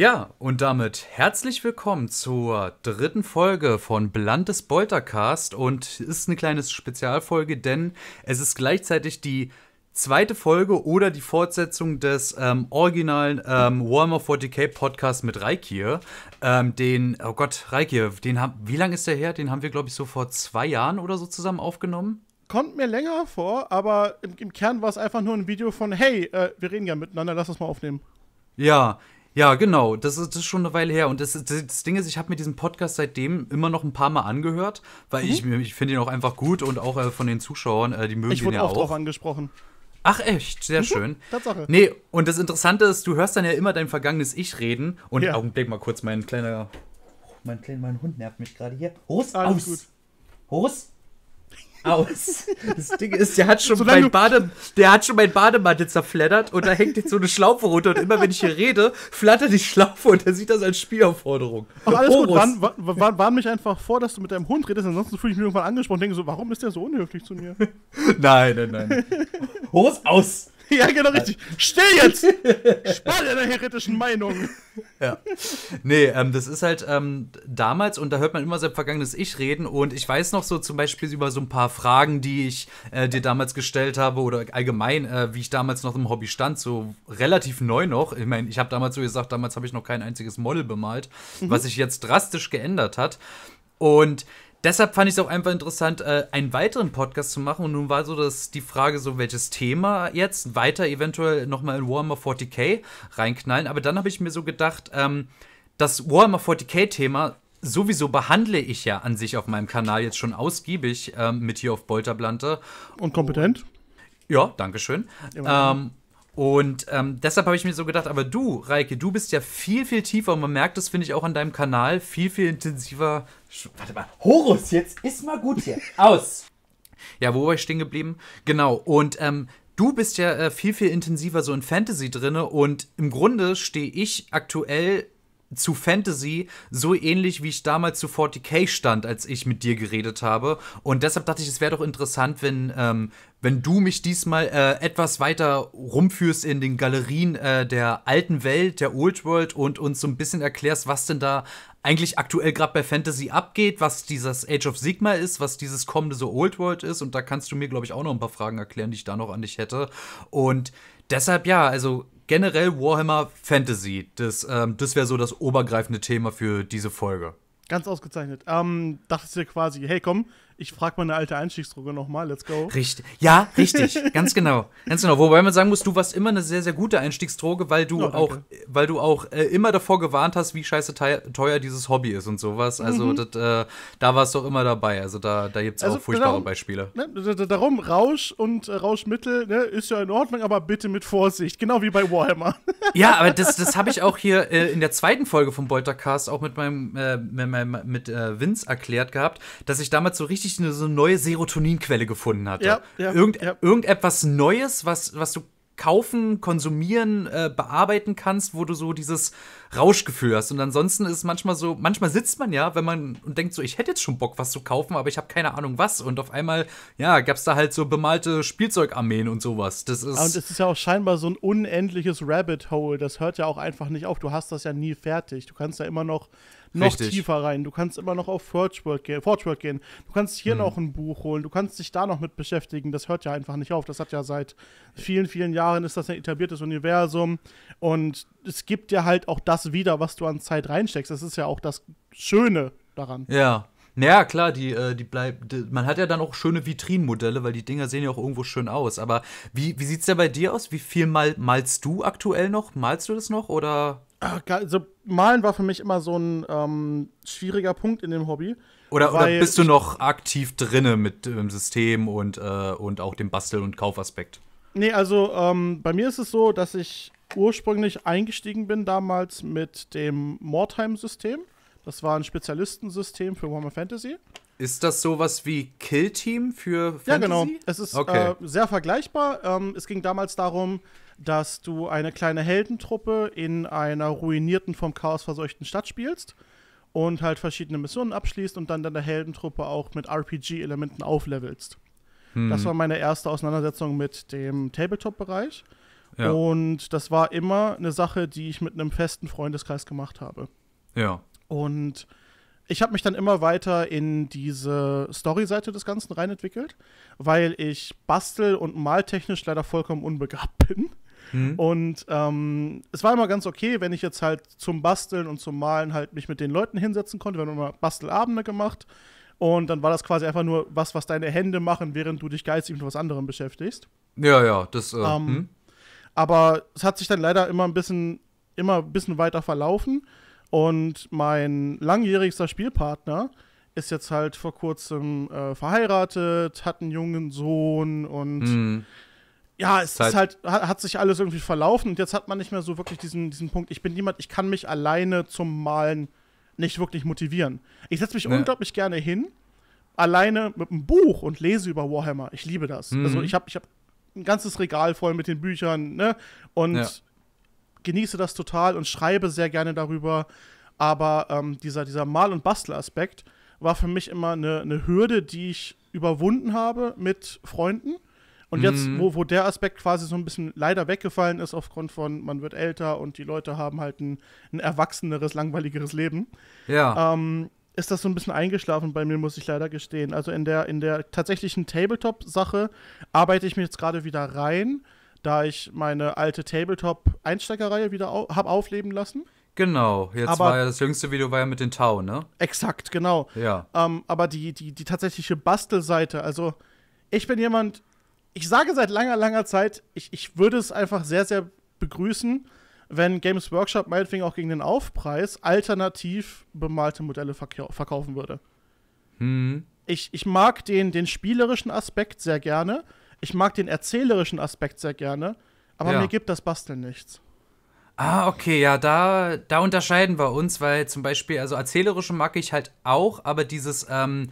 Ja, und damit herzlich willkommen zur dritten Folge von Blantes Boltercast und ist eine kleine Spezialfolge, denn es ist gleichzeitig die zweite Folge oder die Fortsetzung des ähm, originalen ähm, Warhammer 40k Podcasts mit Raikir. Ähm, den, oh Gott, Raikir, den haben, wie lange ist der her? Den haben wir, glaube ich, so vor zwei Jahren oder so zusammen aufgenommen. Kommt mir länger vor, aber im, im Kern war es einfach nur ein Video von, hey, äh, wir reden ja miteinander, lass das mal aufnehmen. Ja, ja, genau. Das ist, das ist schon eine Weile her. Und das, das, das Ding ist, ich habe mir diesen Podcast seitdem immer noch ein paar Mal angehört, weil mhm. ich, ich finde ihn auch einfach gut und auch äh, von den Zuschauern, äh, die mögen ihn ja auch. Ich wurde auch drauf angesprochen. Ach echt, sehr mhm. schön. Tatsache. Nee, und das Interessante ist, du hörst dann ja immer dein vergangenes Ich reden. Und ja. Augenblick mal kurz, mein kleiner, mein kleiner, mein Hund nervt mich gerade hier. Horus, Alles aus. Gut. Horus, aus. Das Ding ist, der hat schon, mein, Bade, der hat schon mein Bademantel zerfleddert und da hängt jetzt so eine Schlaufe runter. Und immer wenn ich hier rede, flattert die Schlaufe und er sieht das als Spielaufforderung. Aber alles Horus. gut, warn, warn, warn, warn, mich einfach vor, dass du mit deinem Hund redest, ansonsten fühle ich mich irgendwann angesprochen und denke so, warum ist der so unhöflich zu mir? Nein, nein, nein. Horus aus! ja, genau richtig. Still jetzt! Spar deine heretischen Meinungen. Ja. Nee, ähm, das ist halt ähm, damals, und da hört man immer sein vergangenes Ich reden. Und ich weiß noch so zum Beispiel über so ein paar Fragen, die ich äh, dir damals gestellt habe oder allgemein, äh, wie ich damals noch im Hobby stand, so relativ neu noch. Ich meine, ich habe damals so gesagt, damals habe ich noch kein einziges Model bemalt, mhm. was sich jetzt drastisch geändert hat. Und deshalb fand ich es auch einfach interessant, äh, einen weiteren Podcast zu machen. Und nun war so dass die Frage, so welches Thema jetzt weiter eventuell nochmal in Warhammer 40k reinknallen. Aber dann habe ich mir so gedacht, ähm, das Warhammer 40k-Thema sowieso behandle ich ja an sich auf meinem Kanal jetzt schon ausgiebig ähm, mit hier auf Bolterblante. Und kompetent. Ja, danke schön. Ähm, und ähm, deshalb habe ich mir so gedacht, aber du, Reike, du bist ja viel, viel tiefer und man merkt das, finde ich, auch an deinem Kanal, viel, viel intensiver. Warte mal, Horus, jetzt ist mal gut hier. Aus! ja, wo war ich stehen geblieben? Genau, und ähm, du bist ja äh, viel, viel intensiver so in Fantasy drinne und im Grunde stehe ich aktuell zu Fantasy so ähnlich, wie ich damals zu 40k stand, als ich mit dir geredet habe. Und deshalb dachte ich, es wäre doch interessant, wenn, ähm, wenn du mich diesmal äh, etwas weiter rumführst in den Galerien äh, der alten Welt, der Old World und uns so ein bisschen erklärst, was denn da eigentlich aktuell gerade bei Fantasy abgeht, was dieses Age of Sigma ist, was dieses kommende so Old World ist. Und da kannst du mir, glaube ich, auch noch ein paar Fragen erklären, die ich da noch an dich hätte. Und deshalb ja, also generell Warhammer Fantasy. Das, ähm, das wäre so das obergreifende Thema für diese Folge. Ganz ausgezeichnet. Ähm, dachtest du quasi, hey komm, ich frage meine alte Einstiegsdroge nochmal, let's go. Richtig. Ja, richtig, ganz genau. Ganz genau. Wobei man sagen muss, du warst immer eine sehr, sehr gute Einstiegsdroge, weil du oh, auch, weil du auch äh, immer davor gewarnt hast, wie scheiße teuer dieses Hobby ist und sowas. Also mhm. dat, äh, da warst du auch immer dabei. Also da, da gibt es also, auch furchtbare darum, Beispiele. Ne, darum, Rausch und äh, Rauschmittel ne, ist ja in Ordnung, aber bitte mit Vorsicht, genau wie bei Warhammer. ja, aber das, das habe ich auch hier äh, in der zweiten Folge vom Boltercast auch mit meinem, äh, mit, mit äh, Vince erklärt gehabt, dass ich damals so richtig richtig eine, so eine neue Serotoninquelle gefunden hatte. Ja, ja, Irgend, ja. Irgendetwas Neues, was, was du kaufen, konsumieren, äh, bearbeiten kannst, wo du so dieses Rauschgefühl hast. Und ansonsten ist manchmal so, manchmal sitzt man ja, wenn man und denkt so, ich hätte jetzt schon Bock, was zu kaufen, aber ich habe keine Ahnung was. Und auf einmal, ja, gab es da halt so bemalte Spielzeugarmeen und sowas. Das ist. Und es ist ja auch scheinbar so ein unendliches Rabbit Hole. Das hört ja auch einfach nicht auf. Du hast das ja nie fertig. Du kannst ja immer noch noch Richtig. tiefer rein. Du kannst immer noch auf Forge gehen, Forge gehen. Du kannst hier mhm. noch ein Buch holen. Du kannst dich da noch mit beschäftigen. Das hört ja einfach nicht auf. Das hat ja seit vielen, vielen Jahren ist das ein etabliertes Universum. Und es gibt ja halt auch das wieder, was du an Zeit reinsteckst. Das ist ja auch das Schöne daran. Ja. Naja, klar, die, äh, die bleibt. Man hat ja dann auch schöne Vitrinenmodelle, weil die Dinger sehen ja auch irgendwo schön aus. Aber wie, wie sieht es denn bei dir aus? Wie viel mal malst du aktuell noch? Malst du das noch? Oder Ah, also Malen war für mich immer so ein ähm, schwieriger Punkt in dem Hobby. Oder, oder bist du noch aktiv drinne mit dem ähm, System und, äh, und auch dem Bastel- und Kaufaspekt? Nee, also ähm, bei mir ist es so, dass ich ursprünglich eingestiegen bin damals mit dem Mordheim-System. Das war ein Spezialistensystem für Warhammer Fantasy. Ist das sowas wie Kill Team für Fantasy? Ja, genau. Es ist okay. äh, sehr vergleichbar. Ähm, es ging damals darum, dass du eine kleine Heldentruppe in einer ruinierten, vom Chaos verseuchten Stadt spielst und halt verschiedene Missionen abschließt und dann deine Heldentruppe auch mit RPG-Elementen auflevelst. Hm. Das war meine erste Auseinandersetzung mit dem Tabletop-Bereich. Ja. Und das war immer eine Sache, die ich mit einem festen Freundeskreis gemacht habe. Ja. Und ich habe mich dann immer weiter in diese Story-Seite des Ganzen reinentwickelt, weil ich bastel- und maltechnisch leider vollkommen unbegabt bin. Mhm. Und ähm, es war immer ganz okay, wenn ich jetzt halt zum Basteln und zum Malen halt mich mit den Leuten hinsetzen konnte. Wir haben immer Bastelabende gemacht. Und dann war das quasi einfach nur was, was deine Hände machen, während du dich geistig mit was anderem beschäftigst. Ja, ja, das. Äh, ähm, hm. Aber es hat sich dann leider immer ein bisschen, immer ein bisschen weiter verlaufen. Und mein langjährigster Spielpartner ist jetzt halt vor kurzem äh, verheiratet, hat einen jungen Sohn und mhm ja, es Zeit. ist halt, hat, sich alles irgendwie verlaufen und jetzt hat man nicht mehr so wirklich diesen, diesen Punkt, ich bin niemand, ich kann mich alleine zum Malen nicht wirklich motivieren. Ich setze mich ne. unglaublich gerne hin, alleine mit einem Buch und lese über Warhammer. Ich liebe das. Mhm. Also ich habe ich hab ein ganzes Regal voll mit den Büchern, ne? Und ja. genieße das total und schreibe sehr gerne darüber. Aber ähm, dieser, dieser Mal- und Bastel-Aspekt war für mich immer eine, eine Hürde, die ich überwunden habe mit Freunden und jetzt, mhm. wo, wo der Aspekt quasi so ein bisschen leider weggefallen ist, aufgrund von, man wird älter und die Leute haben halt ein, ein erwachseneres, langweiligeres Leben, ja. ähm, ist das so ein bisschen eingeschlafen bei mir, muss ich leider gestehen. Also in der, in der tatsächlichen Tabletop-Sache arbeite ich mir jetzt gerade wieder rein, da ich meine alte Tabletop-Einsteigerreihe wieder au habe aufleben lassen. Genau, jetzt aber war ja das jüngste Video war ja mit den Tau, ne? Exakt, genau. Ja. Ähm, aber die, die, die tatsächliche Bastelseite, also ich bin jemand, ich sage seit langer, langer Zeit, ich, ich würde es einfach sehr, sehr begrüßen, wenn Games Workshop meinetwegen auch gegen den Aufpreis alternativ bemalte Modelle verkau verkaufen würde. Hm. Ich, ich mag den, den spielerischen Aspekt sehr gerne. Ich mag den erzählerischen Aspekt sehr gerne. Aber ja. mir gibt das Basteln nichts. Ah, okay, ja, da, da unterscheiden wir uns, weil zum Beispiel, also erzählerische mag ich halt auch, aber dieses ähm,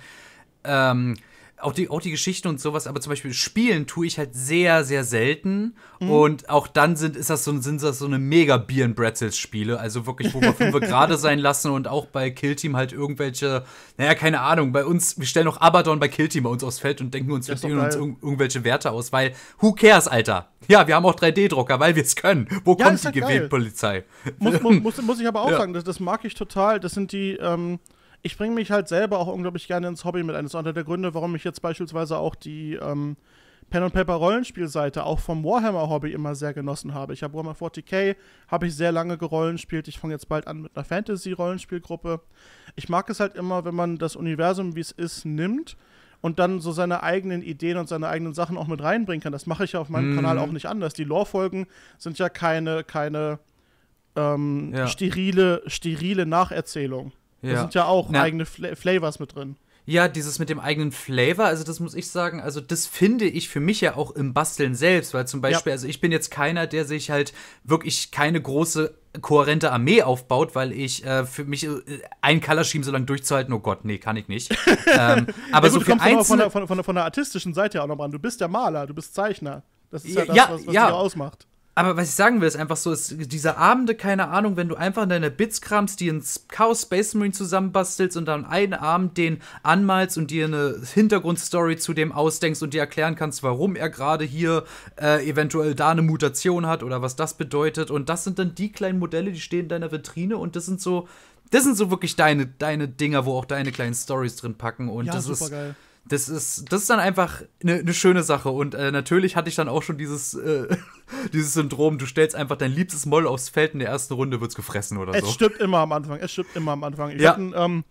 ähm, auch die, auch die Geschichten und sowas, aber zum Beispiel Spielen tue ich halt sehr, sehr selten. Mhm. Und auch dann sind, ist das so, sind das so eine mega Beer and Bretzels Spiele. Also wirklich, wo wir fünf gerade sein lassen und auch bei Killteam halt irgendwelche, naja, keine Ahnung, bei uns, wir stellen auch Abaddon bei Killteam bei uns aufs Feld und denken uns, wir denken uns irg irgendwelche Werte aus, weil who cares, Alter? Ja, wir haben auch 3D-Drucker, weil wir es können. Wo ja, kommt die ja Gewählpolizei? Muss, muss, muss, muss, ich aber auch ja. sagen, das, das mag ich total. Das sind die, ähm ich bringe mich halt selber auch unglaublich gerne ins Hobby mit. Eines einer der Gründe, warum ich jetzt beispielsweise auch die ähm, Pen and Paper Rollenspielseite auch vom Warhammer Hobby immer sehr genossen habe. Ich habe Warhammer 40k, habe ich sehr lange gerollenspielt. Ich fange jetzt bald an mit einer Fantasy Rollenspielgruppe. Ich mag es halt immer, wenn man das Universum, wie es ist, nimmt und dann so seine eigenen Ideen und seine eigenen Sachen auch mit reinbringen kann. Das mache ich ja auf meinem mhm. Kanal auch nicht anders. Die Lore-Folgen sind ja keine, keine ähm, ja. sterile, sterile Nacherzählung. Ja. Da sind ja auch Na, eigene Fla Flavors mit drin. Ja, dieses mit dem eigenen Flavor, also das muss ich sagen, also das finde ich für mich ja auch im Basteln selbst, weil zum Beispiel, ja. also ich bin jetzt keiner, der sich halt wirklich keine große kohärente Armee aufbaut, weil ich äh, für mich äh, ein Color-Scheme so lange durchzuhalten, oh Gott, nee, kann ich nicht. ähm, aber ja, gut, so für einzelne... Von der, von, von, der, von der artistischen Seite auch noch an. Du bist der Maler, du bist Zeichner. Das ist ja, ja das, was, was ja. ausmacht. Aber was ich sagen will, ist einfach so, ist diese Abende, keine Ahnung, wenn du einfach deine Bits kramst, die ins Chaos Space Marine zusammenbastelst und dann einen Abend den anmalst und dir eine Hintergrundstory zu dem ausdenkst und dir erklären kannst, warum er gerade hier äh, eventuell da eine Mutation hat oder was das bedeutet. Und das sind dann die kleinen Modelle, die stehen in deiner Vitrine und das sind so, das sind so wirklich deine, deine Dinger, wo auch deine kleinen Stories drin packen. Und ja, das ist. Geil das ist, das ist dann einfach eine, eine schöne Sache. Und äh, natürlich hatte ich dann auch schon dieses, äh, dieses Syndrom, du stellst einfach dein liebstes Moll aufs Feld in der ersten Runde, wird es gefressen oder es so. Es stirbt immer am Anfang, es stirbt immer am Anfang. Ja. Hatten, ähm,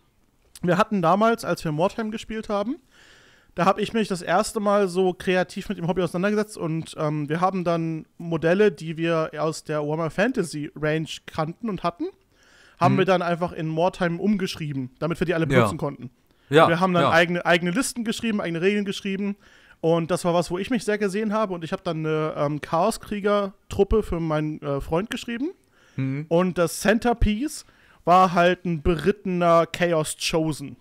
wir hatten damals, als wir Mordheim gespielt haben, da habe ich mich das erste Mal so kreativ mit dem Hobby auseinandergesetzt und ähm, wir haben dann Modelle, die wir aus der Warhammer Fantasy Range kannten und hatten, haben hm. wir dann einfach in Mordheim umgeschrieben, damit wir die alle benutzen ja. konnten. Ja, wir haben dann ja. eigene, eigene Listen geschrieben, eigene Regeln geschrieben. Und das war was, wo ich mich sehr gesehen habe. Und ich habe dann eine ähm, Chaoskrieger-Truppe für meinen äh, Freund geschrieben. Mhm. Und das Centerpiece war halt ein berittener Chaos Chosen.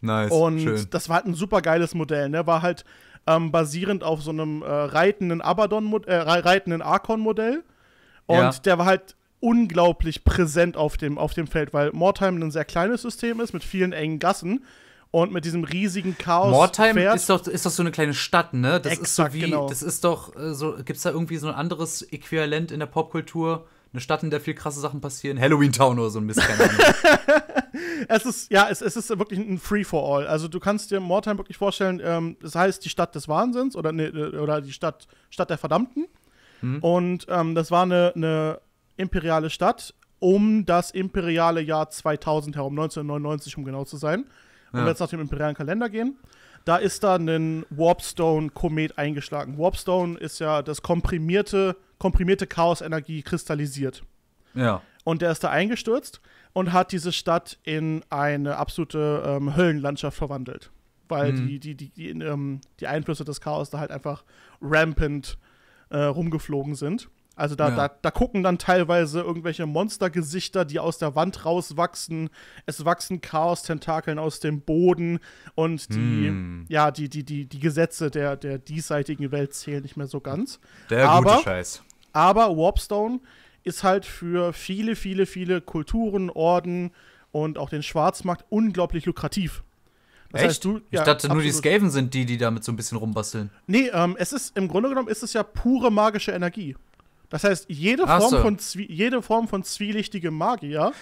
Nice. Und schön. das war halt ein super geiles Modell. Ne? War halt ähm, basierend auf so einem äh, reitenden Abaddon, äh, reitenden Archon-Modell. Und ja. der war halt unglaublich präsent auf dem, auf dem Feld, weil Mordheim ein sehr kleines System ist mit vielen engen Gassen und mit diesem riesigen Chaos. Mordheim fährt. Ist, doch, ist doch so eine kleine Stadt, ne? Das Exakt, ist so wie, genau. das ist doch äh, so, gibt es da irgendwie so ein anderes Äquivalent in der Popkultur? Eine Stadt, in der viel krasse Sachen passieren. Halloween Town oder so ein Mist. Keine es ist, ja, es, es ist wirklich ein Free-for-all. Also du kannst dir Mordheim wirklich vorstellen, ähm, das heißt die Stadt des Wahnsinns oder, ne, oder die Stadt, Stadt der Verdammten. Mhm. Und ähm, das war eine, eine imperiale Stadt um das imperiale Jahr 2000 herum, 1999 um genau zu sein. Wenn ja. wir jetzt nach dem imperialen Kalender gehen, da ist da ein Warpstone-Komet eingeschlagen. Warpstone ist ja das komprimierte, komprimierte Chaos-Energie kristallisiert. Ja. Und der ist da eingestürzt und hat diese Stadt in eine absolute ähm, Höllenlandschaft verwandelt. Weil mhm. die, die, die, die, ähm, die Einflüsse des Chaos da halt einfach rampant äh, rumgeflogen sind. Also da, ja. da, da gucken dann teilweise irgendwelche Monstergesichter, die aus der Wand rauswachsen. Es wachsen Chaos-Tentakeln aus dem Boden und die, mm. ja, die, die, die, die Gesetze der, der diesseitigen Welt zählen nicht mehr so ganz. Der aber, gute Scheiß. Aber Warpstone ist halt für viele, viele, viele Kulturen, Orden und auch den Schwarzmarkt unglaublich lukrativ. Das Echt? Heißt, du, ja, ich dachte nur, die Skaven sind die, die damit so ein bisschen rumbasteln. Nee, ähm, es ist im Grunde genommen ist es ja pure magische Energie. Das heißt, jede Form, so. von, Zwie jede Form von zwielichtigem Magier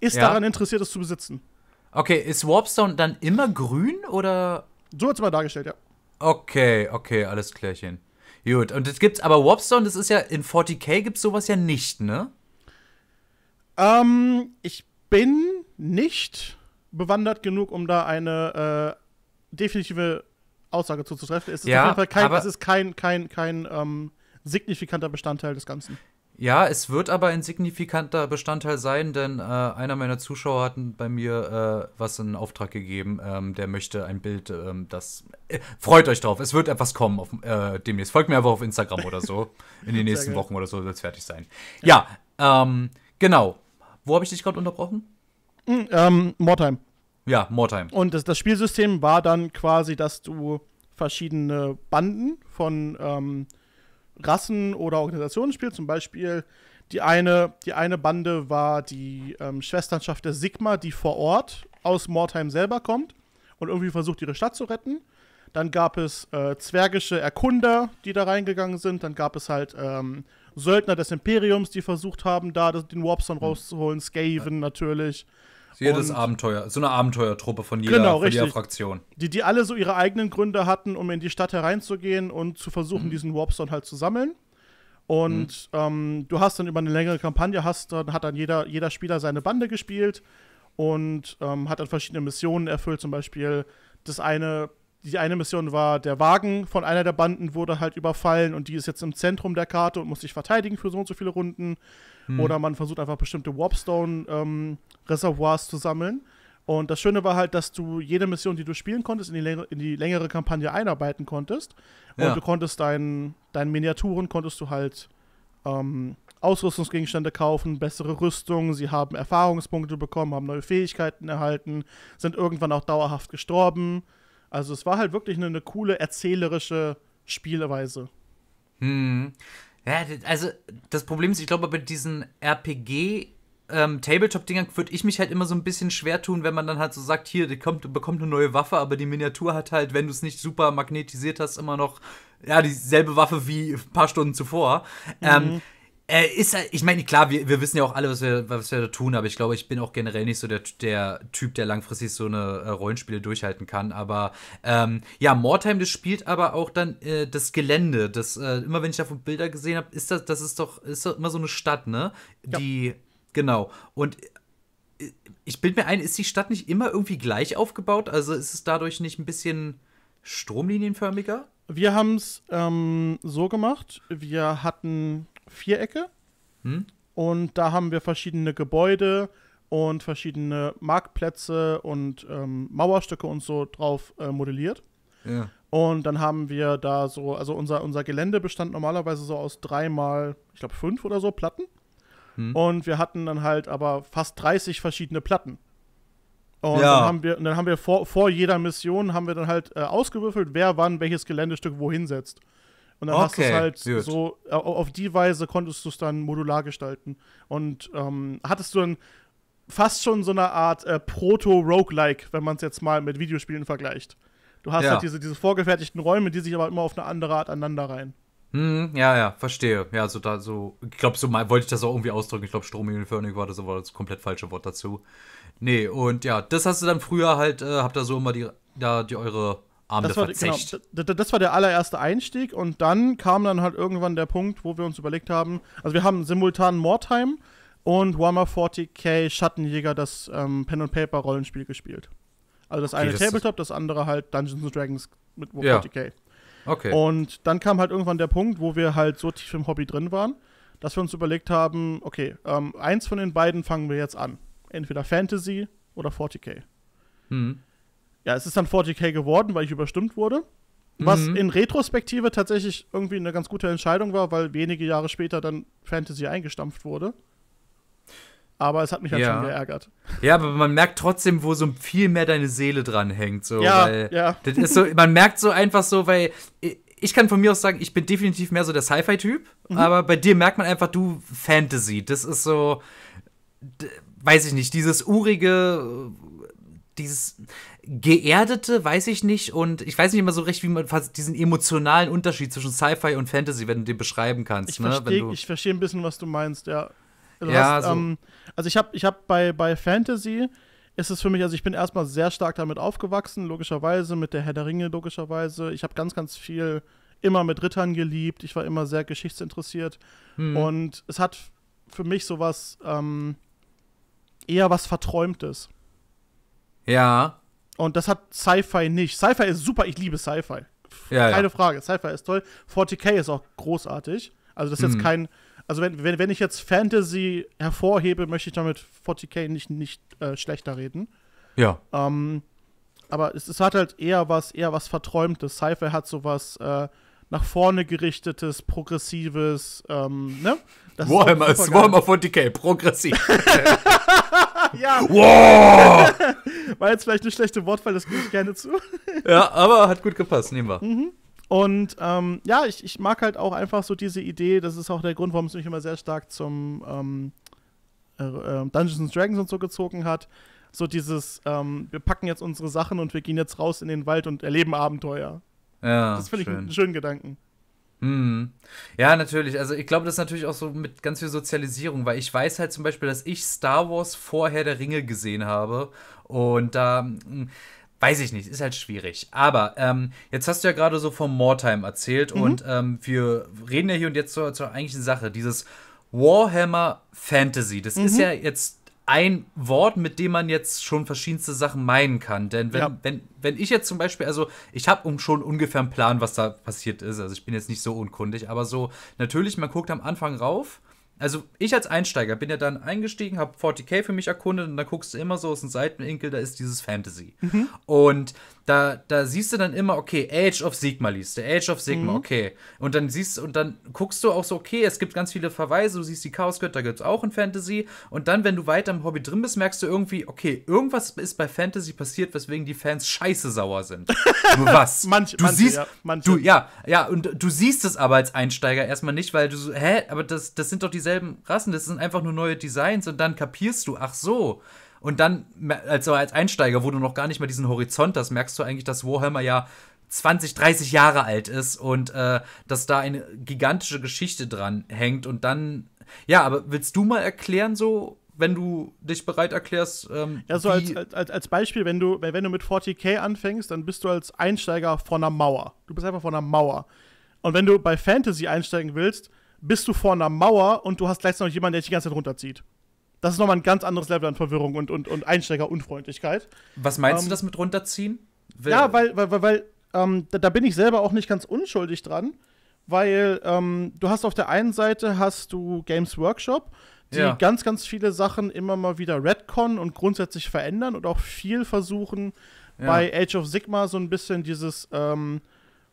ist ja. daran interessiert, es zu besitzen. Okay, ist Warpstone dann immer grün oder? So wird es mal dargestellt, ja. Okay, okay, alles klärchen. Gut, und es gibt aber Warpstone, das ist ja in 40k gibt es sowas ja nicht, ne? Ähm, ich bin nicht bewandert genug, um da eine äh, definitive Aussage zuzutreffen. Es ist ja, auf jeden Fall kein, es ist kein, kein, kein ähm, signifikanter Bestandteil des Ganzen. Ja, es wird aber ein signifikanter Bestandteil sein, denn äh, einer meiner Zuschauer hat bei mir äh, was in Auftrag gegeben. Ähm, der möchte ein Bild, ähm, das. Äh, freut euch drauf, es wird etwas kommen auf, äh, demnächst. Folgt mir einfach auf Instagram oder so. In den nächsten Wochen oder so wird es fertig sein. Ja, ja ähm, genau. Wo habe ich dich gerade unterbrochen? Mm, ähm, Moretime. Ja, Moretime. Und das, das, Spielsystem war dann quasi, dass du verschiedene Banden von. Ähm, Rassen oder Organisationen spielt. Zum Beispiel die eine, die eine Bande war die ähm, Schwesternschaft der Sigma, die vor Ort aus Mordheim selber kommt und irgendwie versucht, ihre Stadt zu retten. Dann gab es äh, zwergische Erkunder, die da reingegangen sind. Dann gab es halt ähm, Söldner des Imperiums, die versucht haben, da den Warpstone hm. rauszuholen. Skaven natürlich. So jedes und Abenteuer, so eine Abenteuertruppe von jeder, genau, von jeder Fraktion. Die, die alle so ihre eigenen Gründe hatten, um in die Stadt hereinzugehen und zu versuchen, mhm. diesen Warpstone halt zu sammeln. Und mhm. ähm, du hast dann über eine längere Kampagne, hast dann, hat dann jeder, jeder Spieler seine Bande gespielt und ähm, hat dann verschiedene Missionen erfüllt. Zum Beispiel das eine, die eine Mission war, der Wagen von einer der Banden wurde halt überfallen und die ist jetzt im Zentrum der Karte und muss sich verteidigen für so und so viele Runden. Hm. Oder man versucht einfach bestimmte Warpstone-Reservoirs ähm, zu sammeln. Und das Schöne war halt, dass du jede Mission, die du spielen konntest, in die, längere, in die längere Kampagne einarbeiten konntest. Ja. Und du konntest deinen dein Miniaturen, konntest du halt ähm, Ausrüstungsgegenstände kaufen, bessere Rüstungen, sie haben Erfahrungspunkte bekommen, haben neue Fähigkeiten erhalten, sind irgendwann auch dauerhaft gestorben. Also es war halt wirklich eine, eine coole erzählerische Spielweise. Hm. Ja, also das Problem ist, ich glaube, bei diesen RPG ähm, Tabletop-Dingern würde ich mich halt immer so ein bisschen schwer tun, wenn man dann halt so sagt, hier, die kommt, bekommt eine neue Waffe, aber die Miniatur hat halt, wenn du es nicht super magnetisiert hast, immer noch ja, dieselbe Waffe wie ein paar Stunden zuvor. Ähm, mhm. Ähm, äh, ist, halt, ich meine, klar, wir, wir wissen ja auch alle, was wir, was wir da tun, aber ich glaube, ich bin auch generell nicht so der, der Typ, der langfristig so eine äh, Rollenspiele durchhalten kann. Aber ähm, ja, Mordheim, das spielt aber auch dann äh, das Gelände. Das, äh, immer wenn ich davon Bilder gesehen habe, ist das, das ist doch, ist doch immer so eine Stadt, ne? Ja. Die, genau. Und äh, ich bilde mir ein, ist die Stadt nicht immer irgendwie gleich aufgebaut? Also ist es dadurch nicht ein bisschen stromlinienförmiger? Wir haben es ähm, so gemacht. Wir hatten Vierecke. Hm? Und da haben wir verschiedene Gebäude und verschiedene Marktplätze und ähm, Mauerstücke und so drauf äh, modelliert. Ja. Und dann haben wir da so, also unser, unser Gelände bestand normalerweise so aus dreimal, ich glaube, fünf oder so Platten. Hm. Und wir hatten dann halt aber fast 30 verschiedene Platten. Und ja. dann haben wir, dann haben wir vor, vor jeder Mission haben wir dann halt äh, ausgewürfelt, wer wann welches Geländestück wohin setzt. Und dann okay, hast du es halt gut. so, auf die Weise konntest du es dann modular gestalten. Und ähm, hattest du dann fast schon so eine Art äh, Proto-Roguelike, wenn man es jetzt mal mit Videospielen vergleicht. Du hast ja. halt diese, diese vorgefertigten Räume, die sich aber immer auf eine andere Art aneinander rein. Hm, ja, ja, verstehe. Ja, also da so, ich glaube, so mal wollte ich das auch irgendwie ausdrücken. Ich glaube, Stromlinienförmig war das aber das komplett falsche Wort dazu. Nee, und ja, das hast du dann früher halt, äh, habt da so immer die, da die eure Arme das war, Genau, das, das war der allererste Einstieg und dann kam dann halt irgendwann der Punkt, wo wir uns überlegt haben, also wir haben simultan Mordheim und Warhammer 40k Schattenjäger das ähm, Pen and Paper Rollenspiel gespielt. Also das okay, eine das Tabletop, das andere halt Dungeons and Dragons mit ja. 40k. Okay. Und dann kam halt irgendwann der Punkt, wo wir halt so tief im Hobby drin waren, dass wir uns überlegt haben, okay, ähm, eins von den beiden fangen wir jetzt an. Entweder Fantasy oder 40k. Mhm ja, es ist dann 40k geworden, weil ich überstimmt wurde. Was mhm. in Retrospektive tatsächlich irgendwie eine ganz gute Entscheidung war, weil wenige Jahre später dann Fantasy eingestampft wurde. Aber es hat mich halt ja. schon geärgert. Ja, aber man merkt trotzdem, wo so viel mehr deine Seele dran hängt. So, ja, weil ja. Das ist so, man merkt so einfach so, weil ich kann von mir aus sagen, ich bin definitiv mehr so der Sci-Fi-Typ. Mhm. Aber bei dir merkt man einfach, du Fantasy. Das ist so, weiß ich nicht, dieses urige, dieses geerdete, weiß ich nicht. Und ich weiß nicht immer so recht, wie man diesen emotionalen Unterschied zwischen Sci-Fi und Fantasy, wenn du den beschreiben kannst. Ich ne? verstehe versteh ein bisschen, was du meinst, ja. Also, ja, hast, so. ähm, also ich habe ich hab bei, bei Fantasy ist es für mich, also ich bin erstmal sehr stark damit aufgewachsen, logischerweise, mit der Herr der Ringe, logischerweise. Ich habe ganz, ganz viel immer mit Rittern geliebt. Ich war immer sehr geschichtsinteressiert. Hm. Und es hat für mich sowas ähm, eher was Verträumtes. Ja. Und das hat Sci-Fi nicht. Sci-Fi ist super, ich liebe Sci-Fi. Ja, Keine ja. Frage, Sci-Fi ist toll. 40k ist auch großartig. Also das ist mhm. jetzt kein, also wenn, wenn, wenn ich jetzt Fantasy hervorhebe, möchte ich damit 40k nicht, nicht äh, schlechter reden. Ja. Ähm, aber es, es, hat halt eher was, eher was Verträumtes. Sci-Fi hat sowas äh, nach vorne gerichtetes, progressives, ähm, ne? Das Warhammer, ist Warhammer 40k, progressiv. ja. Wow. War jetzt vielleicht eine schlechte Wortwahl, das gebe ich gerne zu. ja, aber hat gut gepasst, nehmen wir. Mhm. Und ähm, ja, ich, ich mag halt auch einfach so diese Idee, das ist auch der Grund, warum es mich immer sehr stark zum ähm, äh, ähm, Dungeons and Dragons und so gezogen hat. So dieses, ähm, wir packen jetzt unsere Sachen und wir gehen jetzt raus in den Wald und erleben Abenteuer. Ja, das finde ich einen schönen Gedanken. Mhm. Ja, natürlich. Also ich glaube, das ist natürlich auch so mit ganz viel Sozialisierung, weil ich weiß halt zum Beispiel, dass ich Star Wars vorher der Ringe gesehen habe und da ähm, weiß ich nicht, ist halt schwierig. Aber ähm, jetzt hast du ja gerade so vom Mordheim erzählt mhm. und ähm, wir reden ja hier und jetzt zur, zur eigentlichen Sache, dieses Warhammer Fantasy. Das mhm. ist ja jetzt ein Wort, mit dem man jetzt schon verschiedenste Sachen meinen kann. Denn wenn, ja. wenn, wenn ich jetzt zum Beispiel, also ich habe schon ungefähr einen Plan, was da passiert ist. Also ich bin jetzt nicht so unkundig, aber so natürlich, man guckt am Anfang rauf also ich als Einsteiger bin ja dann eingestiegen, habe 40k für mich erkundet und da guckst du immer so aus dem Seitenwinkel, da ist dieses Fantasy. Mhm. Und da, da siehst du dann immer, okay, Age of Sigma liest du, Age of Sigma, mhm. okay. Und dann siehst und dann guckst du auch so, okay, es gibt ganz viele Verweise, du siehst die Chaosgötter da gibt es auch in Fantasy. Und dann, wenn du weiter im Hobby drin bist, merkst du irgendwie, okay, irgendwas ist bei Fantasy passiert, weswegen die Fans scheiße sauer sind. Nur was? Manch, du manche, siehst, ja, manche. Du, ja, ja, und du siehst es aber als Einsteiger erstmal nicht, weil du so, hä, aber das, das sind doch diese dieselben Rassen, das sind einfach nur neue Designs und dann kapierst du, ach so. Und dann, also als Einsteiger, wo du noch gar nicht mal diesen Horizont hast, merkst du eigentlich, dass Warhammer ja 20, 30 Jahre alt ist und äh, dass da eine gigantische Geschichte dran hängt. Und dann, ja, aber willst du mal erklären, so, wenn du dich bereit erklärst? Ähm, ja, so als, als, als Beispiel, wenn du, wenn du mit 40k anfängst, dann bist du als Einsteiger vor einer Mauer. Du bist einfach vor einer Mauer. Und wenn du bei Fantasy einsteigen willst, bist du vor einer Mauer und du hast gleich noch jemanden, der dich die ganze Zeit runterzieht. Das ist nochmal ein ganz anderes Level an Verwirrung und, und, und Einsteigerunfreundlichkeit. Was meinst ähm, du das mit runterziehen? Will ja, weil, weil, weil, weil ähm, da, da, bin ich selber auch nicht ganz unschuldig dran, weil ähm, du hast auf der einen Seite hast du Games Workshop, die ja. ganz, ganz viele Sachen immer mal wieder retconnen und grundsätzlich verändern und auch viel versuchen, ja. bei Age of Sigma so ein bisschen dieses ähm,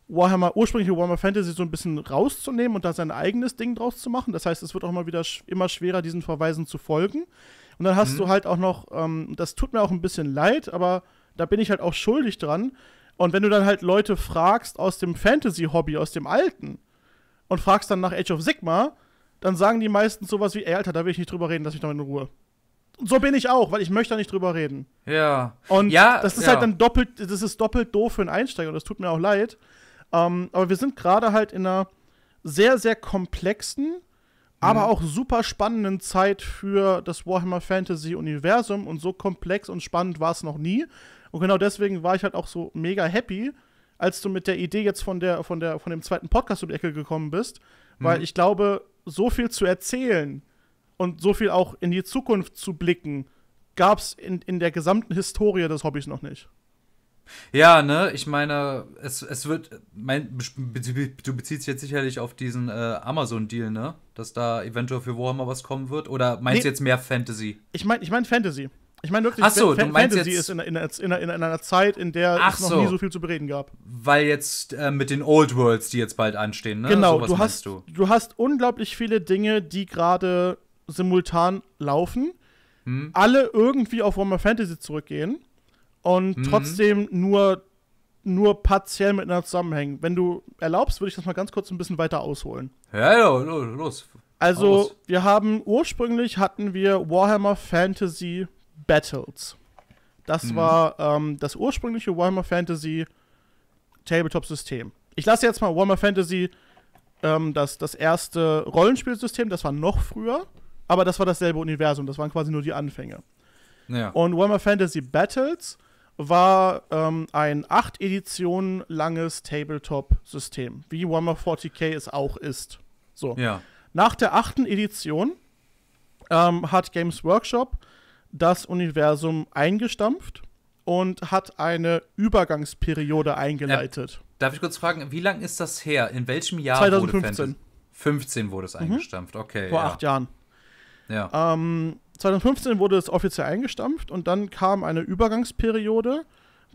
Warhammer, ursprüngliche Warhammer Fantasy so ein bisschen rauszunehmen und da sein eigenes Ding draus zu machen. Das heißt, es wird auch immer wieder sch immer schwerer, diesen Verweisen zu folgen. Und dann hast mhm. du halt auch noch, ähm, das tut mir auch ein bisschen leid, aber da bin ich halt auch schuldig dran. Und wenn du dann halt Leute fragst aus dem Fantasy-Hobby, aus dem Alten, und fragst dann nach Age of Sigma, dann sagen die meisten sowas wie, ey, Alter, da will ich nicht drüber reden, lass mich doch in Ruhe. Und so bin ich auch, weil ich möchte da nicht drüber reden. Ja. Und ja, das ist ja. halt dann doppelt, das ist doppelt doof für einen Einsteiger und das tut mir auch leid. Ähm, aber wir sind gerade halt in einer sehr, sehr komplexen, mhm. aber auch super spannenden Zeit für das Warhammer Fantasy Universum und so komplex und spannend war es noch nie. Und genau deswegen war ich halt auch so mega happy, als du mit der Idee jetzt von der, von der, von dem zweiten Podcast um die Ecke gekommen bist, mhm. weil ich glaube, so viel zu erzählen und so viel auch in die Zukunft zu blicken, gab es in, in der gesamten Historie des Hobbys noch nicht. Ja, ne, ich meine, es, es wird, mein, du beziehst jetzt sicherlich auf diesen äh, Amazon-Deal, ne? Dass da eventuell für Warhammer was kommen wird? Oder meinst du nee, jetzt mehr Fantasy? Ich meine ich mein Fantasy. Ich meine wirklich, Ach so, Fan Fantasy ist in, in, in, in, einer Zeit, in der Ach es noch so. nie so viel zu bereden gab. Weil jetzt äh, mit den Old Worlds, die jetzt bald anstehen, ne? Genau, so, du, hast, du? du hast unglaublich viele Dinge, die gerade simultan laufen, hm? alle irgendwie auf Warhammer Fantasy zurückgehen und mhm. trotzdem nur, nur partiell miteinander zusammenhängen. Wenn du erlaubst, würde ich das mal ganz kurz ein bisschen weiter ausholen. Ja, ja los. Also, los. wir haben ursprünglich hatten wir Warhammer Fantasy Battles. Das mhm. war ähm, das ursprüngliche Warhammer Fantasy Tabletop-System. Ich lasse jetzt mal Warhammer Fantasy ähm, das, das erste Rollenspielsystem, das war noch früher, aber das war dasselbe Universum, das waren quasi nur die Anfänge. Ja. Und Warhammer Fantasy Battles war ähm, ein acht Editionen langes Tabletop-System, wie Warhammer 40k es auch ist. So. Ja. Nach der achten Edition ähm, hat Games Workshop das Universum eingestampft und hat eine Übergangsperiode eingeleitet. Äh, darf ich kurz fragen, wie lange ist das her? In welchem Jahr 2015. wurde Fantasy 15 wurde es mhm. eingestampft, mhm. okay. Vor ja. acht Jahren. Ja. Ähm, 2015 wurde es offiziell eingestampft und dann kam eine Übergangsperiode,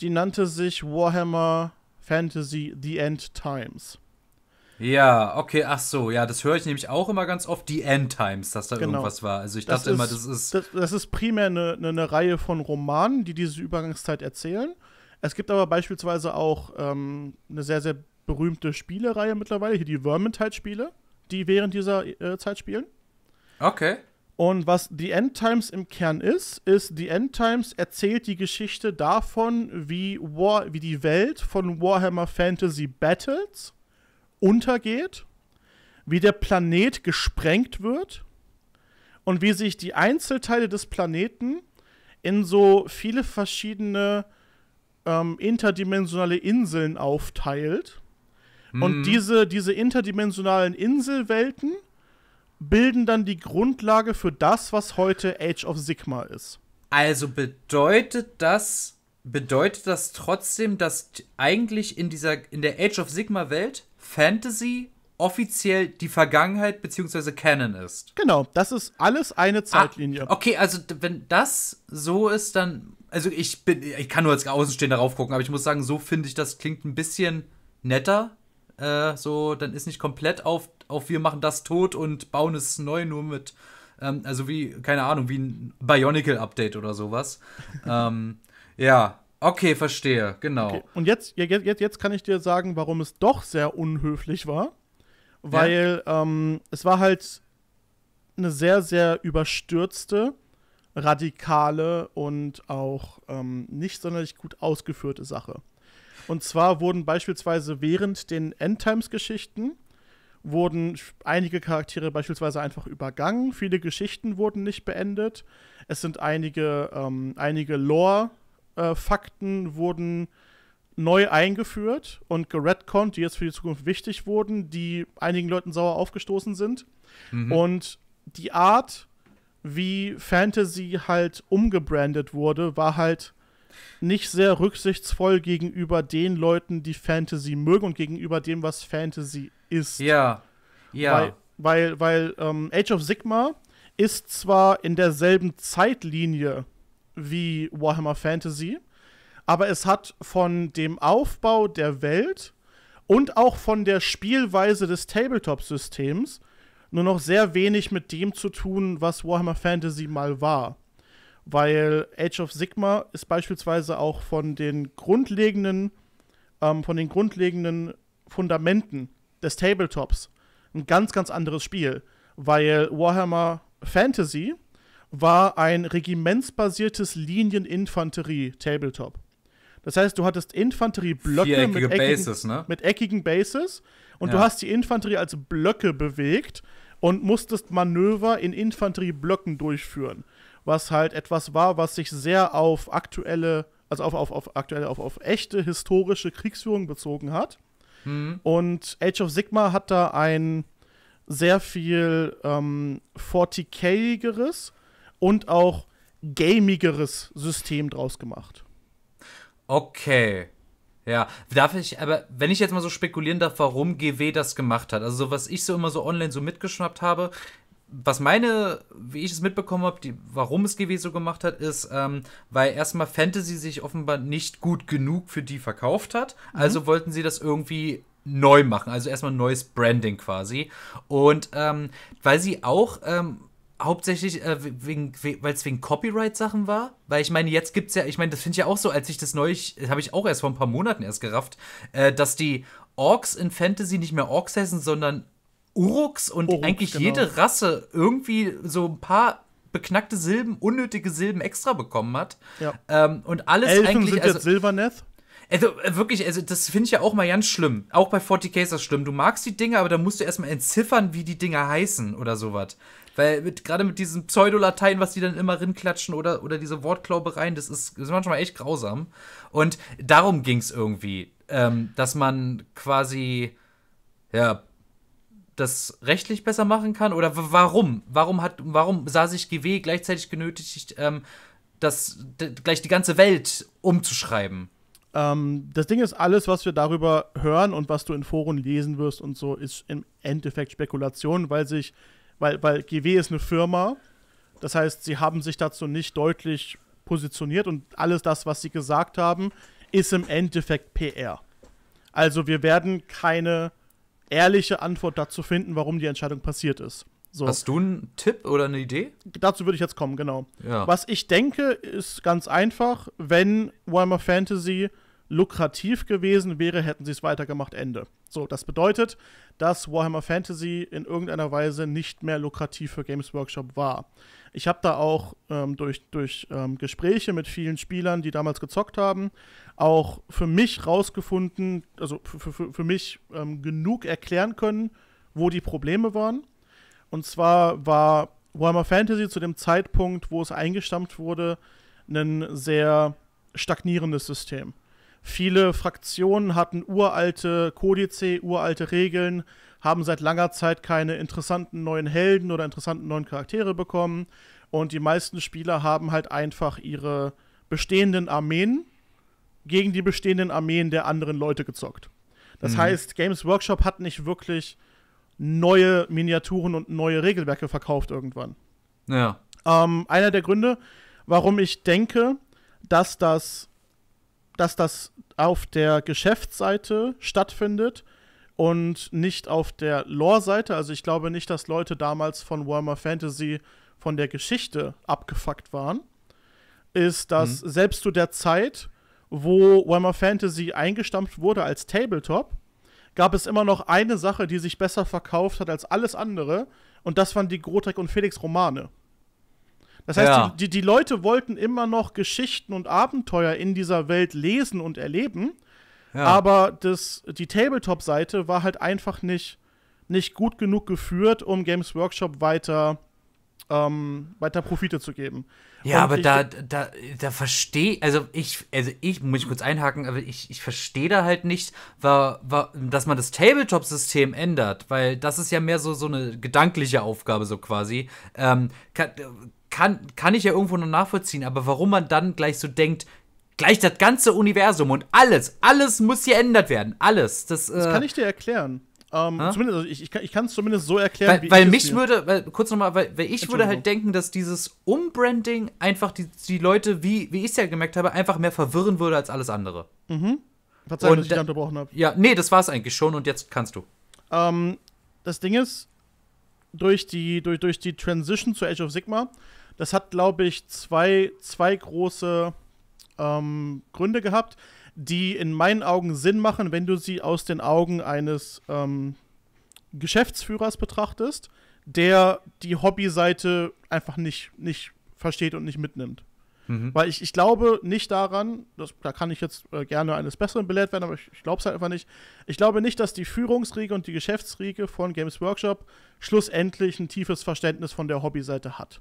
die nannte sich Warhammer Fantasy The End Times. Ja, okay, ach so, ja, das höre ich nämlich auch immer ganz oft, die End Times, dass da genau. irgendwas war. Also ich das dachte ist, immer, das ist. Das, das ist primär eine, eine, Reihe von Romanen, die diese Übergangszeit erzählen. Es gibt aber beispielsweise auch ähm, eine sehr, sehr berühmte Spielereihe mittlerweile, hier die Vermintide-Spiele, die während dieser äh, Zeit spielen. Okay. Und was The End Times im Kern ist, ist, The End Times erzählt die Geschichte davon, wie, War, wie die Welt von Warhammer Fantasy Battles untergeht, wie der Planet gesprengt wird und wie sich die Einzelteile des Planeten in so viele verschiedene ähm, interdimensionale Inseln aufteilt. Mhm. Und diese, diese interdimensionalen Inselwelten bilden dann die Grundlage für das, was heute Age of Sigma ist. Also bedeutet das, bedeutet das trotzdem, dass eigentlich in dieser in der Age of Sigma Welt Fantasy offiziell die Vergangenheit bzw. Canon ist. Genau, das ist alles eine ah, Zeitlinie. Ah, okay, also wenn das so ist, dann also ich bin ich kann nur als Außenstehender darauf gucken, aber ich muss sagen, so finde ich das klingt ein bisschen netter äh, so, dann ist nicht komplett auf, auf wir machen das tot und bauen es neu nur mit, ähm, also wie, keine Ahnung, wie ein Bionicle-Update oder sowas. ähm, ja, okay, verstehe, genau. Okay. Und jetzt, jetzt, jetzt kann ich dir sagen, warum es doch sehr unhöflich war. Weil ja. ähm, es war halt eine sehr, sehr überstürzte, radikale und auch ähm, nicht sonderlich gut ausgeführte Sache. Und zwar wurden beispielsweise während den Endtimes-Geschichten wurden einige Charaktere beispielsweise einfach übergangen, viele Geschichten wurden nicht beendet, es sind einige, ähm, einige Lore-Fakten äh, wurden neu eingeführt und geredconnt, die jetzt für die Zukunft wichtig wurden, die einigen Leuten sauer aufgestoßen sind. Mhm. Und die Art, wie Fantasy halt umgebrandet wurde, war halt nicht sehr rücksichtsvoll gegenüber den Leuten, die Fantasy mögen und gegenüber dem, was Fantasy ist. Ja, ja. Weil, weil, weil ähm, Age of Sigma ist zwar in derselben Zeitlinie wie Warhammer Fantasy, aber es hat von dem Aufbau der Welt und auch von der Spielweise des Tabletop-Systems nur noch sehr wenig mit dem zu tun, was Warhammer Fantasy mal war weil Age of Sigma ist beispielsweise auch von den grundlegenden, ähm, von den grundlegenden Fundamenten des Tabletops ein ganz, ganz anderes Spiel, weil Warhammer Fantasy war ein regimentsbasiertes Linieninfanterie-Tabletop. Das heißt, du hattest Infanterieblöcke mit ne? mit eckigen Bases und ja. du hast die Infanterie als Blöcke bewegt und musstest Manöver in Infanterieblöcken durchführen was halt etwas war, was sich sehr auf aktuelle, also auf, auf, auf aktuelle, auf, auf echte historische Kriegsführung bezogen hat. Mhm. Und Age of Sigma hat da ein sehr viel ähm, 40k-igeres und auch gamigeres System draus gemacht. Okay. Ja, darf ich, aber wenn ich jetzt mal so spekulieren darf, warum GW das gemacht hat, also was ich so immer so online so mitgeschnappt habe, was meine, wie ich es mitbekommen habe, warum es GW so gemacht hat, ist, ähm, weil erstmal Fantasy sich offenbar nicht gut genug für die verkauft hat. Mhm. Also wollten sie das irgendwie neu machen. Also erstmal neues Branding quasi. Und ähm, weil sie auch ähm, hauptsächlich, äh, wegen, weil es wegen Copyright-Sachen war. Weil ich meine, jetzt gibt es ja, ich meine, das finde ich ja auch so, als ich das neu, habe ich auch erst vor ein paar Monaten erst gerafft, äh, dass die Orks in Fantasy nicht mehr Orks heißen, sondern Uruks und Uruk, eigentlich genau. jede Rasse irgendwie so ein paar beknackte Silben, unnötige Silben extra bekommen hat. Ja. Ähm, und alles Elfen eigentlich. Sind also, jetzt Silverneth? Also äh, wirklich, also das finde ich ja auch mal ganz schlimm. Auch bei 40k ist das schlimm. Du magst die Dinge, aber da musst du erstmal entziffern, wie die Dinger heißen oder sowas. Weil mit, gerade mit diesen Pseudolatein, was die dann immer rinklatschen oder, oder diese Wortklaubereien, das ist, das ist manchmal echt grausam. Und darum ging es irgendwie, ähm, dass man quasi ja, das rechtlich besser machen kann? Oder warum? Warum hat, warum sah sich GW gleichzeitig genötigt, ähm, das gleich die ganze Welt umzuschreiben? Ähm, das Ding ist, alles, was wir darüber hören und was du in Foren lesen wirst und so, ist im Endeffekt Spekulation, weil sich, weil, weil GW ist eine Firma. Das heißt, sie haben sich dazu nicht deutlich positioniert und alles das, was sie gesagt haben, ist im Endeffekt PR. Also wir werden keine ehrliche Antwort dazu finden, warum die Entscheidung passiert ist. So. Hast du einen Tipp oder eine Idee? Dazu würde ich jetzt kommen, genau. Ja. Was ich denke, ist ganz einfach, wenn Warhammer Fantasy lukrativ gewesen wäre, hätten sie es weitergemacht, Ende. So, das bedeutet, dass Warhammer Fantasy in irgendeiner Weise nicht mehr lukrativ für Games Workshop war. Ich habe da auch ähm, durch, durch ähm, Gespräche mit vielen Spielern, die damals gezockt haben, auch für mich rausgefunden, also für, für, für mich ähm, genug erklären können, wo die Probleme waren. Und zwar war Warhammer Fantasy zu dem Zeitpunkt, wo es eingestampft wurde, ein sehr stagnierendes System. Viele Fraktionen hatten uralte Kodize, uralte Regeln, haben seit langer Zeit keine interessanten neuen Helden oder interessanten neuen Charaktere bekommen. Und die meisten Spieler haben halt einfach ihre bestehenden Armeen gegen die bestehenden Armeen der anderen Leute gezockt. Das mhm. heißt, Games Workshop hat nicht wirklich neue Miniaturen und neue Regelwerke verkauft irgendwann. Ja. Ähm, einer der Gründe, warum ich denke, dass das, dass das auf der Geschäftsseite stattfindet und nicht auf der Lore-Seite. Also ich glaube nicht, dass Leute damals von Warhammer Fantasy von der Geschichte abgefuckt waren. Ist, dass mhm. selbst zu der Zeit, wo Warhammer Fantasy eingestampft wurde als Tabletop, gab es immer noch eine Sache, die sich besser verkauft hat als alles andere. Und das waren die Grotek und Felix Romane. Das heißt, ja. die, die, die Leute wollten immer noch Geschichten und Abenteuer in dieser Welt lesen und erleben ja. Aber das, die Tabletop-Seite war halt einfach nicht, nicht gut genug geführt, um Games Workshop weiter, ähm, weiter Profite zu geben. Ja, Und aber da, da, da verstehe, also ich, also ich muss ich kurz einhaken, aber ich, ich verstehe da halt nicht, war, war, dass man das Tabletop-System ändert, weil das ist ja mehr so, so eine gedankliche Aufgabe, so quasi. Ähm, kann, kann, kann ich ja irgendwo noch nachvollziehen, aber warum man dann gleich so denkt, gleich das ganze Universum und alles, alles muss hier ändert werden. Alles. Das, äh, das kann ich dir erklären. Ähm, zumindest, also ich, ich, ich kann es zumindest so erklären, weil, wie weil ich mich würde, weil, kurz nochmal, weil, weil ich würde halt denken, dass dieses Umbranding einfach die, die Leute, wie, wie ich es ja gemerkt habe, einfach mehr verwirren würde als alles andere. Mhm. Verzeihung, dass ich da, unterbrochen habe. Ja, nee, das war es eigentlich schon und jetzt kannst du. Ähm, das Ding ist, durch die, durch, durch die Transition zu Age of Sigma, das hat, glaube ich, zwei, zwei große ähm, Gründe gehabt, die in meinen Augen Sinn machen, wenn du sie aus den Augen eines ähm, Geschäftsführers betrachtest, der die Hobbyseite einfach nicht, nicht versteht und nicht mitnimmt. Mhm. Weil ich, ich glaube nicht daran, das, da kann ich jetzt äh, gerne eines Besseren belehrt werden, aber ich, ich glaube es halt einfach nicht. Ich glaube nicht, dass die Führungsriege und die Geschäftsriege von Games Workshop schlussendlich ein tiefes Verständnis von der Hobbyseite hat.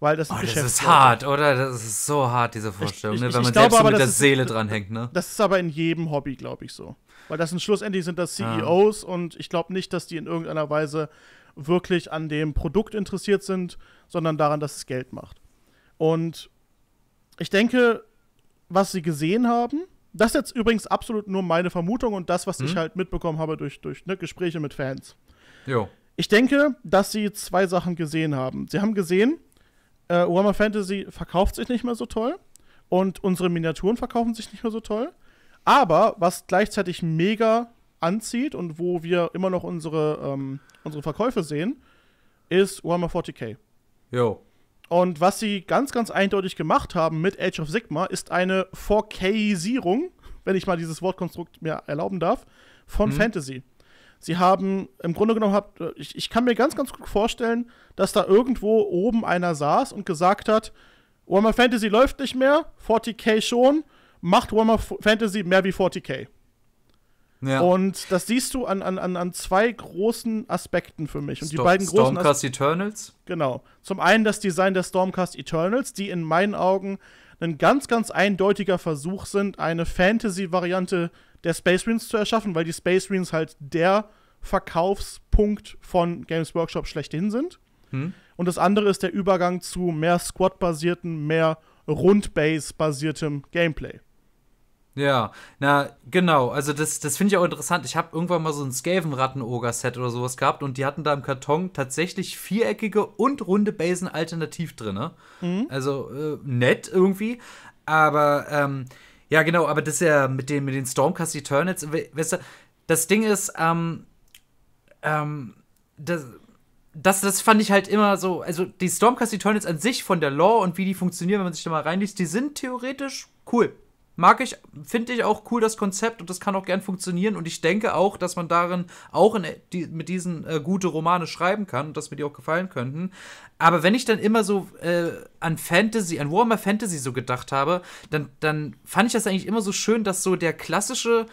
Weil das, oh, das ist hart, oder? Das ist so hart, diese Vorstellung, ich, ne? ich, ne? wenn man selbst aber, so mit der ist, Seele dranhängt. Ne? Das ist aber in jedem Hobby, glaube ich, so. Weil das sind schlussendlich sind das CEOs ah. und ich glaube nicht, dass die in irgendeiner Weise wirklich an dem Produkt interessiert sind, sondern daran, dass es Geld macht. Und ich denke, was sie gesehen haben, das ist jetzt übrigens absolut nur meine Vermutung und das, was hm? ich mhm. halt mitbekommen habe durch, durch ne, Gespräche mit Fans. Jo. Ich denke, dass sie zwei Sachen gesehen haben. Sie haben gesehen, äh, Warhammer Fantasy verkauft sich nicht mehr so toll und unsere Miniaturen verkaufen sich nicht mehr so toll. Aber was gleichzeitig mega anzieht und wo wir immer noch unsere, ähm, unsere Verkäufe sehen, ist Warhammer 40k. Jo. Und was sie ganz, ganz eindeutig gemacht haben mit Age of Sigma, ist eine 4K-Isierung, wenn ich mal dieses Wortkonstrukt mir erlauben darf, von mhm. Fantasy. Sie haben im Grunde genommen, habt, ich, ich kann mir ganz, ganz gut vorstellen, dass da irgendwo oben einer saß und gesagt hat, Warhammer Fantasy läuft nicht mehr, 40k schon, macht Warhammer Fantasy mehr wie 40k. Ja. Und das siehst du an, an, an zwei großen Aspekten für mich. Und Sto die beiden Stormcast As Eternals? Genau. Zum einen das Design der Stormcast Eternals, die in meinen Augen ein ganz, ganz eindeutiger Versuch sind, eine Fantasy-Variante äh, der Space Marines zu erschaffen, weil die Space Marines halt der Verkaufspunkt von Games Workshop schlechthin sind. Hm. Und das andere ist der Übergang zu mehr Squad-basierten, mehr Rundbase-basiertem Gameplay. Ja, na, genau. Also, das, das finde ich auch interessant. Ich habe irgendwann mal so ein Skaven-Ratten-Oger-Set oder sowas gehabt und die hatten da im Karton tatsächlich viereckige und runde Basen alternativ drin. Mhm. Also, äh, nett irgendwie. Aber ähm, ja, genau, aber das ist ja mit den, mit den Stormcast Eternals. Weißt du, das Ding ist, ähm, ähm, das, das, das fand ich halt immer so. Also, die Stormcast Eternals an sich von der Lore und wie die funktionieren, wenn man sich da mal reinliest, die sind theoretisch cool. Mag ich, finde ich auch cool das Konzept und das kann auch gern funktionieren. Und ich denke auch, dass man darin auch in, äh, die, mit diesen äh, gute Romane schreiben kann und dass mir die auch gefallen könnten. Aber wenn ich dann immer so äh, an Fantasy, an Warhammer Fantasy so gedacht habe, dann, dann fand ich das eigentlich immer so schön, dass so der klassische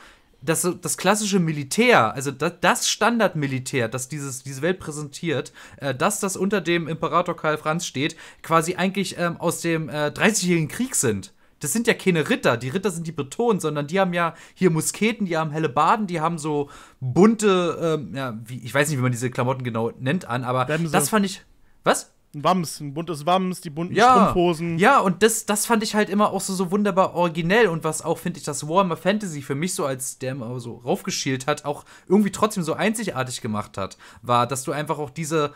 das, das klassische Militär, also das, das Standardmilitär, das dieses, diese Welt präsentiert, äh, dass das unter dem Imperator Karl Franz steht, quasi eigentlich ähm, aus dem äh, 30-jährigen Krieg sind das sind ja keine Ritter. Die Ritter sind die Bretonen, sondern die haben ja hier Musketen, die haben helle Baden, die haben so bunte, ähm, ja, wie, ich weiß nicht, wie man diese Klamotten genau nennt an, aber Bremse. das fand ich. Was? Ein Wams, ein buntes Wams, die bunten ja, Strumpfhosen. Ja, und das, das fand ich halt immer auch so, so wunderbar originell und was auch, finde ich, das Warhammer Fantasy für mich so, als der immer so raufgeschielt hat, auch irgendwie trotzdem so einzigartig gemacht hat, war, dass du einfach auch diese,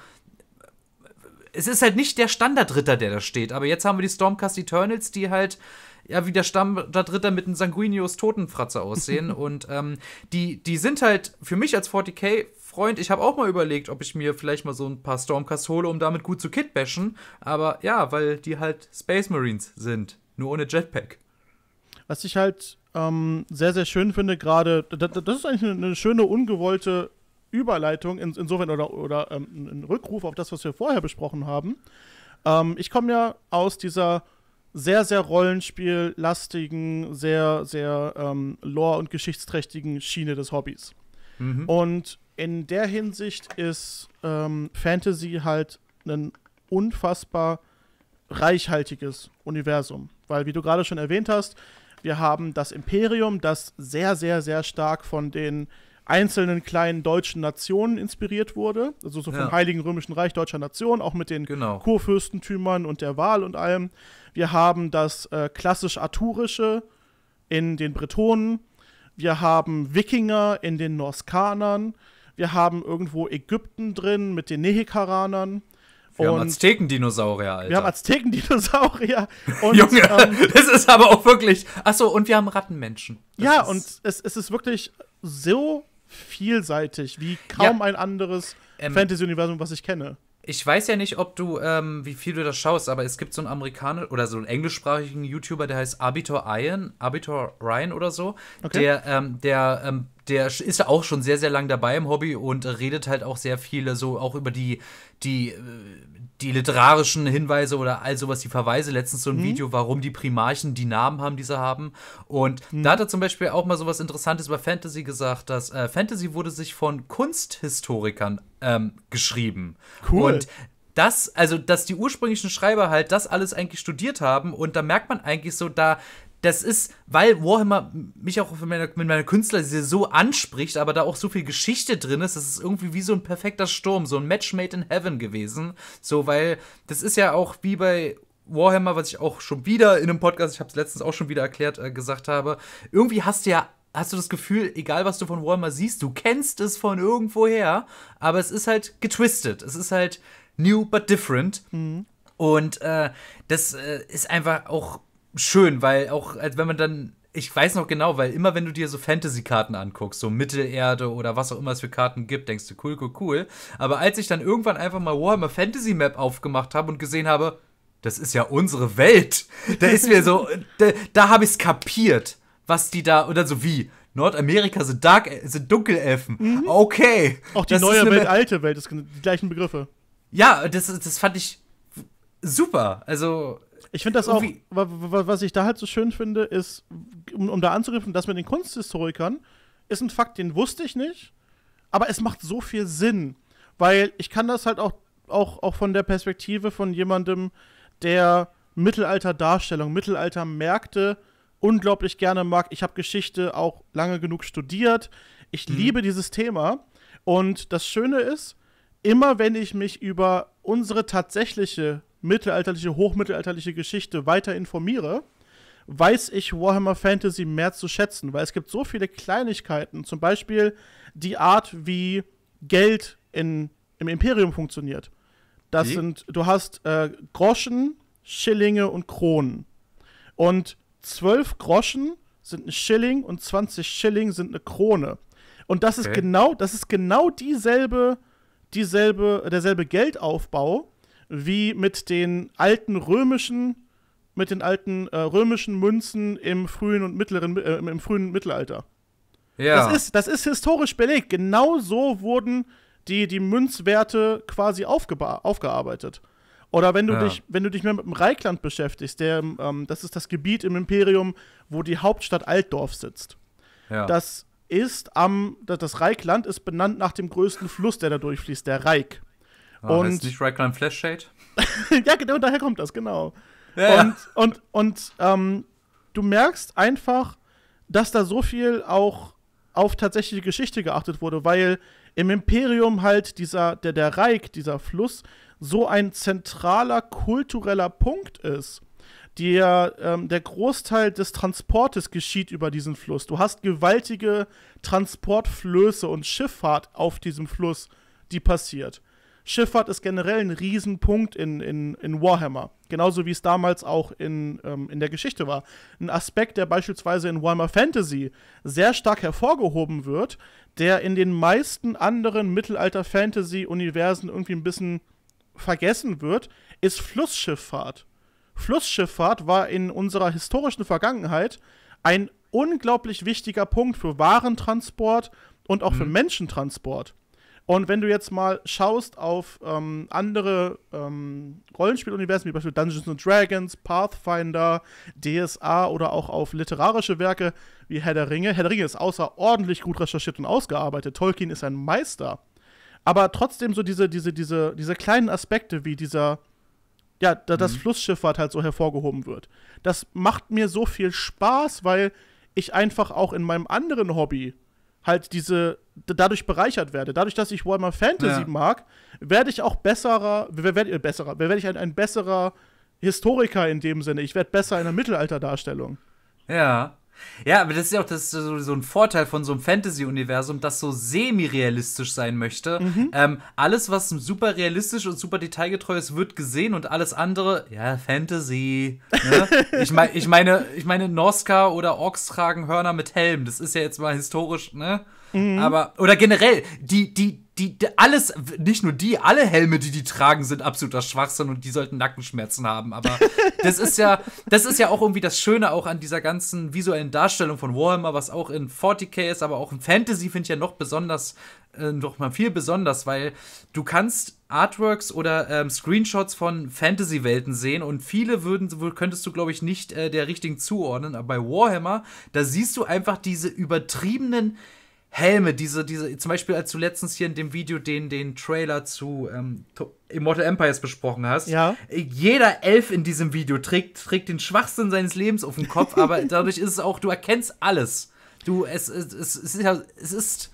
es ist halt nicht der Standardritter, der da steht, aber jetzt haben wir die Stormcast Eternals, die halt ja wie der Stamm da Stammstadtritter mit einem Sanguinius Totenfratze aussehen. und ähm, die, die sind halt für mich als 40k Freund, ich habe auch mal überlegt, ob ich mir vielleicht mal so ein paar Stormcast hole, um damit gut zu kitbashen. Aber ja, weil die halt Space Marines sind, nur ohne Jetpack. Was ich halt ähm, sehr, sehr schön finde, gerade, das ist eigentlich eine schöne, ungewollte Überleitung, in, insofern oder, oder ähm, ein Rückruf auf das, was wir vorher besprochen haben. Ähm, ich komme ja aus dieser sehr, sehr rollenspiellastigen, sehr, sehr ähm, lore- und geschichtsträchtigen Schiene des Hobbys. Mhm. Und in der Hinsicht ist ähm, Fantasy halt ein unfassbar reichhaltiges Universum. Weil, wie du gerade schon erwähnt hast, wir haben das Imperium, das sehr, sehr, sehr stark von den einzelnen kleinen deutschen Nationen inspiriert wurde. Also so vom ja. Heiligen Römischen Reich deutscher Nation, auch mit den genau. Kurfürstentümern und der Wahl und allem. Wir haben das äh, klassisch-arturische in den Bretonen. Wir haben Wikinger in den Norskanern. Wir haben irgendwo Ägypten drin mit den Nehekaranern. Wir und haben Aztekendinosaurier, Alter. Wir haben Aztekendinosaurier. Und, Junge, ähm, das ist aber auch wirklich. Achso, und wir haben Rattenmenschen. Das ja, und es, es ist wirklich so vielseitig wie kaum ja, ein anderes ähm, Fantasy-Universum, was ich kenne ich weiß ja nicht, ob du, ähm, wie viel du das schaust, aber es gibt so einen amerikanischen oder so einen englischsprachigen YouTuber, der heißt Abitur Ryan, Abitur Ryan oder so. Okay. Der, ähm, der, ähm, der ist auch schon sehr, sehr lang dabei im Hobby und redet halt auch sehr viele so auch über die, die, äh, die literarischen Hinweise oder all sowas, die Verweise. Letztens so ein mhm. Video, warum die Primarchen die Namen haben, die sie haben. Und mhm. da hat er zum Beispiel auch mal sowas Interessantes über Fantasy gesagt, dass äh, Fantasy wurde sich von Kunsthistorikern ähm, geschrieben. Cool. Und das, also, dass die ursprünglichen Schreiber halt das alles eigentlich studiert haben und da merkt man eigentlich so, da, das ist, weil Warhammer mich auch mit meiner, mit meiner Künstlerseele so anspricht, aber da auch so viel Geschichte drin ist, das ist irgendwie wie so ein perfekter Sturm, so ein Match made in heaven gewesen. So, weil das ist ja auch wie bei Warhammer, was ich auch schon wieder in einem Podcast, ich habe es letztens auch schon wieder erklärt, äh, gesagt habe. Irgendwie hast du ja hast du das Gefühl, egal was du von Warhammer siehst, du kennst es von irgendwoher, aber es ist halt getwistet. Es ist halt new but different. Mhm. Und äh, das äh, ist einfach auch schön, weil auch, als wenn man dann, ich weiß noch genau, weil immer wenn du dir so Fantasy-Karten anguckst, so Mittelerde oder was auch immer es für Karten gibt, denkst du, cool, cool, cool. Aber als ich dann irgendwann einfach mal Warhammer Fantasy Map aufgemacht habe und gesehen habe, das ist ja unsere Welt. Da ist mir so, da, da habe ich es kapiert, was die da, oder so wie. Nordamerika sind, Dark, sind Dunkelelfen. Mhm. Okay. Auch die neue Welt, alte Welt, das sind die gleichen Begriffe. Ja, das, das fand ich super. Also, ich finde das auch, was ich da halt so schön finde, ist, um, um da anzugriffen, dass mit den Kunsthistorikern ist ein Fakt, den wusste ich nicht, aber es macht so viel Sinn, weil ich kann das halt auch, auch, auch von der Perspektive von jemandem, der Mittelalterdarstellung, Mittelaltermärkte unglaublich gerne mag. Ich habe Geschichte auch lange genug studiert. Ich mhm. liebe dieses Thema. Und das Schöne ist, immer wenn ich mich über unsere tatsächliche mittelalterliche, hochmittelalterliche Geschichte weiter informiere, weiß ich Warhammer Fantasy mehr zu schätzen, weil es gibt so viele Kleinigkeiten, zum Beispiel die Art, wie Geld in, im Imperium funktioniert. Das die? sind, du hast äh, Groschen, Schillinge und Kronen. Und 12 Groschen sind ein Schilling und 20 Schilling sind eine Krone. Und das okay. ist genau, das ist genau dieselbe, dieselbe, derselbe Geldaufbau, wie mit den alten römischen, mit den alten äh, römischen Münzen im frühen und mittleren, äh, im frühen Mittelalter. Ja. Das ist, das ist historisch belegt. Genau so wurden die, die Münzwerte quasi aufgearbeitet. Oder wenn du ja. dich, wenn du dich mehr mit dem Reichland beschäftigst, der, ähm, das ist das Gebiet im Imperium, wo die Hauptstadt Altdorf sitzt. Ja. Das ist am, das Reichland ist benannt nach dem größten Fluss, der da durchfließt, der Reich. War ah, und heißt nicht Rackline Flash Shade? ja, genau, daher kommt das, genau. Ja, und, und, und ähm, du merkst einfach, dass da so viel auch auf tatsächliche Geschichte geachtet wurde, weil im Imperium halt dieser, der, der Reich, dieser Fluss, so ein zentraler kultureller Punkt ist. Der, ähm, der Großteil des Transportes geschieht über diesen Fluss. Du hast gewaltige Transportflöße und Schifffahrt auf diesem Fluss, die passiert. Schifffahrt ist generell ein Riesenpunkt in, in, in Warhammer. Genauso wie es damals auch in, ähm, in der Geschichte war. Ein Aspekt, der beispielsweise in Warhammer Fantasy sehr stark hervorgehoben wird, der in den meisten anderen Mittelalter-Fantasy-Universen irgendwie ein bisschen vergessen wird, ist Flussschifffahrt. Flussschifffahrt war in unserer historischen Vergangenheit ein unglaublich wichtiger Punkt für Warentransport und auch mhm. für Menschentransport. Und wenn du jetzt mal schaust auf ähm, andere ähm, Rollenspieluniversen, wie beispielsweise Dungeons and Dragons, Pathfinder, DSA oder auch auf literarische Werke wie Herr der Ringe, Herr der Ringe ist außerordentlich gut recherchiert und ausgearbeitet. Tolkien ist ein Meister. Aber trotzdem so diese, diese, diese, diese kleinen Aspekte wie dieser, ja, da, das mhm. Flussschifffahrt halt so hervorgehoben wird. Das macht mir so viel Spaß, weil ich einfach auch in meinem anderen Hobby halt diese dadurch bereichert werde. Dadurch, dass ich Warhammer Fantasy ja. mag, werde ich auch besserer, werde äh, besserer, werde ich ein, ein besserer Historiker in dem Sinne. Ich werde besser in der Mittelalterdarstellung. Ja. Ja, aber das ist ja auch das ist so, so ein Vorteil von so einem Fantasy-Universum, das so semi-realistisch sein möchte. Mhm. Ähm, alles, was super realistisch und super detailgetreu ist, wird gesehen und alles andere, ja, Fantasy. Ne? ich, mein, ich meine, ich meine, Norska oder Orks tragen Hörner mit Helm. Das ist ja jetzt mal historisch, ne? Mhm. Aber, oder generell, die, die, die, die, alles, nicht nur die, alle Helme, die die tragen, sind absoluter Schwachsinn und die sollten Nackenschmerzen haben. Aber das ist ja, das ist ja auch irgendwie das Schöne auch an dieser ganzen visuellen Darstellung von Warhammer, was auch in 40k ist, aber auch in Fantasy finde ich ja noch besonders, äh, noch mal viel besonders, weil du kannst Artworks oder ähm, Screenshots von Fantasy-Welten sehen und viele würden, könntest du glaube ich nicht äh, der richtigen zuordnen, aber bei Warhammer, da siehst du einfach diese übertriebenen Helme, diese, diese, zum Beispiel, als du letztens hier in dem Video den, den Trailer zu ähm, Immortal Empires besprochen hast, ja. jeder Elf in diesem Video trägt, trägt den Schwachsinn seines Lebens auf den Kopf, aber dadurch ist es auch, du erkennst alles. Du, es, es, es, es ist ja, es ist.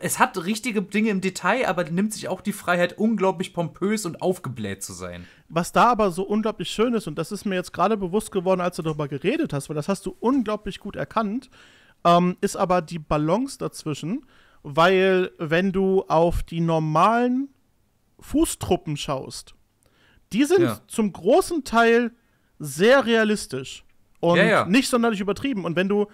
Es hat richtige Dinge im Detail, aber nimmt sich auch die Freiheit, unglaublich pompös und aufgebläht zu sein. Was da aber so unglaublich schön ist, und das ist mir jetzt gerade bewusst geworden, als du darüber geredet hast, weil das hast du unglaublich gut erkannt, ähm, ist aber die Balance dazwischen, weil wenn du auf die normalen Fußtruppen schaust, die sind ja. zum großen Teil sehr realistisch und ja, ja. nicht sonderlich übertrieben. Und wenn du,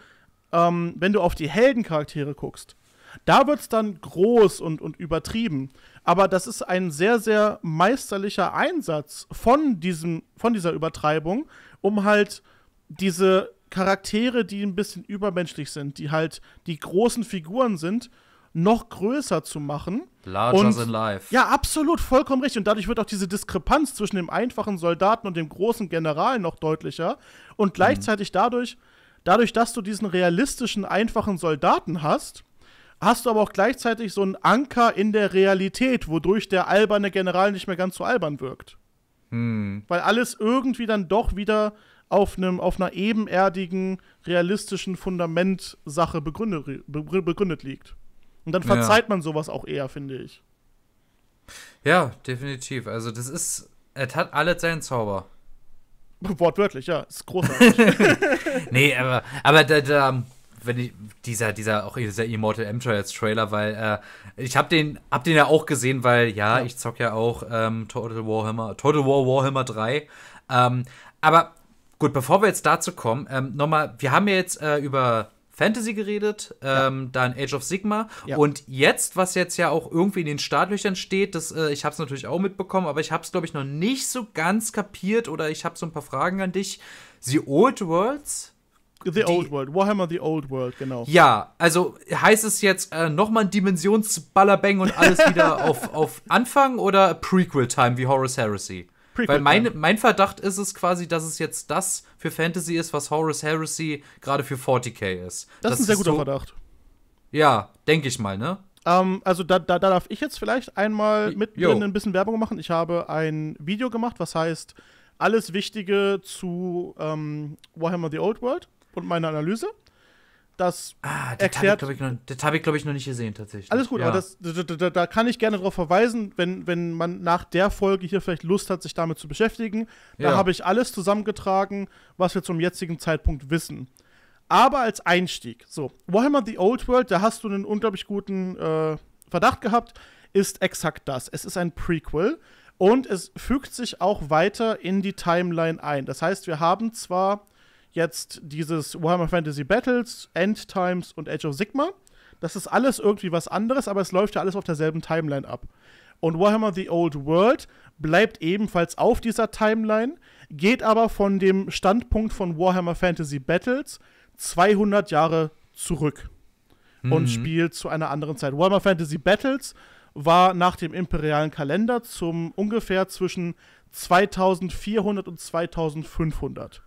ähm, wenn du auf die Heldencharaktere guckst, da wird es dann groß und, und übertrieben. Aber das ist ein sehr, sehr meisterlicher Einsatz von, diesem, von dieser Übertreibung, um halt diese Charaktere, die ein bisschen übermenschlich sind, die halt die großen Figuren sind, noch größer zu machen. Larger und, than life. Ja, absolut, vollkommen richtig. Und dadurch wird auch diese Diskrepanz zwischen dem einfachen Soldaten und dem großen General noch deutlicher. Und gleichzeitig mhm. dadurch, dadurch, dass du diesen realistischen, einfachen Soldaten hast, hast du aber auch gleichzeitig so einen Anker in der Realität, wodurch der alberne General nicht mehr ganz so albern wirkt. Mhm. Weil alles irgendwie dann doch wieder auf, einem, auf einer ebenerdigen, realistischen Fundamentsache begründet, begründet liegt. Und dann verzeiht ja. man sowas auch eher, finde ich. Ja, definitiv. Also das ist, es hat alles seinen Zauber. Wortwörtlich, ja, ist großartig. nee, aber, aber da, da, wenn ich, dieser, dieser, auch dieser Immortal M als Trailer, weil äh, ich hab den, hab den ja auch gesehen, weil ja, ja. ich zock ja auch ähm, Total Warhammer, Total War Warhammer 3. Ähm, aber Gut, bevor wir jetzt dazu kommen, ähm, nochmal, wir haben ja jetzt äh, über Fantasy geredet, ähm, ja. dann Age of Sigma ja. und jetzt, was jetzt ja auch irgendwie in den Startlöchern steht, das, äh, ich habe es natürlich auch mitbekommen, aber ich habe es, glaube ich, noch nicht so ganz kapiert oder ich habe so ein paar Fragen an dich. The Old Worlds? The die, Old World, Warhammer The Old World, genau. Ja, also heißt es jetzt äh, nochmal ein Dimensionsballerbang und alles wieder auf, auf Anfang oder Prequel-Time wie Horus Heresy? Prequel Weil mein, mein Verdacht ist es quasi, dass es jetzt das für Fantasy ist, was Horus Heresy gerade für 40k ist. Das, das ist ein sehr guter Verdacht. Ja, denke ich mal, ne? Ähm, also da, da, da, darf ich jetzt vielleicht einmal mit ein bisschen Werbung machen. Ich habe ein Video gemacht, was heißt alles Wichtige zu ähm, Warhammer The Old World und meine Analyse das ah, das erklärt. ich, noch, habe ich, glaube ich, noch nicht gesehen, tatsächlich. Alles gut, ja. aber das, da, da, da, kann ich gerne darauf verweisen, wenn, wenn man nach der Folge hier vielleicht Lust hat, sich damit zu beschäftigen. Da ja. habe ich alles zusammengetragen, was wir zum jetzigen Zeitpunkt wissen. Aber als Einstieg, so, Warhammer The Old World, da hast du einen unglaublich guten äh, Verdacht gehabt, ist exakt das. Es ist ein Prequel und es fügt sich auch weiter in die Timeline ein. Das heißt, wir haben zwar jetzt dieses Warhammer Fantasy Battles, End Times und Age of Sigma. Das ist alles irgendwie was anderes, aber es läuft ja alles auf derselben Timeline ab. Und Warhammer The Old World bleibt ebenfalls auf dieser Timeline, geht aber von dem Standpunkt von Warhammer Fantasy Battles 200 Jahre zurück mhm. und spielt zu einer anderen Zeit. Warhammer Fantasy Battles war nach dem imperialen Kalender zum ungefähr zwischen 2400 und 2500.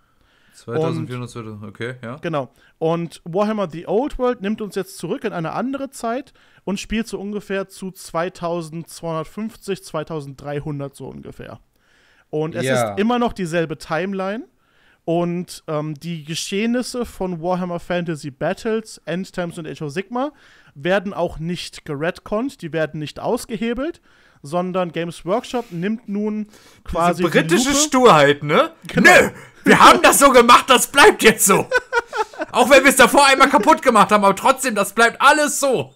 2400, und, okay, ja. Genau. Und Warhammer The Old World nimmt uns jetzt zurück in eine andere Zeit und spielt so ungefähr zu 2250, 2300 so ungefähr. Und es ja. ist immer noch dieselbe Timeline. Und ähm, die Geschehnisse von Warhammer Fantasy Battles, Endtimes und Age of Sigma werden auch nicht geredconnt, die werden nicht ausgehebelt, sondern Games Workshop nimmt nun quasi. Diese britische Sturheit, ne? Genau. Nö! Wir haben das so gemacht, das bleibt jetzt so. Auch wenn wir es davor einmal kaputt gemacht haben, aber trotzdem, das bleibt alles so.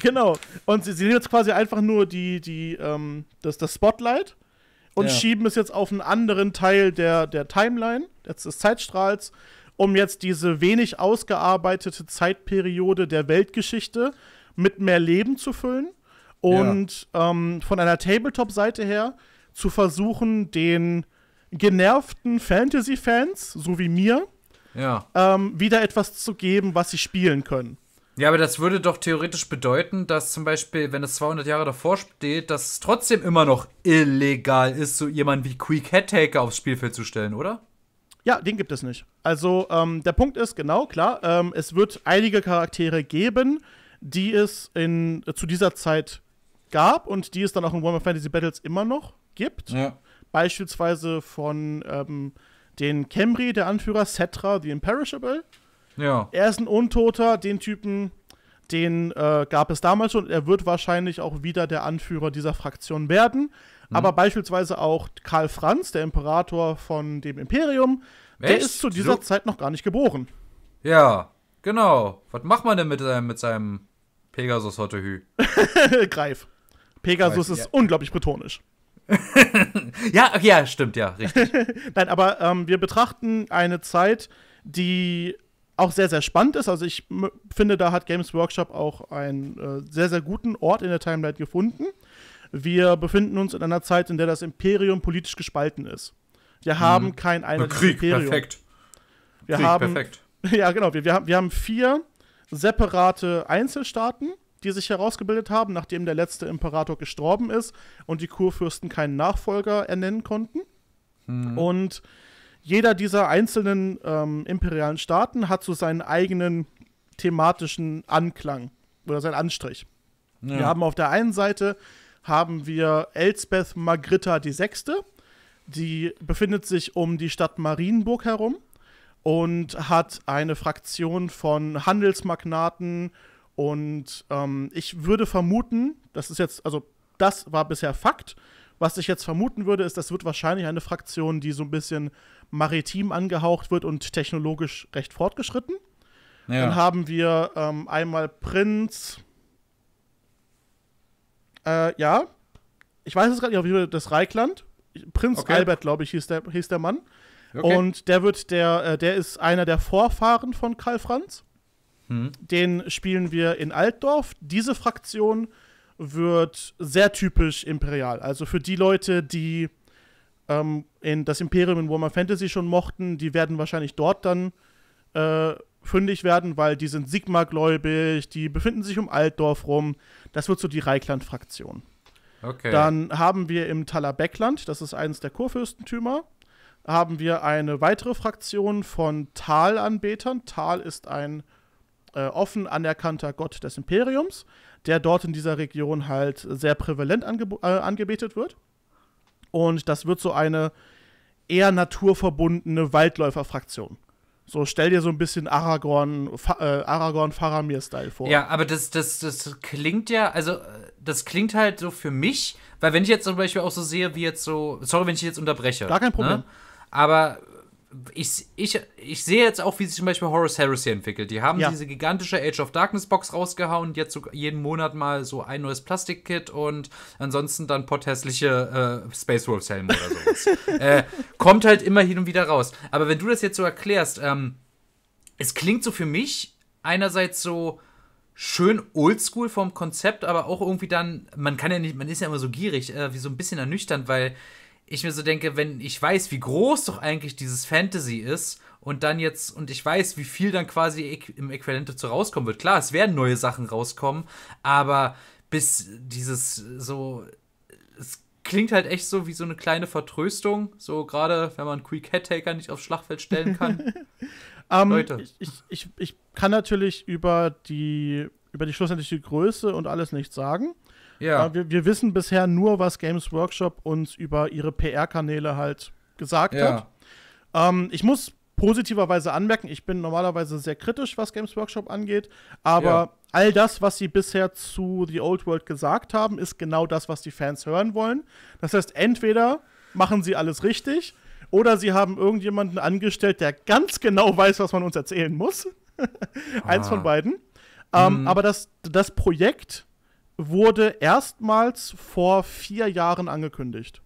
genau. Und sie, sie nehmen jetzt quasi einfach nur die, die, ähm, das, das Spotlight und ja. schieben es jetzt auf einen anderen Teil der, der Timeline, jetzt des Zeitstrahls, um jetzt diese wenig ausgearbeitete Zeitperiode der Weltgeschichte mit mehr Leben zu füllen und ja. ähm, von einer Tabletop-Seite her zu versuchen, den genervten Fantasy-Fans, so wie mir, ja. ähm, wieder etwas zu geben, was sie spielen können. Ja, aber das würde doch theoretisch bedeuten, dass zum Beispiel, wenn es 200 Jahre davor steht, dass es trotzdem immer noch illegal ist, so jemanden wie Quick Headtaker aufs Spielfeld zu stellen, oder? Ja, den gibt es nicht. Also ähm, der Punkt ist genau klar, ähm, es wird einige Charaktere geben, die es in, äh, zu dieser Zeit gab und die es dann auch in Warhammer Fantasy Battles immer noch gibt. Ja. Beispielsweise von ähm, den Camry, der Anführer, Setra, The Imperishable. Ja. Er ist ein Untoter, den Typen, den äh, gab es damals schon. Er wird wahrscheinlich auch wieder der Anführer dieser Fraktion werden. Mhm. Aber beispielsweise auch Karl Franz, der Imperator von dem Imperium, Echt? der ist zu dieser so? Zeit noch gar nicht geboren. Ja, genau. Was macht man denn mit seinem, äh, mit seinem Pegasus-Hottehü? Greif. Pegasus ist ja. unglaublich bretonisch. ja, okay, ja, stimmt, ja, richtig. Nein, aber ähm, wir betrachten eine Zeit, die auch sehr, sehr spannend ist. Also ich finde, da hat Games Workshop auch einen äh, sehr, sehr guten Ort in der Timeline gefunden. Wir befinden uns in einer Zeit, in der das Imperium politisch gespalten ist. Wir mhm. haben hm. kein einheitliches Imperium. Perfekt. Wir Krieg, haben, perfekt. Ja, genau. Wir, wir haben vier separate Einzelstaaten die sich herausgebildet haben, nachdem der letzte Imperator gestorben ist und die Kurfürsten keinen Nachfolger ernennen konnten. Mhm. Und jeder dieser einzelnen ähm, imperialen Staaten hat so seinen eigenen thematischen Anklang oder seinen Anstrich. Ja. Wir haben auf der einen Seite haben wir Elsbeth Magritta VI. Die befindet sich um die Stadt Marienburg herum und hat eine Fraktion von Handelsmagnaten und ähm, ich würde vermuten, das ist jetzt, also das war bisher Fakt. Was ich jetzt vermuten würde, ist, das wird wahrscheinlich eine Fraktion, die so ein bisschen maritim angehaucht wird und technologisch recht fortgeschritten. Ja. Dann haben wir ähm, einmal Prinz. Äh, ja. Ich weiß es gerade nicht, wie das Reichland. Prinz okay. Albert, glaube ich, hieß der, hieß der Mann. Okay. Und der wird der, äh, der ist einer der Vorfahren von Karl Franz. Hm. Den spielen wir in Altdorf. Diese Fraktion wird sehr typisch imperial. Also für die Leute, die ähm, in das Imperium in Warhammer Fantasy schon mochten, die werden wahrscheinlich dort dann äh, fündig werden, weil die sind Sigma-gläubig, die befinden sich um Altdorf rum. Das wird so die Reikland-Fraktion. Okay. Dann haben wir im Talabeckland, das ist eines der Kurfürstentümer, haben wir eine weitere Fraktion von Talanbetern. Tal ist ein äh, offen anerkannter Gott des Imperiums, der dort in dieser Region halt sehr prävalent ange äh, angebetet wird. Und das wird so eine eher naturverbundene Waldläuferfraktion. So stell dir so ein bisschen Aragorn, äh, Aragorn Faramir-Style vor. Ja, aber das, das, das klingt ja, also äh, das klingt halt so für mich, weil wenn ich jetzt zum Beispiel auch so sehe, wie jetzt so, sorry, wenn ich jetzt unterbreche. Gar kein ne? Problem. Ne? Aber ich, ich, ich sehe jetzt auch, wie sich zum Beispiel Horus Heresy entwickelt. Die haben ja. diese gigantische Age of Darkness Box rausgehauen, jetzt so jeden Monat mal so ein neues Plastikkit und ansonsten dann potthässliche äh, Space Wolves Helm oder sowas. äh, kommt halt immer hin und wieder raus. Aber wenn du das jetzt so erklärst, ähm, es klingt so für mich einerseits so, schön oldschool vom Konzept, aber auch irgendwie dann, man kann ja nicht, man ist ja immer so gierig, äh, wie so ein bisschen ernüchternd, weil ich mir so denke, wenn ich weiß, wie groß doch eigentlich dieses Fantasy ist und dann jetzt, und ich weiß, wie viel dann quasi im Äquivalent dazu rauskommen wird. Klar, es werden neue Sachen rauskommen, aber bis dieses so, es klingt halt echt so wie so eine kleine Vertröstung, so gerade, wenn man Quick Headtaker nicht aufs Schlachtfeld stellen kann. um, ähm, Leute. Ich, ich, ich kann natürlich über die, über die schlussendliche Größe und alles nichts sagen. Ja. Wir, wir, wissen bisher nur, was Games Workshop uns über ihre PR-Kanäle halt gesagt ja. hat. Ähm, ich muss positiverweise anmerken, ich bin normalerweise sehr kritisch, was Games Workshop angeht, aber ja. all das, was sie bisher zu The Old World gesagt haben, ist genau das, was die Fans hören wollen. Das heißt, entweder machen sie alles richtig oder sie haben irgendjemanden angestellt, der ganz genau weiß, was man uns erzählen muss. Eins ah. von beiden. Ähm, mhm. Aber das, das Projekt wurde erstmals vor vier Jahren angekündigt.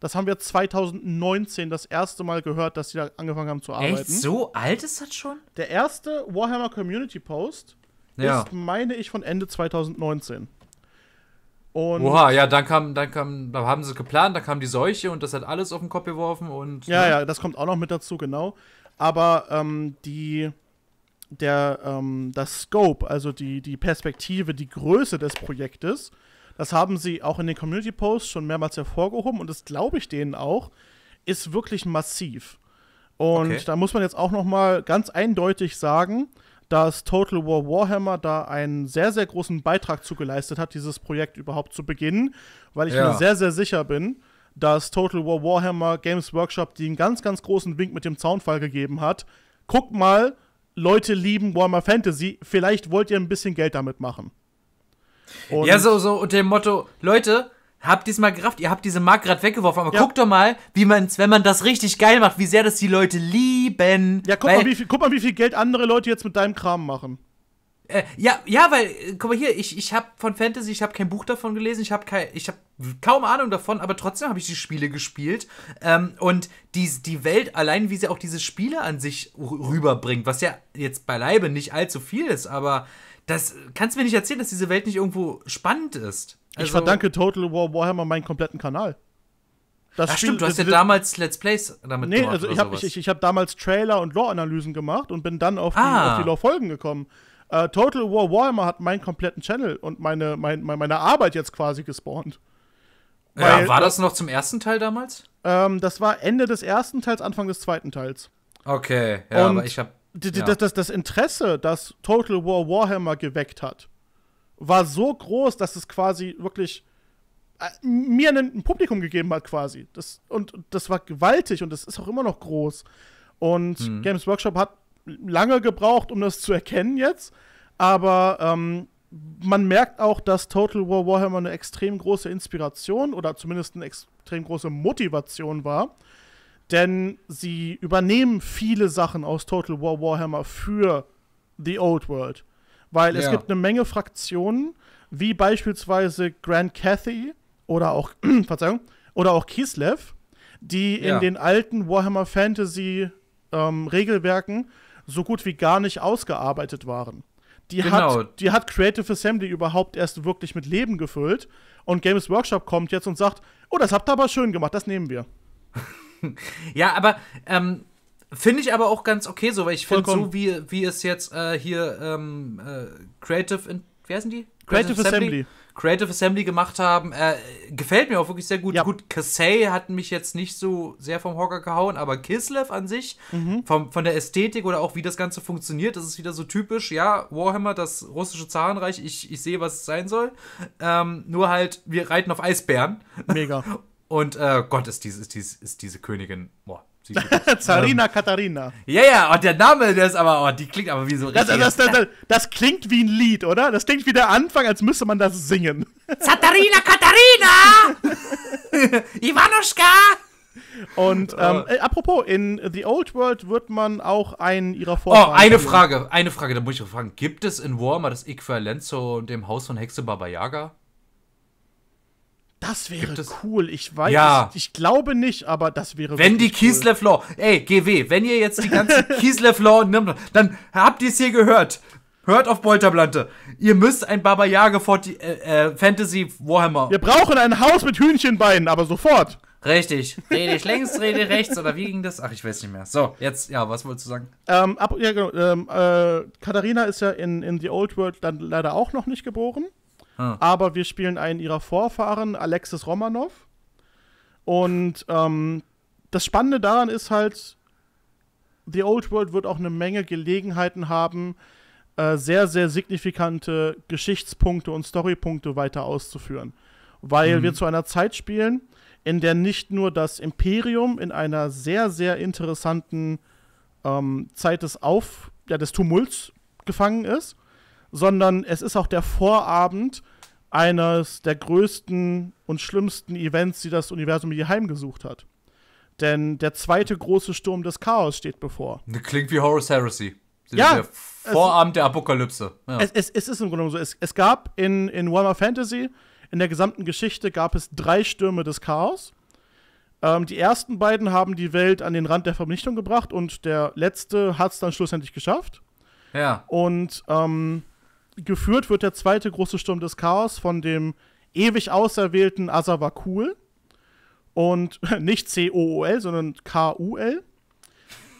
Das haben wir 2019 das erste Mal gehört, dass sie da angefangen haben zu arbeiten. Echt? So alt ist das schon? Der erste Warhammer Community Post ja. ist, meine ich, von Ende 2019. Und Oha, ja, dann kam, dann kam, da haben sie geplant, dann kam die Seuche und das hat alles auf den Kopf geworfen und. Ja, ne? ja, das kommt auch noch mit dazu, genau. Aber ähm, die der, ähm, das Scope, also die, die Perspektive, die Größe des Projektes, das haben sie auch in den Community Posts schon mehrmals hervorgehoben und das glaube ich denen auch, ist wirklich massiv. Und okay. da muss man jetzt auch noch mal ganz eindeutig sagen, dass Total War Warhammer da einen sehr, sehr großen Beitrag zugeleistet hat, dieses Projekt überhaupt zu beginnen, weil ich ja. mir sehr, sehr sicher bin, dass Total War Warhammer Games Workshop die einen ganz, ganz großen Wink mit dem Zaunfall gegeben hat. Guck mal, Leute lieben Warhammer Fantasy, vielleicht wollt ihr ein bisschen Geld damit machen. Und ja, so, so unter dem Motto, Leute, habt diesmal gerafft, ihr habt diese Mark gerade weggeworfen, aber ja. guckt doch mal, wie man's, wenn man das richtig geil macht, wie sehr das die Leute lieben. Ja, guck, mal, wie viel, guck mal, wie viel Geld andere Leute jetzt mit deinem Kram machen. Äh, ja, ja, weil, äh, guck mal hier, ich, ich habe von Fantasy, ich habe kein Buch davon gelesen, ich habe hab kaum Ahnung davon, aber trotzdem habe ich die Spiele gespielt. Ähm, und die, die Welt, allein wie sie auch diese Spiele an sich rüberbringt, was ja jetzt beileibe nicht allzu viel ist, aber das kannst du mir nicht erzählen, dass diese Welt nicht irgendwo spannend ist. Also, ich verdanke Total War Warhammer meinen kompletten Kanal. Das Ach, Spiel, stimmt, du hast ja damals Let's Plays damit nee, gemacht. Nee, also ich habe hab damals Trailer und Lore-Analysen gemacht und bin dann auf die, ah. auf die Lore-Folgen gekommen. Äh, Total War Warhammer hat meinen kompletten Channel und meine, mein, meine Arbeit jetzt quasi gespawnt. Weil, ja, war das noch zum ersten Teil damals? Ähm, das war Ende des ersten Teils, Anfang des zweiten Teils. Okay, ja, und aber ich hab. ja. das, das, das Interesse, das Total War Warhammer geweckt hat, war so groß, dass es quasi wirklich äh, mir ein Publikum gegeben hat quasi. Das, und das war gewaltig und das ist auch immer noch groß. Und mhm. Games Workshop hat lange gebraucht, um das zu erkennen jetzt, aber ähm, man merkt auch, dass Total War Warhammer eine extrem große Inspiration oder zumindest eine extrem große Motivation war, denn sie übernehmen viele Sachen aus Total War Warhammer für The Old World, weil ja. es gibt eine Menge Fraktionen, wie beispielsweise Grand Cathy oder auch Verzeihung, oder auch Kislev, die ja. in den alten Warhammer Fantasy ähm, Regelwerken so gut wie gar nicht ausgearbeitet waren. Die, genau. hat, die hat Creative Assembly überhaupt erst wirklich mit Leben gefüllt. Und Games Workshop kommt jetzt und sagt, oh, das habt ihr aber schön gemacht, das nehmen wir. ja, aber ähm, finde ich aber auch ganz okay so, weil ich finde so, wie, wie es jetzt äh, hier ähm, äh, Creative, in, wie heißen die? Creative, Creative Assembly. Assembly Creative Assembly gemacht haben, äh, gefällt mir auch wirklich sehr gut. Ja. Gut, Kasey hat mich jetzt nicht so sehr vom Hocker gehauen, aber Kislev an sich, mhm. vom, von der Ästhetik oder auch wie das Ganze funktioniert, das ist wieder so typisch, ja, Warhammer, das russische Zarenreich, ich, ich sehe, was es sein soll. Ähm, nur halt, wir reiten auf Eisbären. Mega. Und äh, Gott, ist, dies, ist, dies, ist diese Königin, boah, Zarina ähm, Katharina. Ja, ja, und oh, der Name, der ist aber, oh, die klingt aber wie so richtig. Das, das, das, das, klingt wie ein Lied, oder? Das klingt wie der Anfang, als müsste man das singen. Zarina Katharina! Iwanuschka! Und äh. ähm, äh, apropos, in The Old World wird man auch einen ihrer oh, Vorfahren. Oh, eine Frage, eine Frage, da muss ich auch fragen. Gibt es in Warhammer das Äquivalent zu dem Haus von Hexe Baba Yaga? Das wäre cool. Ich weiß, ja. ich, ich, glaube nicht, aber das wäre Wenn die Kislev Law, ey, GW, wenn ihr jetzt die ganze Kislev Law nimmt, dann habt ihr es hier gehört. Hört auf Bolterblante. Ihr müsst ein Baba Yaga äh, äh, Fantasy Warhammer. Wir brauchen ein Haus mit Hühnchenbeinen, aber sofort. Richtig. Rede ich links, rede rechts oder wie ging das? Ach, ich weiß nicht mehr. So, jetzt, ja, was wolltest du sagen? Ähm, ab, ja, genau, ähm, äh, Katharina ist ja in, in The Old World dann leider auch noch nicht geboren. Ah. Aber wir spielen einen ihrer Vorfahren, Alexis Romanov. Und ähm, das Spannende daran ist halt, The Old World wird auch eine Menge Gelegenheiten haben, äh, sehr, sehr signifikante Geschichtspunkte und Storypunkte weiter auszuführen. Weil mhm. wir zu einer Zeit spielen, in der nicht nur das Imperium in einer sehr, sehr interessanten ähm, Zeit des Auf, ja, des Tumults gefangen ist, sondern es ist auch der Vorabend eines der größten und schlimmsten Events, die das Universum je heimgesucht hat. Denn der zweite große Sturm des Chaos steht bevor. Ne, klingt wie Horus Heresy. ja, der Vorabend es, der Apokalypse. Ja. Es, es, es, ist im Grunde so. Es, es gab in, in Warhammer Fantasy, in der gesamten Geschichte, gab es drei Stürme des Chaos. Ähm, die ersten beiden haben die Welt an den Rand der Vernichtung gebracht und der letzte hat es dann schlussendlich geschafft. Ja. Und ähm, geführt wird der zweite große Sturm des Chaos von dem ewig auserwählten Asavakul. Und nicht C-O-O-L, sondern K-U-L.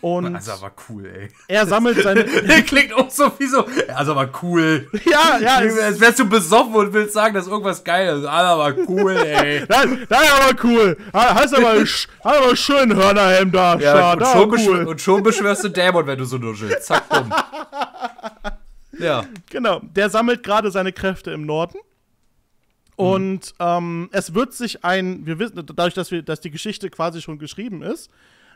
Und also war cool, ey. Er sammelt seine. Der klingt auch so wie so. Also war cool. Ja, ja. Als wärst du besoffen und willst sagen, dass irgendwas geil ist. Also war cool, ey. Nein, nein, aber cool. Hast aber, aber schön Hörnerhelm da. Ja, und, schon cool. und schon beschwörst du Dämon, wenn du so nuschelst. Zack, bumm. Ja. Genau. Der sammelt gerade seine Kräfte im Norden. Mhm. Und mhm. ähm, es wird sich ein, wir wissen, dadurch, dass, wir, dass die Geschichte quasi schon geschrieben ist,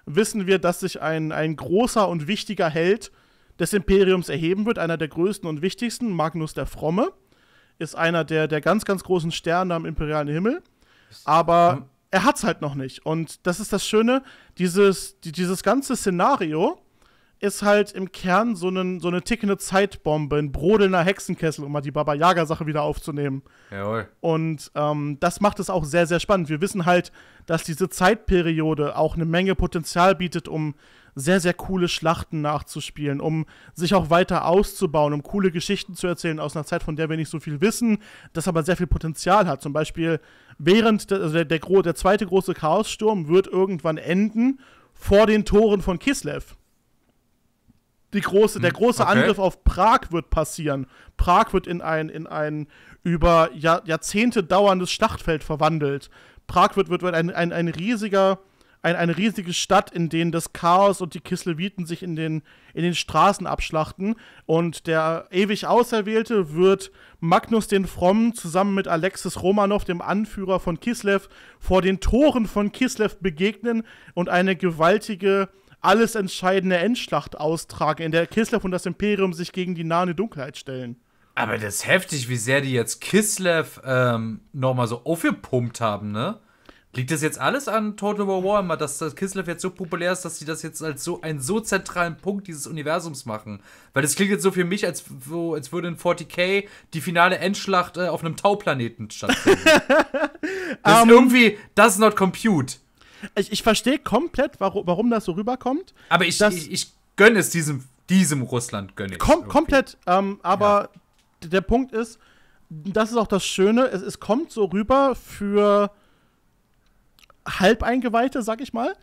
wissen wir, dass sich ein, ein großer und wichtiger Held des Imperiums erheben wird, einer der größten und wichtigsten, Magnus der Fromme, ist einer der, der ganz, ganz großen Sterne am imperialen Himmel. Aber er hat es halt noch nicht. Und das ist das Schöne, dieses, dieses ganze Szenario ist halt im Kern so, einen, so eine tickende Zeitbombe, ein brodelnder Hexenkessel, um mal die Baba Yaga-Sache wieder aufzunehmen. Jawohl. Und ähm, das macht es auch sehr, sehr spannend. Wir wissen halt, dass diese Zeitperiode auch eine Menge Potenzial bietet, um sehr, sehr coole Schlachten nachzuspielen, um sich auch weiter auszubauen, um coole Geschichten zu erzählen aus einer Zeit, von der wir nicht so viel wissen, das aber sehr viel Potenzial hat. Zum Beispiel, während der, also der, der, der zweite große Chaossturm wird irgendwann enden vor den Toren von Kislev. Die große, der hm, große okay. Angriff auf Prag wird passieren. Prag wird in ein, in ein über Jahr, Jahrzehnte dauerndes Schlachtfeld verwandelt. Prag wird, wird ein, ein, ein riesiger, ein, eine riesige Stadt, in denen das Chaos und die Kisleviten sich in den, in den Straßen abschlachten. Und der ewig Auserwählte wird Magnus den Frommen zusammen mit Alexis Romanov, dem Anführer von Kislev, vor den Toren von Kislev begegnen und eine gewaltige alles entscheidende Endschlacht austragen, in der Kislev und das Imperium sich gegen die nahe Dunkelheit stellen. Aber das ist heftig, wie sehr die jetzt Kislev ähm, nochmal so aufgepumpt haben, ne? Liegt das jetzt alles an Total War Warhammer, dass das Kislev jetzt so populär ist, dass sie das jetzt als so einen so zentralen Punkt dieses Universums machen? Weil das klingt jetzt so für mich, als, wo, als würde in 40k die finale Endschlacht äh, auf einem Tauplaneten stattfinden. das um, ist ähm, irgendwie, does not compute. Ich, ich verstehe komplett, warum, warum das so rüberkommt. Aber ich, ich, ich gönne es diesem, diesem Russland, gönne ich. Kom komplett. Ähm, aber ja. der Punkt ist, das ist auch das Schöne, es, es kommt so rüber für Halbeingeweihte, sag ich mal,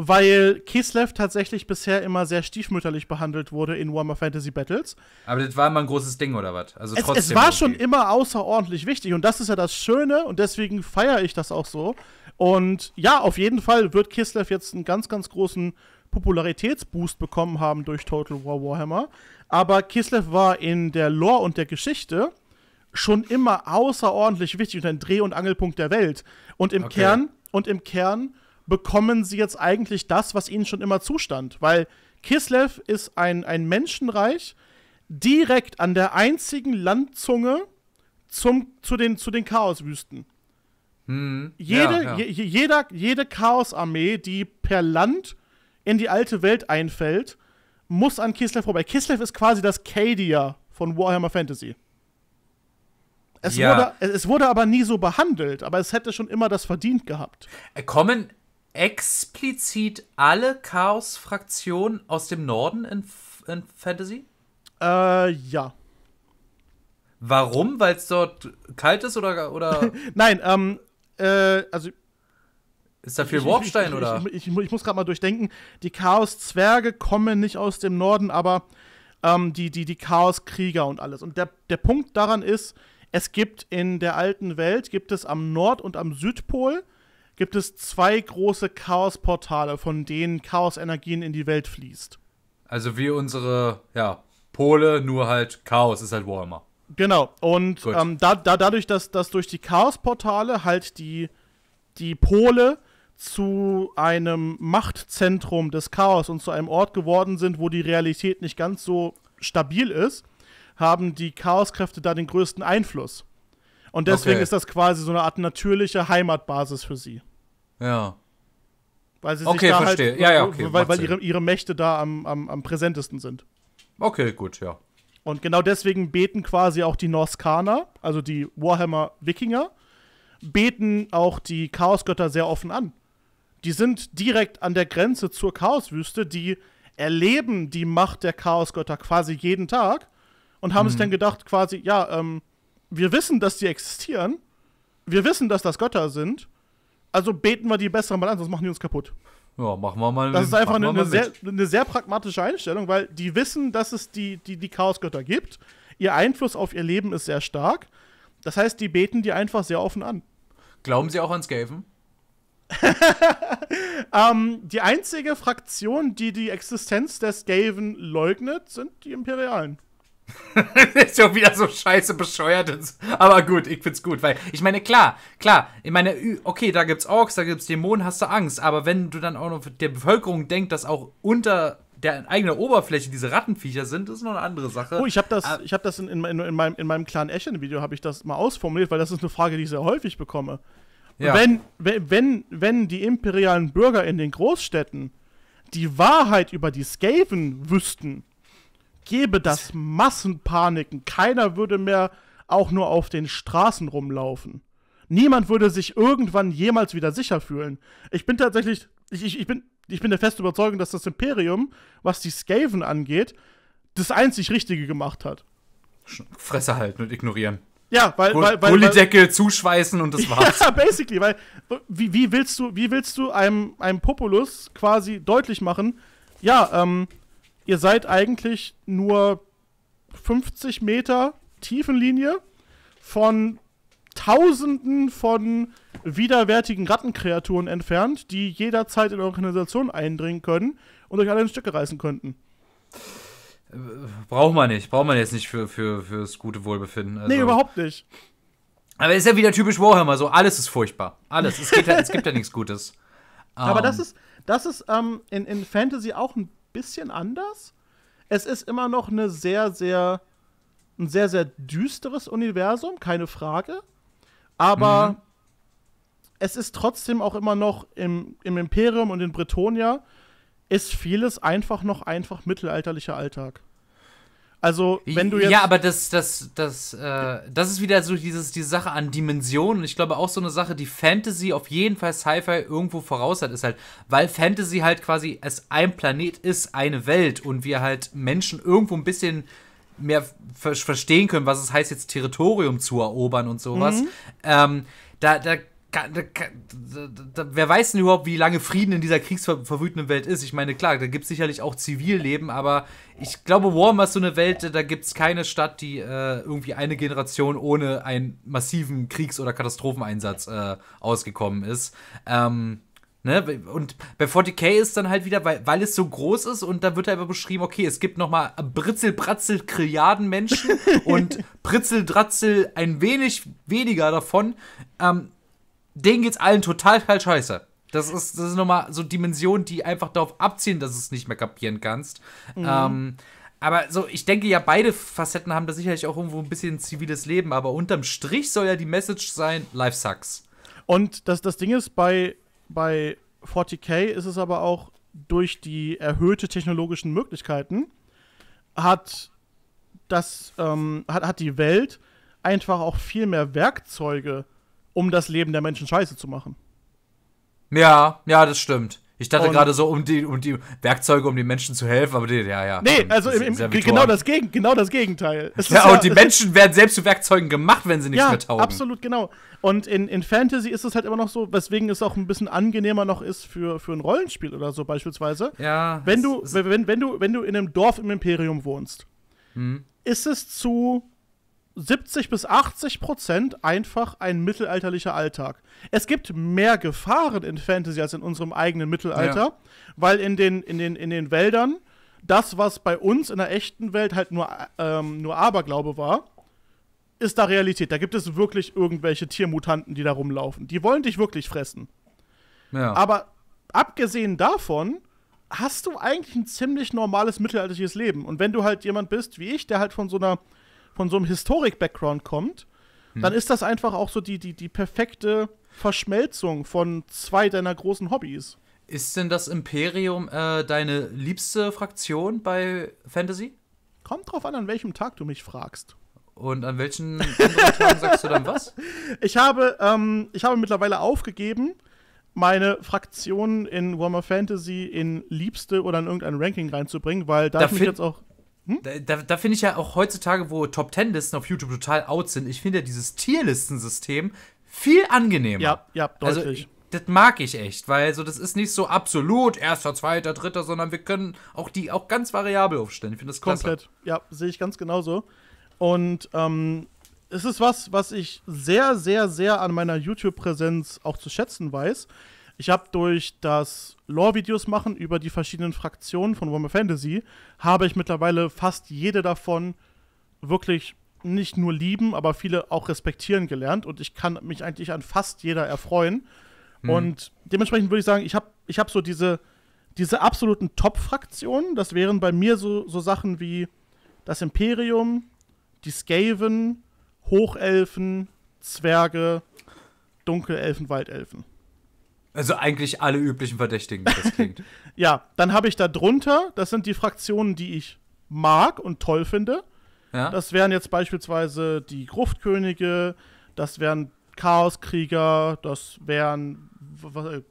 weil Kislev tatsächlich bisher immer sehr stiefmütterlich behandelt wurde in Warhammer Fantasy Battles. Aber das war immer ein großes Ding, oder was? Also es, es war okay. schon immer außerordentlich wichtig und das ist ja das Schöne und deswegen feiere ich das auch so, und ja, auf jeden Fall wird Kislev jetzt einen ganz, ganz großen Popularitätsboost bekommen haben durch Total War Warhammer. Aber Kislev war in der Lore und der Geschichte schon immer außerordentlich wichtig und ein Dreh- und Angelpunkt der Welt. Und im okay. Kern, und im Kern bekommen sie jetzt eigentlich das, was ihnen schon immer zustand. Weil Kislev ist ein, ein Menschenreich direkt an der einzigen Landzunge zum, zu, den, zu den Chaoswüsten. Hm. Jede, ja, ja. Je, jeder, jede Chaosarmee, die per Land in die alte Welt einfällt, muss an Kislev vorbei. Kislev ist quasi das Cadia von Warhammer Fantasy. Es, ja. wurde, es wurde aber nie so behandelt, aber es hätte schon immer das verdient gehabt. Äh, kommen explizit alle Chaos-Fraktionen aus dem Norden in, in Fantasy? Äh, ja. Warum? Weil es dort kalt ist oder. oder? Nein, ähm, äh, also. Ist da viel ich, Warpstein, ich, ich, oder? Ich, muss gerade mal durchdenken. Die Chaos-Zwerge kommen nicht aus dem Norden, aber ähm, die, die, die Chaos-Krieger und alles. Und der, der Punkt daran ist, es gibt in der alten Welt, gibt es am Nord- und am Südpol, gibt es zwei große Chaos-Portale, von denen Chaos-Energien in die Welt fließt. Also wie unsere, ja, Pole, nur halt Chaos ist halt Warhammer. Genau, und ähm, da, da, dadurch, dass, dass durch die Chaosportale halt die, die Pole zu einem Machtzentrum des Chaos und zu einem Ort geworden sind, wo die Realität nicht ganz so stabil ist, haben die Chaoskräfte da den größten Einfluss. Und deswegen okay. ist das quasi so eine Art natürliche Heimatbasis für sie. Ja. Weil sie sich da halt verstehe. halt, ja, ja, okay, weil, weil ihre, ihre Mächte da am, am, am präsentesten sind. Okay, gut, ja. Und genau deswegen beten quasi auch die Norskaner, also die Warhammer-Wikinger, beten auch die Chaosgötter sehr offen an. Die sind direkt an der Grenze zur Chaoswüste, die erleben die Macht der Chaosgötter quasi jeden Tag und haben mhm. sich dann gedacht, quasi, ja, ähm, wir wissen, dass die existieren, wir wissen, dass das Götter sind, also beten wir die besser mal an, sonst machen die uns kaputt. Ja, machen wir mal. Das ist einfach eine, eine, sehr, eine, sehr, pragmatische Einstellung, weil die wissen, dass es die, die, die Chaosgötter gibt. Ihr Einfluss auf ihr Leben ist sehr stark. Das heißt, die beten die einfach sehr offen an. Glauben Sie auch an Skaven? ähm, die einzige Fraktion, die die Existenz der Skaven leugnet, sind die Imperialen. ist schon wieder so scheiße bescheuert. Aber gut, ich find's gut, weil ich meine, klar, klar, ich meine, okay, da gibt's Orks, da gibt's Dämonen, hast du Angst, aber wenn du dann auch noch der Bevölkerung denkst, dass auch unter der eigenen Oberfläche diese Rattenviecher sind, ist noch eine andere Sache. Oh, ich habe das, ah. ich hab das in, in, in, meinem, in meinem kleinen Eschen-Video habe ich das mal ausformuliert, weil das ist eine Frage, die ich sehr häufig bekomme. Ja. Wenn, wenn, wenn die imperialen Bürger in den Großstädten die Wahrheit über die Skaven wüssten, gäbe das Massenpaniken. Keiner würde mehr auch nur auf den Straßen rumlaufen. Niemand würde sich irgendwann jemals wieder sicher fühlen. Ich bin tatsächlich, ich, ich, ich, bin, ich bin der festen Überzeugung, dass das Imperium, was die Skaven angeht, das einzig Richtige gemacht hat. Fresse halten und ignorieren. Ja, weil, Gull weil, weil Gullideckel zuschweißen und das war's. Ja, basically, weil wie, wie willst du, wie willst du einem, einem Populus quasi deutlich machen, ja, ähm, ihr seid eigentlich nur 50 Meter Tiefenlinie von Tausenden von widerwärtigen Rattenkreaturen entfernt, die jederzeit in eure Organisation eindringen können und euch alle in Stücke reißen könnten. Braucht man nicht, braucht man jetzt nicht für, für, fürs gute Wohlbefinden. Also. Nee, überhaupt nicht. Aber ist ja wieder typisch Warhammer, so alles ist furchtbar. Alles, es, ja, es gibt ja nichts Gutes. Aber um. Ähm. das ist, das ist ähm, in, in Fantasy auch ein bisschen anders. Es ist immer noch eine sehr, sehr, ein sehr, sehr düsteres Universum, keine Frage. Aber mhm. es ist trotzdem auch immer noch im, im Imperium und in Bretonia ist vieles einfach noch einfach mittelalterlicher Alltag. Also, wenn du jetzt. Ja, aber das, das, das, äh, das ist wieder so dieses, die Sache an Dimensionen. Ich glaube auch so eine Sache, die Fantasy auf jeden Fall Sci-Fi irgendwo voraus hat, ist halt, weil Fantasy halt quasi es ein Planet ist, eine Welt und wir halt Menschen irgendwo ein bisschen mehr ver verstehen können, was es heißt, jetzt Territorium zu erobern und sowas. Mhm. Ähm, da, da wer weiß denn überhaupt, wie lange Frieden in dieser kriegsverwütenden Welt ist? Ich meine, klar, da gibt es sicherlich auch Zivilleben, aber ich glaube, Warhammer ist so eine Welt, da gibt es keine Stadt, die äh, irgendwie eine Generation ohne einen massiven Kriegs- oder Katastropheneinsatz äh, ausgekommen ist. Ähm, ne? Und bei 40k ist dann halt wieder, weil, weil es so groß ist und da wird halt einfach beschrieben, okay, es gibt noch mal Britzel, Bratzel, Krilliarden Menschen und britzel Dratzel ein wenig weniger davon. Ähm, denen geht's allen total halt scheiße. Das ist, das ist nochmal so Dimensionen, die einfach darauf abziehen, dass du es nicht mehr kapieren kannst. Mhm. Ähm, aber so, ich denke ja, beide Facetten haben da sicherlich auch irgendwo ein bisschen ziviles Leben, aber unterm Strich soll ja die Message sein, Life sucks. Und das, das Ding ist, bei, bei 40k ist es aber auch durch die erhöhte technologischen Möglichkeiten, hat, das, ähm, hat, hat die Welt einfach auch viel mehr Werkzeuge, um das Leben der Menschen scheiße zu machen. Ja, ja, das stimmt. Ich dachte gerade so um die, um die Werkzeuge, um den Menschen zu helfen, aber die, ja, ja. Nee, also im, im, genau, das Gegen, genau das Gegenteil. Es ja, und ja, die Menschen werden selbst zu Werkzeugen gemacht, wenn sie nichts ja, mehr taugen. absolut, genau. Und in, in Fantasy ist es halt immer noch so, weswegen es auch ein bisschen angenehmer noch ist für, für ein Rollenspiel oder so beispielsweise. Ja. Wenn du, wenn, wenn, du, wenn du in einem Dorf im Imperium wohnst, hm. ist es zu 70 bis 80 Prozent einfach ein mittelalterlicher Alltag. Es gibt mehr Gefahren in Fantasy als in unserem eigenen Mittelalter, ja. weil in den, in, den, in den Wäldern das, was bei uns in der echten Welt halt nur, ähm, nur Aberglaube war, ist da Realität. Da gibt es wirklich irgendwelche Tiermutanten, die da rumlaufen. Die wollen dich wirklich fressen. Ja. Aber abgesehen davon hast du eigentlich ein ziemlich normales mittelalterliches Leben. Und wenn du halt jemand bist wie ich, der halt von so einer von so einem Historik-Background kommt, hm. dann ist das einfach auch so die, die, die perfekte Verschmelzung von zwei deiner großen Hobbys. Ist denn das Imperium äh, deine liebste Fraktion bei Fantasy? Kommt drauf an, an welchem Tag du mich fragst. Und an welchen anderen Tagen sagst du dann was? Ich habe, ähm, ich habe mittlerweile aufgegeben, meine Fraktionen in Warhammer Fantasy in Liebste oder in irgendein Ranking reinzubringen, weil da, da ich jetzt auch. Hm? Da, da, da finde ich ja auch heutzutage, wo Top Ten Listen auf YouTube total out sind, ich finde ja dieses Tierlistensystem viel angenehmer. Ja, ja, also, deutlich. Also, das mag ich echt, weil so das ist nicht so absolut erster, zweiter, dritter, sondern wir können auch die auch ganz variabel aufstellen. Ich finde das klasse. Komplett, ja, sehe ich ganz genauso. Und ähm, es ist was, was ich sehr, sehr, sehr an meiner YouTube-Präsenz auch zu schätzen weiß, ich habe durch das Lore-Videos machen über die verschiedenen Fraktionen von Warhammer Fantasy, habe ich mittlerweile fast jede davon wirklich nicht nur lieben, aber viele auch respektieren gelernt und ich kann mich eigentlich an fast jeder erfreuen. Mhm. Und dementsprechend würde ich sagen, ich habe ich hab so diese, diese absoluten Top-Fraktionen. Das wären bei mir so, so Sachen wie das Imperium, die Skaven, Hochelfen, Zwerge, Dunkelelfen, Waldelfen. Also eigentlich alle üblichen Verdächtigen, wie das klingt. ja, dann habe ich da drunter, das sind die Fraktionen, die ich mag und toll finde. Ja? Das wären jetzt beispielsweise die Gruftkönige, das wären Chaoskrieger, das wären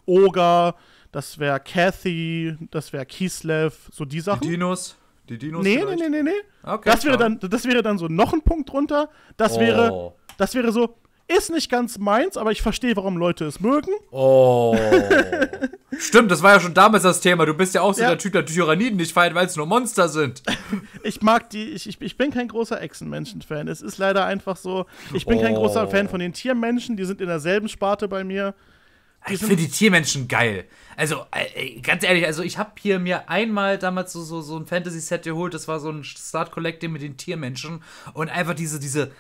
Oger, das wäre Kathy, das wäre Kislev, so die Sachen. Die Dinos? Die Dinos nee, nee, nee, nee, nee. Okay, das, wäre dann, das wäre dann so noch ein Punkt drunter. Das, oh. wäre, das wäre so, ist nicht ganz meins, aber ich verstehe, warum Leute es mögen. Oh. Stimmt, das war ja schon damals das Thema. Du bist ja auch so ja. der Typ, der Tyranniden nicht feiert, weil es nur Monster sind. ich mag die, ich, ich, ich bin kein großer Echsenmenschen-Fan. Es ist leider einfach so. Ich bin oh. kein großer oh. Fan von den Tiermenschen, die sind in derselben Sparte bei mir. ich finde die Tiermenschen geil. Also, äh, äh ganz ehrlich, also ich habe hier mir einmal damals so, so, so ein Fantasy-Set geholt. Das war so ein Start Collecting mit den Tiermenschen. Und einfach diese, diese,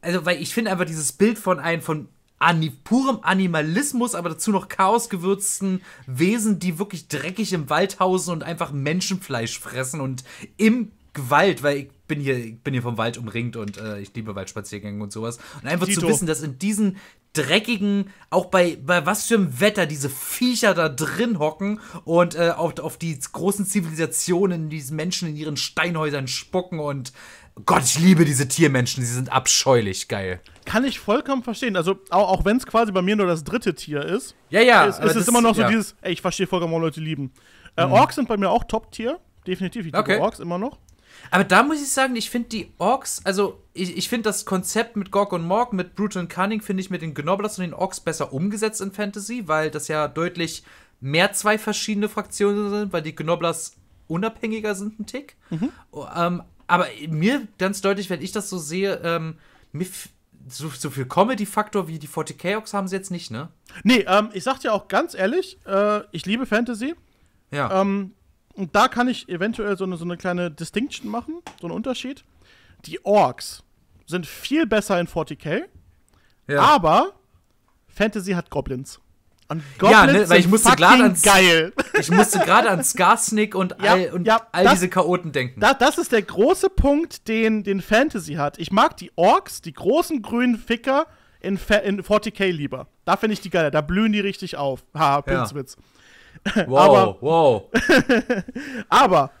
also weil ich finde einfach dieses Bild von einem von ani purem Animalismus, aber dazu noch chaosgewürzten Wesen, die wirklich dreckig im Wald hausen und einfach Menschenfleisch fressen und im Wald, weil ich bin hier, ich bin hier vom Wald umringt und äh, ich liebe Waldspaziergänge und sowas. Und einfach Tito. zu wissen, dass in diesen dreckigen, auch bei, bei was für einem Wetter diese Viecher da drin hocken und äh, auf, auf die großen Zivilisationen, die Menschen in ihren Steinhäusern spucken und Gott, ich liebe diese Tiermenschen, sie sind abscheulich geil. Kann ich vollkommen verstehen. Also, auch, auch wenn es quasi bei mir nur das dritte Tier ist. Ja, ja. Ist, ist es ist immer noch so ja. dieses, ey, ich verstehe vollkommen, warum Leute lieben. Äh, mhm. Orks sind bei mir auch Top-Tier. Definitiv, ich liebe okay. Orks immer noch. Aber da muss ich sagen, ich finde die Orks, also ich, ich finde das Konzept mit Gorg und Morg, mit Brutal und Cunning, finde ich mit den Gnoblers und den Orks besser umgesetzt in Fantasy, weil das ja deutlich mehr zwei verschiedene Fraktionen sind, weil die Gnoblers unabhängiger sind ein Tick. Mhm. Ähm, aber mir ganz deutlich, wenn ich das so sehe, ähm, mir so, so viel Comedy-Faktor wie die 40k-Ox haben sie jetzt nicht, ne? Nee, ähm, ich sag dir auch ganz ehrlich, äh, ich liebe Fantasy. Ja. Ähm, und da kann ich eventuell so eine, so eine kleine Distinction machen, so einen Unterschied. Die Orks sind viel besser in 40k, ja. aber Fantasy hat Goblins. Und Goblins ja, ne, weil ich musste gerade an geil. Ich musste gerade an Skarsnik und ja, all, und ja, all das, diese Chaoten denken. Da, das ist der große Punkt, den, den Fantasy hat. Ich mag die Orks, die großen grünen Ficker in, in 40k lieber. Da finde ich die geil. Da blühen die richtig auf. Haha, Pilzwitz. Ja. Wow, aber, wow. aber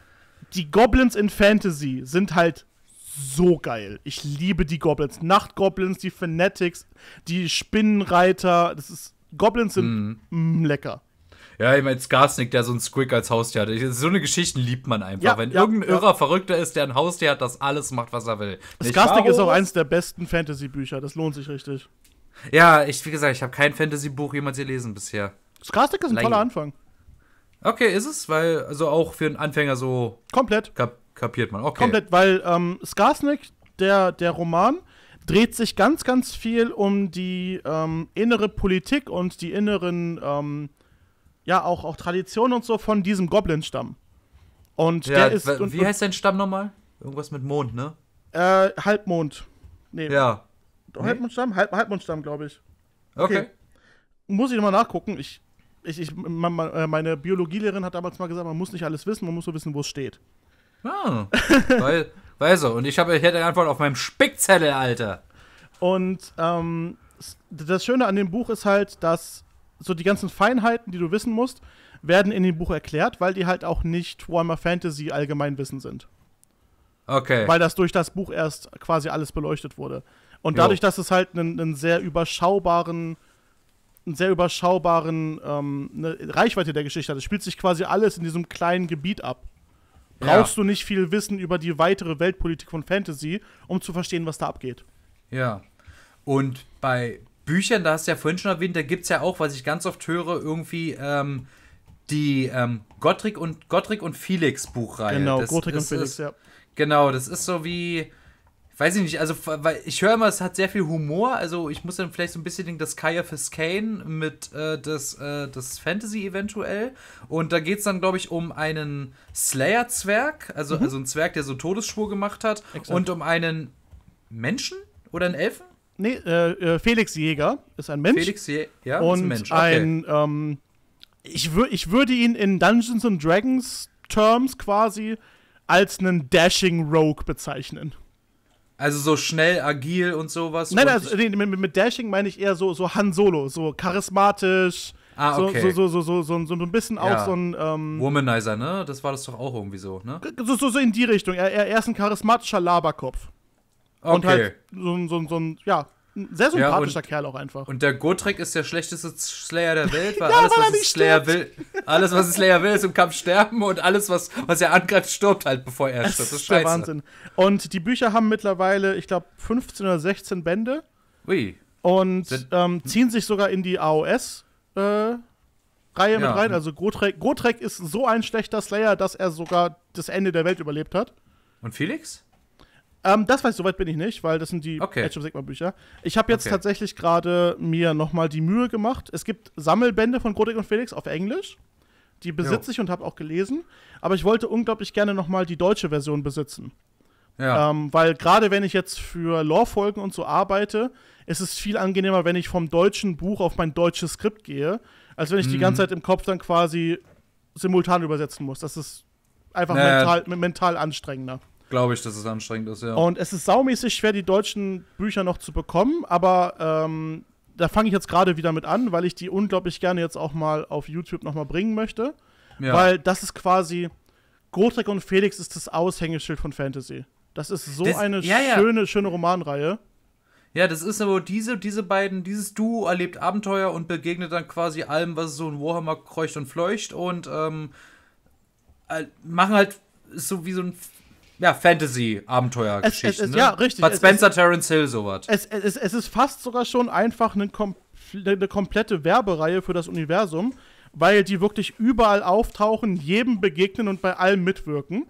die Goblins in Fantasy sind halt so geil. Ich liebe die Goblins. Nachtgoblins, die Fanatics, die Spinnenreiter. Das ist Goblins sind mm. Mm, lecker. Ja, ich meine, Skarsnick, der so einen Squig als Haustier hat. So eine Geschichte liebt man einfach. Ja, wenn ja, irgendein ja. Irrer Verrückter ist, der ein Haustier hat, das alles macht, was er will. Skarsnick ist auch eins der besten Fantasy-Bücher. Das lohnt sich richtig. Ja, ich, wie gesagt, ich habe kein Fantasy-Buch jemals gelesen bisher. Skarsnick ist ein Leider. toller Anfang. Okay, ist es? Weil, also auch für einen Anfänger so. Komplett. Kap kapiert man. Okay. Komplett, weil ähm, Skarsnick, der, der Roman, dreht sich ganz, ganz viel um die ähm, innere Politik und die inneren, ähm, ja, auch, auch Traditionen und so von diesem Goblin-Stamm. Und ja, der ist. Und, wie heißt dein Stamm nochmal? Irgendwas mit Mond, ne? Äh, Halbmond. Nee. Ja. Halbmondstamm? Halb, Halbmondstamm, glaube ich. Okay. okay. Muss ich nochmal nachgucken. Ich, ich, ich, äh, meine Biologielehrerin hat damals mal gesagt, man muss nicht alles wissen, man muss so wissen, wo es steht. Ah, weil Weißt du, und ich, hab, ich hätte Antwort auf meinem Spickzettel, Alter. Und ähm, das Schöne an dem Buch ist halt, dass so die ganzen Feinheiten, die du wissen musst, werden in dem Buch erklärt, weil die halt auch nicht Warhammer Fantasy Allgemeinwissen sind. Okay. Weil das durch das Buch erst quasi alles beleuchtet wurde. Und dadurch, jo. dass es halt einen, einen, sehr überschaubaren, einen sehr überschaubaren ähm, ne, Reichweite der Geschichte hat, es spielt sich quasi alles in diesem kleinen Gebiet ab brauchst ja. du nicht viel Wissen über die weitere Weltpolitik von Fantasy, um zu verstehen, was da abgeht. Ja. Und bei Büchern, da hast du ja vorhin schon erwähnt, da gibt es ja auch, was ich ganz oft höre, irgendwie ähm, die ähm, Gottrick und Gottrick und Felix Buchreihe. Genau, Gottrick und Felix, ist, ja. Genau, das ist so wie weiß ich nicht, also weil ich höre immer, es hat sehr viel Humor. Also ich muss dann vielleicht so ein bisschen den das Caiaphas Kane mit äh, das, äh, das Fantasy eventuell. Und da geht es dann, glaube ich, um einen Slayer-Zwerg, also, mhm. also einen Zwerg, der so Todesschwur gemacht hat, Exakt. und um einen Menschen oder einen Elfen? Nee, äh, äh Felix Jäger ist ein Mensch. Felix Jäger, ja, und ist ein Mensch. Okay. Ein, ähm, ich, wür ich würde ihn in Dungeons and Dragons Terms quasi als einen Dashing Rogue bezeichnen. Also so schnell, agil und sowas. Nein, also, mit, mit, Dashing meine ich eher so, so Han Solo, so charismatisch. Ah, okay. so, so, so, so, so, ein bisschen auch ja. so ein. Ähm, Womanizer, ne? Das war das doch auch irgendwie so, ne? So, so, so in die Richtung. Er, er ist ein charismatischer Laberkopf. Okay. Und halt so, so, so ein, ja, sehr sympathischer ja, Kerl auch einfach. Und der Gotrek ist der schlechteste Slayer der Welt, weil, ja, alles, weil was er Slayer will, alles, was Slayer will, ist im Kampf sterben und alles, was, was er angreift, stirbt halt, bevor er stirbt. Das ist scheiße. Wahnsinn. Und die Bücher haben mittlerweile, ich glaube, 15 oder 16 Bände. Ui. Und ähm, ziehen sich sogar in die AOS. Äh, Reihe ja. mit rein. Also Gotrek, Gotrek ist so ein schlechter Slayer, dass er sogar das Ende der Welt überlebt hat. Und Felix? Ähm, das weiß ich, soweit bin ich nicht, weil das sind die okay. Age of Sigma Bücher. Ich habe jetzt okay. tatsächlich gerade mir nochmal die Mühe gemacht. Es gibt Sammelbände von Godric und Felix auf Englisch. Die besitze jo. ich und habe auch gelesen. Aber ich wollte unglaublich gerne nochmal die deutsche Version besitzen. Ja. Ähm, weil gerade wenn ich jetzt für Lore-Folgen und so arbeite, ist es viel angenehmer, wenn ich vom deutschen Buch auf mein deutsches Skript gehe, als wenn ich mhm. die ganze Zeit im Kopf dann quasi simultan übersetzen muss. Das ist einfach naja. mental, mental anstrengender. Glaube ich, dass es anstrengend ist, ja. Und es ist saumäßig schwer, die deutschen Bücher noch zu bekommen, aber ähm, da fange ich jetzt gerade wieder mit an, weil ich die unglaublich gerne jetzt auch mal auf YouTube nochmal bringen möchte. Ja. Weil das ist quasi, Gotrek und Felix ist das Aushängeschild von Fantasy. Das ist so das, eine ja, ja. schöne, schöne Romanreihe. Ja, das ist aber diese, diese beiden, dieses Duo erlebt Abenteuer und begegnet dann quasi allem, was so ein Warhammer kreucht und fleucht und ähm, machen halt so wie so ein ja, Fantasy-Abenteuer-Geschichten. Ne? Ja, richtig. Bei Spencer, Terence Hill, sowas. Es, es, es ist fast sogar schon einfach eine, eine komplette Werbereihe für das Universum, weil die wirklich überall auftauchen, jedem begegnen und bei allem mitwirken.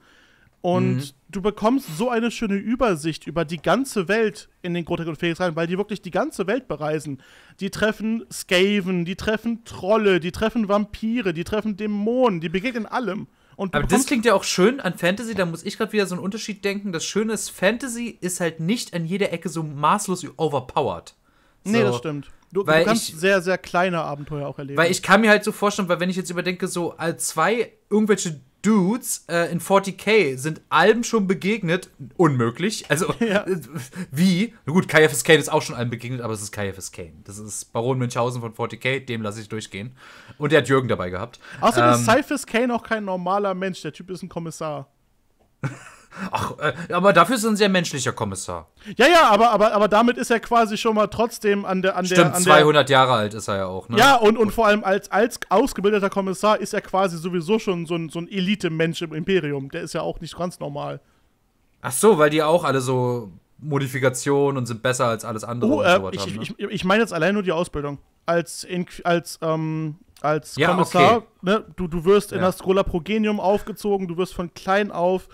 Und mhm. du bekommst so eine schöne Übersicht über die ganze Welt in den Grotek und Felix rein, weil die wirklich die ganze Welt bereisen. Die treffen Skaven, die treffen Trolle, die treffen Vampire, die treffen Dämonen, die begegnen allem. Und Aber das klingt ja auch schön an Fantasy, da muss ich gerade wieder so einen Unterschied denken. Das Schöne ist, Fantasy ist halt nicht an jeder Ecke so maßlos overpowered. So, nee, das stimmt. Du, du kannst ich, sehr, sehr kleine Abenteuer auch erleben. Weil ich kann mir halt so vorstellen, weil wenn ich jetzt überdenke, so zwei irgendwelche Dudes äh, in 40k sind allem schon begegnet. Unmöglich. Also, ja. wie? Na gut, KFS Kane ist auch schon allem begegnet, aber es ist KFS Kane. Das ist Baron Münchhausen von 40k, dem lasse ich durchgehen. Und der hat Jürgen dabei gehabt. Außerdem ähm, ist Cyphus Kane auch kein normaler Mensch. Der Typ ist ein Kommissar. Ach, äh, aber dafür ist er ein sehr menschlicher Kommissar. Ja, ja, aber, aber, aber damit ist er quasi schon mal trotzdem an der. An Stimmt, der, an 200 der, Jahre alt ist er ja auch, ne? Ja, und, und vor allem als, als ausgebildeter Kommissar ist er quasi sowieso schon so ein, so ein Elite-Mensch im Imperium. Der ist ja auch nicht ganz normal. Ach so, weil die auch alle so Modifikationen und sind besser als alles andere. Oh, äh, ich, haben, ne? ich, meine jetzt allein nur die Ausbildung. Als, in, als ähm, als ja, Kommissar, okay. ne, du, du wirst ja. in das Progenium aufgezogen, du wirst von klein auf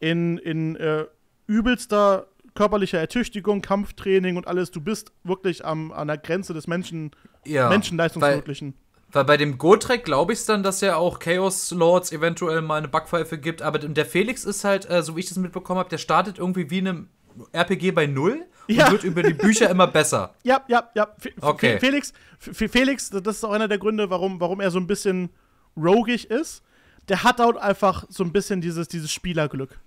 in, in äh, übelster körperlicher Ertüchtigung, Kampftraining und alles. Du bist wirklich am, an der Grenze des Menschen, ja, Menschenleistungsmöglichen. Weil, weil bei dem Gotrek glaube ich es dann, dass ja auch Chaos Lords eventuell mal eine Backpfeife gibt. Aber der Felix ist halt, äh, so wie ich das mitbekommen habe, der startet irgendwie wie eine RPG bei Null und wird über die Bücher immer besser. Ja, ja, ja. F okay. Felix, Felix, das ist auch einer der Gründe, warum, warum er so ein bisschen roguig ist. Der hat auch halt einfach so ein bisschen dieses, dieses Spielerglück.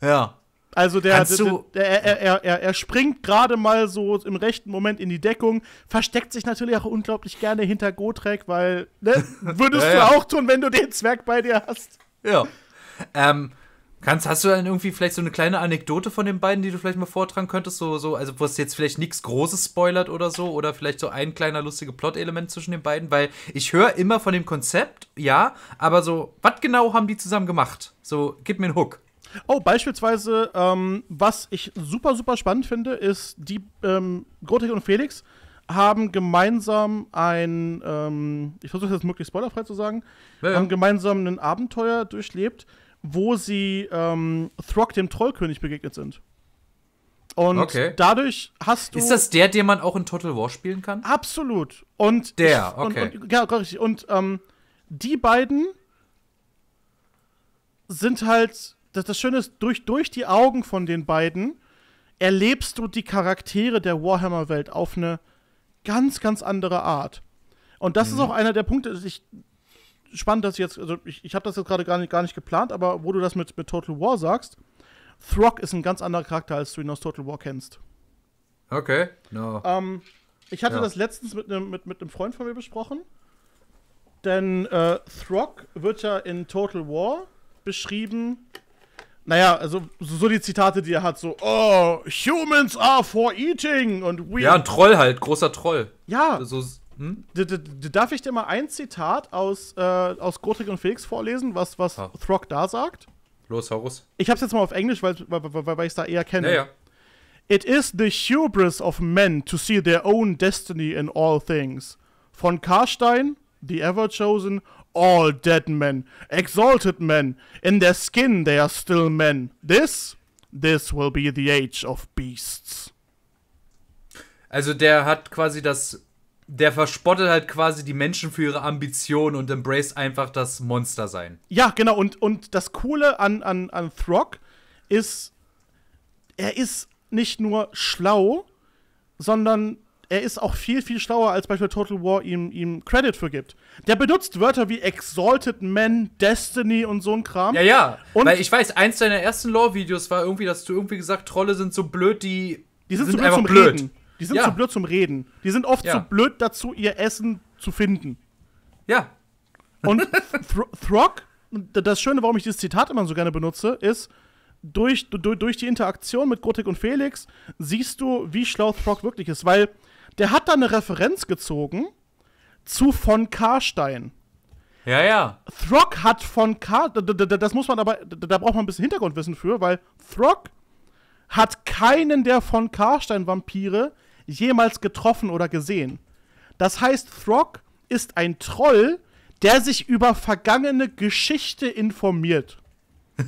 Ja. Also der, der, der, er, er, er springt gerade mal so im rechten Moment in die Deckung, versteckt sich natürlich auch unglaublich gerne hinter Gotrek, weil ne, würdest ja, ja. du auch tun, wenn du den Zwerg bei dir hast. Ja. Ähm, kannst, hast du dann irgendwie vielleicht so eine kleine Anekdote von den beiden, die du vielleicht mal vortragen könntest? So, so, also, wo es jetzt vielleicht nichts Großes spoilert oder so, oder vielleicht so ein kleiner lustiger Plot-Element zwischen den beiden, weil ich höre immer von dem Konzept, ja, aber so, was genau haben die zusammen gemacht? So, gib mir einen Hook. Oh, beispielsweise, ähm, was ich super, super spannend finde, ist, die ähm, Gotik und Felix haben gemeinsam ein, ähm, ich versuche das möglichst spoilerfrei zu sagen, ja, ja. haben gemeinsam ein Abenteuer durchlebt, wo sie ähm, Throg, dem Trollkönig, begegnet sind. Und okay. dadurch hast du. Ist das der, den man auch in Total War spielen kann? Absolut. Und der, ich, okay. Und, und, ja, richtig. Und ähm, die beiden sind halt das, das Schöne ist, durch, durch die Augen von den beiden erlebst du die Charaktere der Warhammer-Welt auf eine ganz, ganz andere Art. Und das mhm. ist auch einer der Punkte, ich, spannend, dass ich jetzt, also ich, ich habe das jetzt gerade gar nicht, gar nicht geplant, aber wo du das mit, mit Total War sagst, Throck ist ein ganz anderer Charakter, als du ihn aus Total War kennst. Okay, no. Ähm, ich hatte ja. das letztens mit einem mit, mit Freund von mir besprochen, denn äh, Throg wird ja in Total War beschrieben naja, also so die Zitate, die er hat, so, oh, humans are for eating und we. Ja, ein Troll halt, großer Troll. Ja. So, hm? Darf ich dir mal ein Zitat aus, äh, aus Gotrek und Felix vorlesen, was, was ha. Throck da sagt? Los, Horus. Ich hab's jetzt mal auf Englisch, weil, weil, weil, weil ich's da eher kenne. Ja, ja. It is the hubris of men to see their own destiny in all things. Von Karstein, the ever chosen, all dead men, exalted men, in their skin they are still men. This, this will be the age of beasts. Also der hat quasi das, der verspottet halt quasi die Menschen für ihre Ambitionen und embrace einfach das Monster sein. Ja, genau, und, und das Coole an, an, an Throg ist, er ist nicht nur schlau, sondern er ist auch viel, viel schlauer, als beispielsweise Total War ihm, ihm Credit für gibt. Der benutzt Wörter wie Exalted Man, Destiny und so ein Kram. Ja, ja. Und weil ich weiß, eins deiner ersten Lore-Videos war irgendwie, dass du irgendwie gesagt, Trolle sind so blöd, die. Die sind, sind zu blöd zum blöd. Reden. Die sind ja. zu blöd zum Reden. Die sind oft ja. zu blöd dazu, ihr Essen zu finden. Ja. Und Th Throg, das Schöne, warum ich dieses Zitat immer so gerne benutze, ist, durch, durch, durch die Interaktion mit Gotik und Felix siehst du, wie schlau Throck wirklich ist. Weil der hat da eine Referenz gezogen zu von Karstein. Ja, ja. Throck hat von Karstein, das muss man aber, da braucht man ein bisschen Hintergrundwissen für, weil Throck hat keinen der von Karstein-Vampire jemals getroffen oder gesehen. Das heißt, Throck ist ein Troll, der sich über vergangene Geschichte informiert.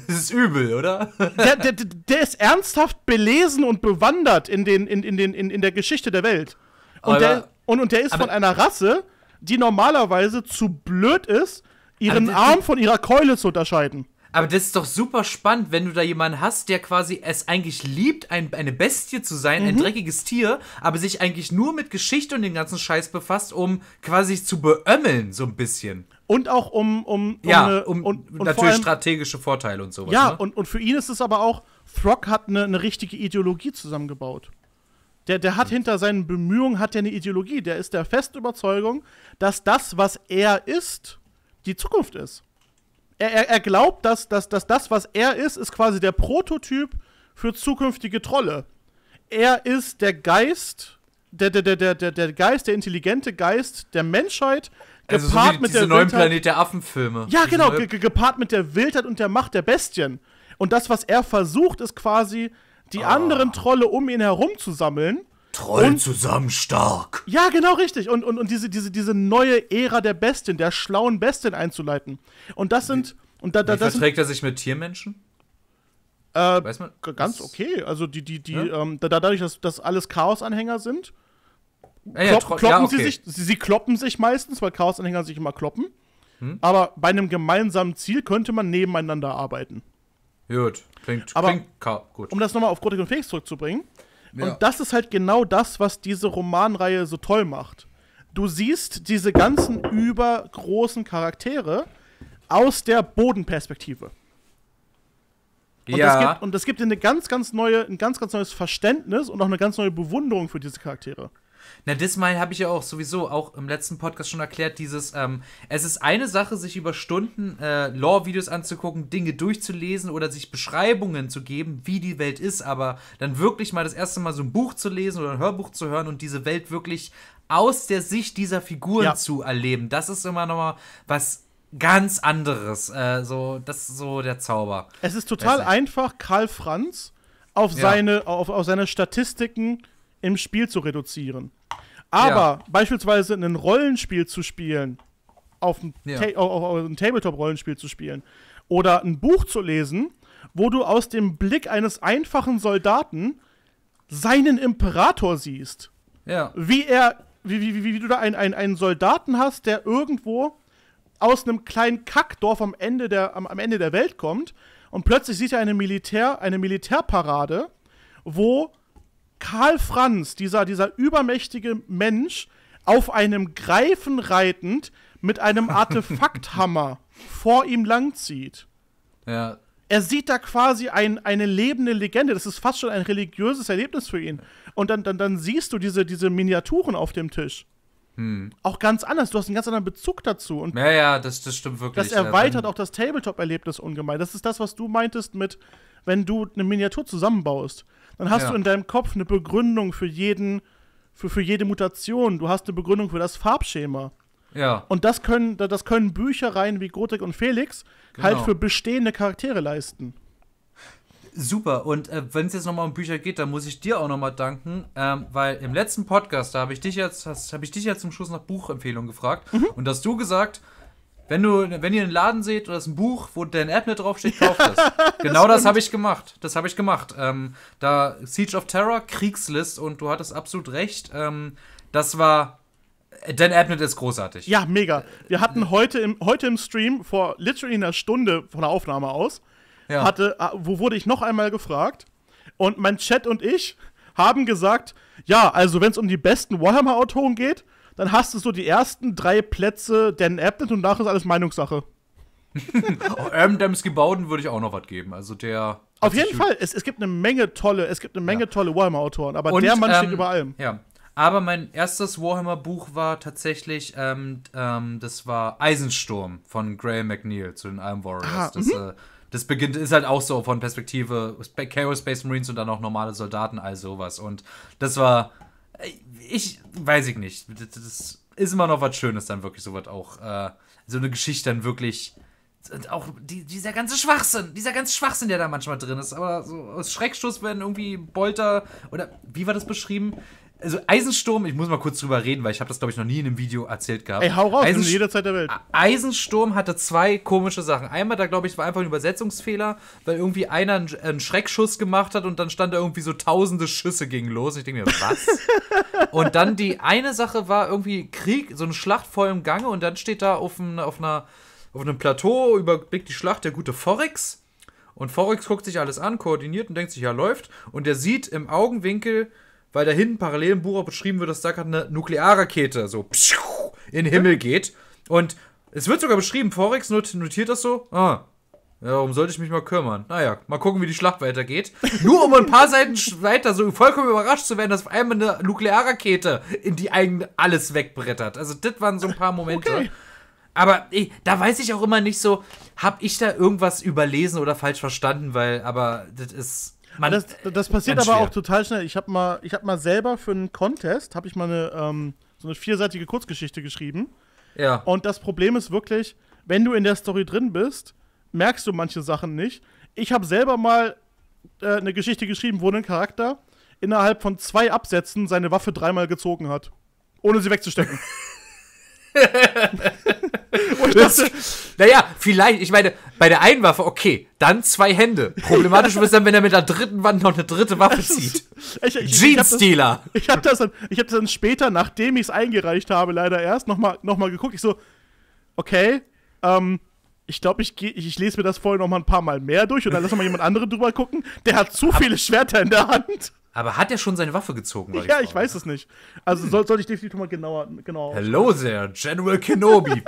Das ist übel, oder? der, der, der, ist ernsthaft belesen und bewandert in, den, in, in, den, in, in der Geschichte der Welt. Und der, und, und der ist von einer Rasse, die normalerweise zu blöd ist, ihren Arm von ihrer Keule zu unterscheiden. Aber das ist doch super spannend, wenn du da jemanden hast, der quasi es eigentlich liebt, ein, eine Bestie zu sein, mhm. ein dreckiges Tier, aber sich eigentlich nur mit Geschichte und dem ganzen Scheiß befasst, um quasi zu beömmeln, so ein bisschen. Und auch um. um, um ja, eine, um, und, und natürlich allem, strategische Vorteile und sowas. Ja, ne? und, und für ihn ist es aber auch, Throck hat eine, eine richtige Ideologie zusammengebaut. Der, der hat hinter seinen Bemühungen hat ja eine Ideologie. Der ist der festen Überzeugung, dass das, was er ist, die Zukunft ist. Er, er, er glaubt, dass, dass, dass das, was er ist, ist quasi der Prototyp für zukünftige Trolle. Er ist der Geist, der, der, der, der, der Geist, der intelligente Geist der Menschheit, also gepaart so mit diese der neuen Planet der Affenfilme. Ja, diese genau, ge gepaart mit der Wildheit und der Macht der Bestien. Und das, was er versucht, ist quasi die ah. anderen Trolle um ihn herum zu sammeln. Troll und, zusammen stark. Ja, genau richtig. Und, und, und diese, diese, diese neue Ära der Bestin, der schlauen Bestin einzuleiten. Und das sind. Und da, da, Wie das verträgt sind, er sich mit Tiermenschen? Äh, Weiß man, ganz okay. Also die, die, die, ja? ähm, da, dadurch, dass das alles Chaos-Anhänger sind, ja, ja, kloppen ja, okay. sie sich, sie, sie, kloppen sich meistens, weil Chaos-Anhänger sich immer kloppen. Hm? Aber bei einem gemeinsamen Ziel könnte man nebeneinander arbeiten. Gut, klingt, Aber, klingt gut. Um das nochmal auf Kotek und Felix zurückzubringen. Ja. Und das ist halt genau das, was diese Romanreihe so toll macht. Du siehst diese ganzen übergroßen Charaktere aus der Bodenperspektive. Und ja. Das gibt, und das gibt dir eine ganz, ganz neue, ein ganz, ganz neues Verständnis und auch eine ganz neue Bewunderung für diese Charaktere. Na, diesmal habe ich ja auch sowieso auch im letzten Podcast schon erklärt, dieses, ähm, es ist eine Sache, sich über Stunden äh, Lore-Videos anzugucken, Dinge durchzulesen oder sich Beschreibungen zu geben, wie die Welt ist, aber dann wirklich mal das erste Mal so ein Buch zu lesen oder ein Hörbuch zu hören und diese Welt wirklich aus der Sicht dieser Figuren ja. zu erleben, das ist immer nochmal was ganz anderes. Äh, so, das ist so der Zauber. Es ist total einfach, Karl Franz auf ja. seine, auf, auf seine Statistiken im Spiel zu reduzieren. Aber ja. beispielsweise ein Rollenspiel zu spielen, auf ein, ja. Ta ein Tabletop-Rollenspiel zu spielen oder ein Buch zu lesen, wo du aus dem Blick eines einfachen Soldaten seinen Imperator siehst. Ja. Wie er, wie, wie, wie, wie du da einen, einen, einen Soldaten hast, der irgendwo aus einem kleinen Kackdorf am Ende der, am, am Ende der Welt kommt und plötzlich sieht er eine, Militär, eine Militärparade, wo Karl Franz, dieser, dieser übermächtige Mensch, auf einem Greifen reitend mit einem Artefakthammer vor ihm langzieht. Ja. Er sieht da quasi ein, eine lebende Legende. Das ist fast schon ein religiöses Erlebnis für ihn. Und dann, dann, dann siehst du diese, diese Miniaturen auf dem Tisch. Hm. Auch ganz anders. Du hast einen ganz anderen Bezug dazu. Und ja, ja, das, das stimmt wirklich. Das erweitert ja, auch das Tabletop-Erlebnis ungemein. Das ist das, was du meintest mit, wenn du eine Miniatur zusammenbaust. Dann hast ja. du in deinem Kopf eine Begründung für jeden, für, für jede Mutation. Du hast eine Begründung für das Farbschema. Ja. Und das können, das können Büchereien wie Gotek und Felix genau. halt für bestehende Charaktere leisten. Super, und äh, wenn es jetzt nochmal um Bücher geht, dann muss ich dir auch nochmal danken, ähm, weil im letzten Podcast, da habe ich dich jetzt, habe ich dich ja zum Schluss nach Buchempfehlungen gefragt mhm. und hast du gesagt, wenn, du, wenn ihr einen Laden seht oder ist ein Buch, wo Dan Abnett draufsteht, kauft es. genau das, das habe ich gemacht. Das habe ich gemacht. Ähm, da Siege of Terror, Kriegslist und du hattest absolut recht. Ähm, das war. Dan Abnett ist großartig. Ja, mega. Wir hatten heute im, heute im Stream, vor literally einer Stunde von der Aufnahme aus, ja. hatte, äh, wo wurde ich noch einmal gefragt. Und mein Chat und ich haben gesagt, ja, also wenn es um die besten Warhammer-Autoren geht, dann hast du so die ersten drei Plätze Dan Abnett und nach ist alles Meinungssache. oh, Adam Dembski Bowden würde ich auch noch was geben. Also der. Auf jeden Fall, es, es gibt eine Menge tolle, es gibt eine Menge ja. tolle Warhammer-Autoren, aber und, der Mann steht ähm, über allem. Ja. Aber mein erstes Warhammer-Buch war tatsächlich, ähm, ähm, das war Eisensturm von Graham McNeil zu den Iron Warriors. Aha, das, mhm. äh, das beginnt, ist halt auch so von Perspektive Chaos Space Marines und dann auch normale Soldaten, all sowas. Und das war ich weiß ich nicht. Das ist immer noch was Schönes, dann wirklich so was auch. Äh, so eine Geschichte dann wirklich. Und auch die, dieser ganze Schwachsinn, dieser ganze Schwachsinn, der da manchmal drin ist. Aber so aus Schreckstoß wenn irgendwie Bolter oder wie war das beschrieben? also Eisensturm, ich muss mal kurz drüber reden, weil ich habe das, glaube ich, noch nie in einem Video erzählt gehabt. Ey, hau raus, Eisen jederzeit der Welt. Eisensturm hatte zwei komische Sachen. Einmal, da glaube ich, war einfach ein Übersetzungsfehler, weil irgendwie einer äh, einen Schreckschuss gemacht hat und dann stand da irgendwie so tausende Schüsse gegen los. Ich denke mir, was? und dann die eine Sache war irgendwie Krieg, so eine Schlacht voll im Gange und dann steht da auf, ein, auf, einer, auf einem Plateau, überblickt die Schlacht der gute Forex. Und Forex guckt sich alles an, koordiniert und denkt sich, ja, läuft. Und der sieht im Augenwinkel weil da hinten parallel im Buch auch beschrieben wird, dass da gerade eine Nuklearrakete so in den Himmel geht. Und es wird sogar beschrieben, Forex notiert das so. Ah, ja, warum sollte ich mich mal kümmern? Naja, mal gucken, wie die Schlacht weitergeht. Nur um ein paar Seiten weiter so vollkommen überrascht zu werden, dass auf einmal eine Nuklearrakete in die eigene alles wegbrettert. Also, das waren so ein paar Momente. Okay. Aber ey, da weiß ich auch immer nicht so, hab ich da irgendwas überlesen oder falsch verstanden, weil, aber das ist man, das, das, passiert aber auch total schnell. Ich habe mal, hab mal selber für einen Contest, habe ich mal eine, ähm, so eine vierseitige Kurzgeschichte geschrieben. Ja. Und das Problem ist wirklich, wenn du in der Story drin bist, merkst du manche Sachen nicht. Ich habe selber mal äh, eine Geschichte geschrieben, wo ein Charakter innerhalb von zwei Absätzen seine Waffe dreimal gezogen hat, ohne sie wegzustecken. und ich dachte, naja, vielleicht, ich meine, bei der einen Waffe, okay, dann zwei Hände. Problematisch wird es dann, wenn er mit der dritten Wand noch eine dritte Waffe zieht. Jeans-Dealer. Ich habe das, hab, das dann, hab das dann später, nachdem ich es eingereicht habe, leider erst nochmal noch mal geguckt. Ich so, okay, ähm, ich glaube, ich, ich, ich, lese mir das vorher noch mal ein paar Mal mehr durch und dann lass mal jemand anderen drüber gucken. Der hat zu aber, viele Schwerter in der Hand. Aber hat er schon seine Waffe gezogen? Ja, ich, ich weiß es nicht. Also hm. soll, sollte ich definitiv mal genauer, genauer. Hello there, General Kenobi.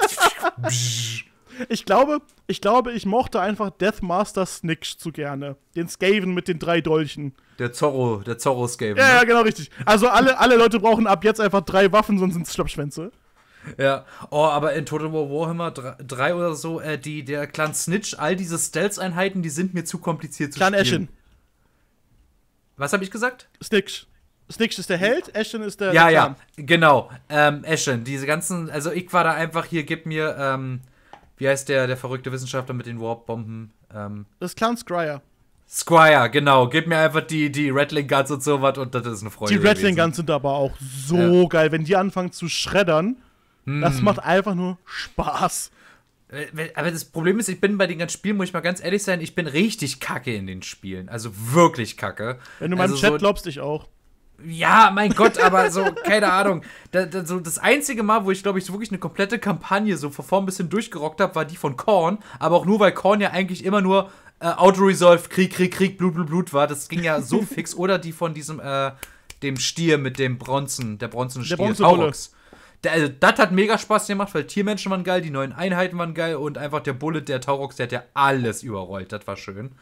Ich glaube, ich glaube, ich mochte einfach Deathmaster Snitch zu gerne. Den Skaven mit den drei Dolchen. Der Zorro, der Zorro Skaven. Ja, ja, ne? genau richtig. Also alle, alle Leute brauchen ab jetzt einfach drei Waffen, sonst sind es Schlappschwänze. Ja, oh, aber in Total War Warhammer 3 oder so, äh, die, der Clan Snitch, all diese Stealth-Einheiten, die sind mir zu kompliziert zu Clan spielen. Clan Eschen. Was habe ich gesagt? Snitch. Snitch ist der Held, Eschen ist der. Ja, der ja, genau. Ähm, Eschen, diese ganzen, also ich war da einfach hier, gib mir, ähm, wie heißt der, der verrückte Wissenschaftler mit den Warp-Bomben? Ähm, das Clown Scryer. Squire, genau. Gib mir einfach die, die Rattling Guns und sowas und das ist eine Freude. Die Rattling Guns sind aber auch so ja. geil. Wenn die anfangen zu schreddern, mm. das macht einfach nur Spaß. Äh, aber das Problem ist, ich bin bei den ganzen Spielen, muss ich mal ganz ehrlich sein, ich bin richtig kacke in den Spielen. Also wirklich kacke. Wenn du meinem also Chat so, glaubst, ich auch. Ja, mein Gott, aber so, keine Ahnung. Da, da, so das einzige Mal, wo ich, glaube ich, so wirklich eine komplette Kampagne so vor vorn ein bisschen durchgerockt habe, war die von Korn. Aber auch nur, weil Korn ja eigentlich immer nur äh, Auto-Resolve, Krieg, Krieg, Krieg, Blut, Blut, Blut war. Das ging ja so fix. Oder die von diesem, äh, dem Stier mit dem Bronzen, der Bronzenstier, der Taurox. Der, also, das hat mega Spaß gemacht, weil Tiermenschen waren geil, die neuen Einheiten waren geil und einfach der Bullet, der Taurox, der hat ja alles überrollt. Das war schön.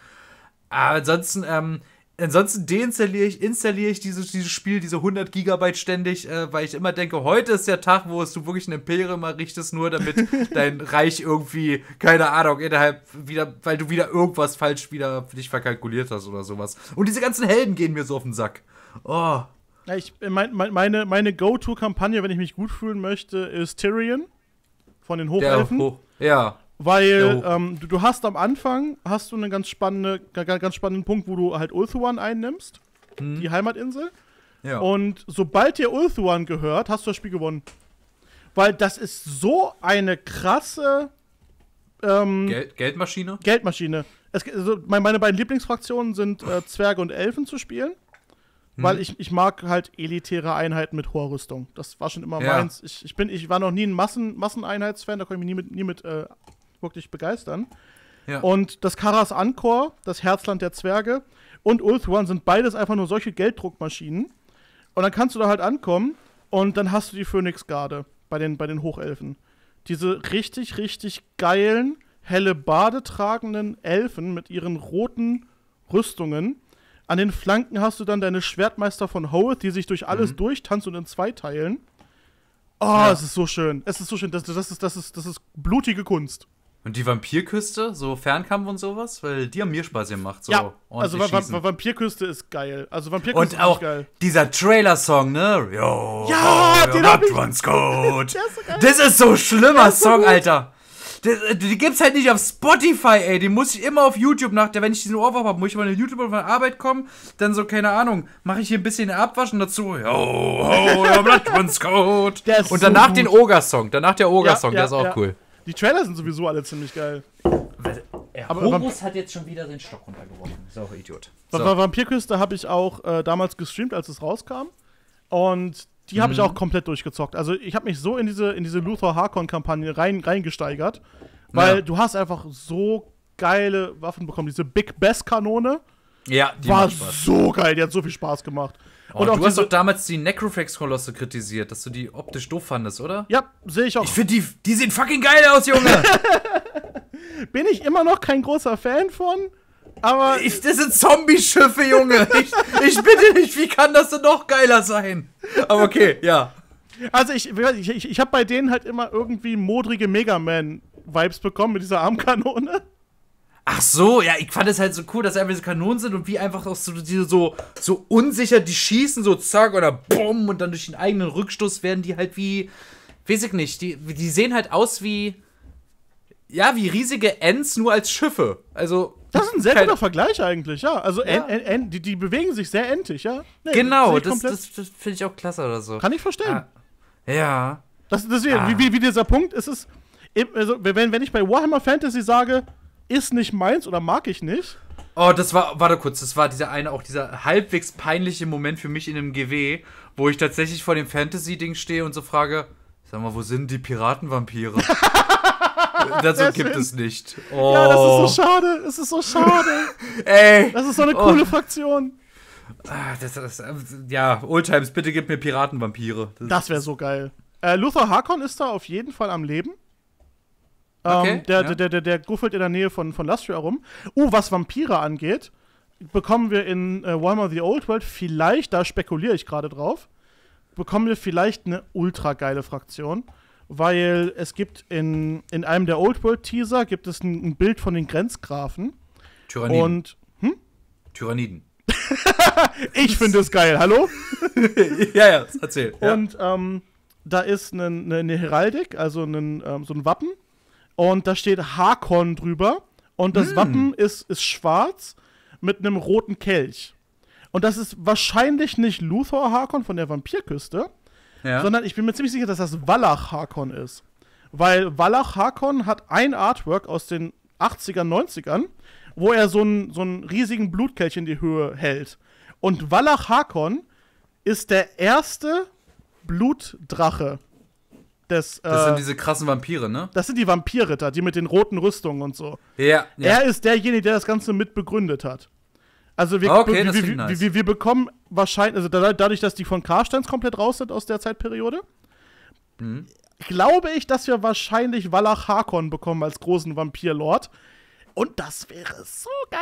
Aber ansonsten, ähm, Ansonsten deinstalliere ich, installiere ich dieses, dieses Spiel, diese 100 Gigabyte ständig, äh, weil ich immer denke, heute ist der Tag, wo es du wirklich ein Imperium errichtest, nur damit dein Reich irgendwie, keine Ahnung, innerhalb wieder, weil du wieder irgendwas falsch wieder für dich verkalkuliert hast oder sowas. Und diese ganzen Helden gehen mir so auf den Sack. Oh. Ja, ich, äh, mein, meine meine Go-To-Kampagne, wenn ich mich gut fühlen möchte, ist Tyrion von den Hochelfen. Der, Ho ja. Weil ähm, du, du, hast am Anfang hast du einen ganz, spannende, ganz spannenden Punkt, wo du halt Ulthuan einnimmst, hm. die Heimatinsel. Ja. Und sobald dir Ulthuan gehört, hast du das Spiel gewonnen. Weil das ist so eine krasse ähm, Geld Geldmaschine. Geldmaschine. Es, also meine beiden Lieblingsfraktionen sind äh, Zwerge und Elfen zu spielen. Hm. Weil ich, ich mag halt elitäre Einheiten mit hoher Rüstung. Das war schon immer ja. meins. Ich, ich, bin, ich war noch nie ein Massen, Masseneinheitsfan, da konnte ich mich nie mit, nie mit äh, wirklich begeistern. Ja. Und das Karas Ankor, das Herzland der Zwerge und Ulthuan sind beides einfach nur solche Gelddruckmaschinen. Und dann kannst du da halt ankommen und dann hast du die Phönixgarde bei den, bei den Hochelfen. Diese richtig, richtig geilen, helle Bade tragenden Elfen mit ihren roten Rüstungen. An den Flanken hast du dann deine Schwertmeister von Hoeth, die sich durch alles mhm. durchtanzt und in zwei teilen. Oh, ja. es ist so schön. Es ist so schön. Das, das, ist, das, ist, das ist blutige Kunst. Und die Vampirküste, so Fernkampf und sowas, weil die haben mir Spaß gemacht. So ja, also Va Vampirküste ist geil. Also Vampirküste und auch geil. dieser Trailer-Song, ne? Yo, ja, oh, den hab ich. Code. so das ist so ein schlimmer so Song, gut. Alter. Das, die gibt's halt nicht auf Spotify, ey. Die muss ich immer auf YouTube nach. Wenn ich diesen Ohrwurf habe, muss ich mal in YouTube von der Arbeit kommen. Dann so, keine Ahnung, mache ich hier ein bisschen Abwaschen dazu. Yo, ho, Blood Code. Und danach so den Oger-Song. Danach der Oger-Song, ja, der ist auch ja. cool. Die Trailer sind sowieso alle ziemlich geil. Äh, Aber Horus hat jetzt schon wieder den Stock runtergeworfen. So, Idiot. So. Vampirküste habe ich auch äh, damals gestreamt, als es rauskam. Und die habe ich mhm. auch komplett durchgezockt. Also ich habe mich so in diese, in diese Luthor Harkon-Kampagne rein, reingesteigert, weil ja. du hast einfach so geile Waffen bekommen. Diese Big Bass-Kanone ja, die war so geil, die hat so viel Spaß gemacht. Oh, und du hast doch damals die Necroflex-Kolosse kritisiert, dass du die optisch doof fandest, oder? Ja, sehe ich auch. Ich finde, die, die sehen fucking geil aus, Junge! Bin ich immer noch kein großer Fan von, aber. Ich, das sind Zombie-Schiffe, Junge! ich, ich bitte dich, wie kann das denn noch geiler sein? Aber okay, ja. Also ich, ich, ich habe bei denen halt immer irgendwie modrige Mega Man-Vibes bekommen mit dieser Armkanone. Ach so, ja, ich fand es halt so cool, dass einfach diese Kanonen sind und wie einfach auch so, die so, so unsicher, die schießen so zack oder bumm und dann durch den eigenen Rückstoß werden die halt wie, weiß ich nicht, die, die sehen halt aus wie, ja, wie riesige Ents nur als Schiffe. Also. Das ist ein sehr guter Vergleich eigentlich, ja. Also ja. En, en, en, die, die bewegen sich sehr entig, ja. Nee, genau, das, das, das finde ich auch klasse oder so. Kann ich verstehen. Ah. Ja. Das, das ah. wie, wie, wie dieser Punkt, es ist, also, wenn, wenn ich bei Warhammer Fantasy sage, ist nicht meins oder mag ich nicht. Oh, das war, warte kurz, das war dieser eine, auch dieser halbwegs peinliche Moment für mich in einem GW, wo ich tatsächlich vor dem Fantasy-Ding stehe und so frage, sag mal, wo sind die Piratenvampire? das so gibt es nicht. Oh. Ja, das ist so oh. schade, das ist so schade. Ey. Das ist so eine oh. coole Fraktion. Ah, das, das, ja, Oldtimes, bitte gib mir Piratenvampire. Das, das wäre so geil. Äh, Luther Harkon ist da auf jeden Fall am Leben. Ähm, okay, der, ja. der, der, der guffelt in der Nähe von, von Lustria rum. Uh, was Vampire angeht, bekommen wir in äh, Warhammer The Old World vielleicht, da spekuliere ich gerade drauf, bekommen wir vielleicht eine ultra geile Fraktion. Weil es gibt in, in einem der Old World Teaser gibt es ein, ein Bild von den Grenzgrafen. Tyranniden. Und hm? Tyranniden. ich finde es geil, hallo? ja, ja, erzähl. Ja. Und ähm, da ist eine, eine, Heraldik, also einen, ähm, so ein Wappen und da steht Hakon drüber. Und das hm. Wappen ist, ist schwarz mit einem roten Kelch. Und das ist wahrscheinlich nicht Luthor Hakon von der Vampirküste, ja. sondern ich bin mir ziemlich sicher, dass das Wallach Hakon ist. Weil Wallach Hakon hat ein Artwork aus den 80ern, 90ern, wo er so einen, so einen riesigen Blutkelch in die Höhe hält. Und Wallach Hakon ist der erste Blutdrache des. Äh, das sind äh, diese krassen Vampire, ne? Das sind die Vampirritter, die mit den roten Rüstungen und so. Ja, ja. Er ist derjenige, der das Ganze mit begründet hat. Also wir, okay, wir, wir, nice. wir, wir, bekommen wahrscheinlich, also dadurch, dass die von Karsteins komplett raus sind aus der Zeitperiode, mhm. glaube ich, dass wir wahrscheinlich Wallach Harkon bekommen als großen Vampirlord. Und das wäre so geil.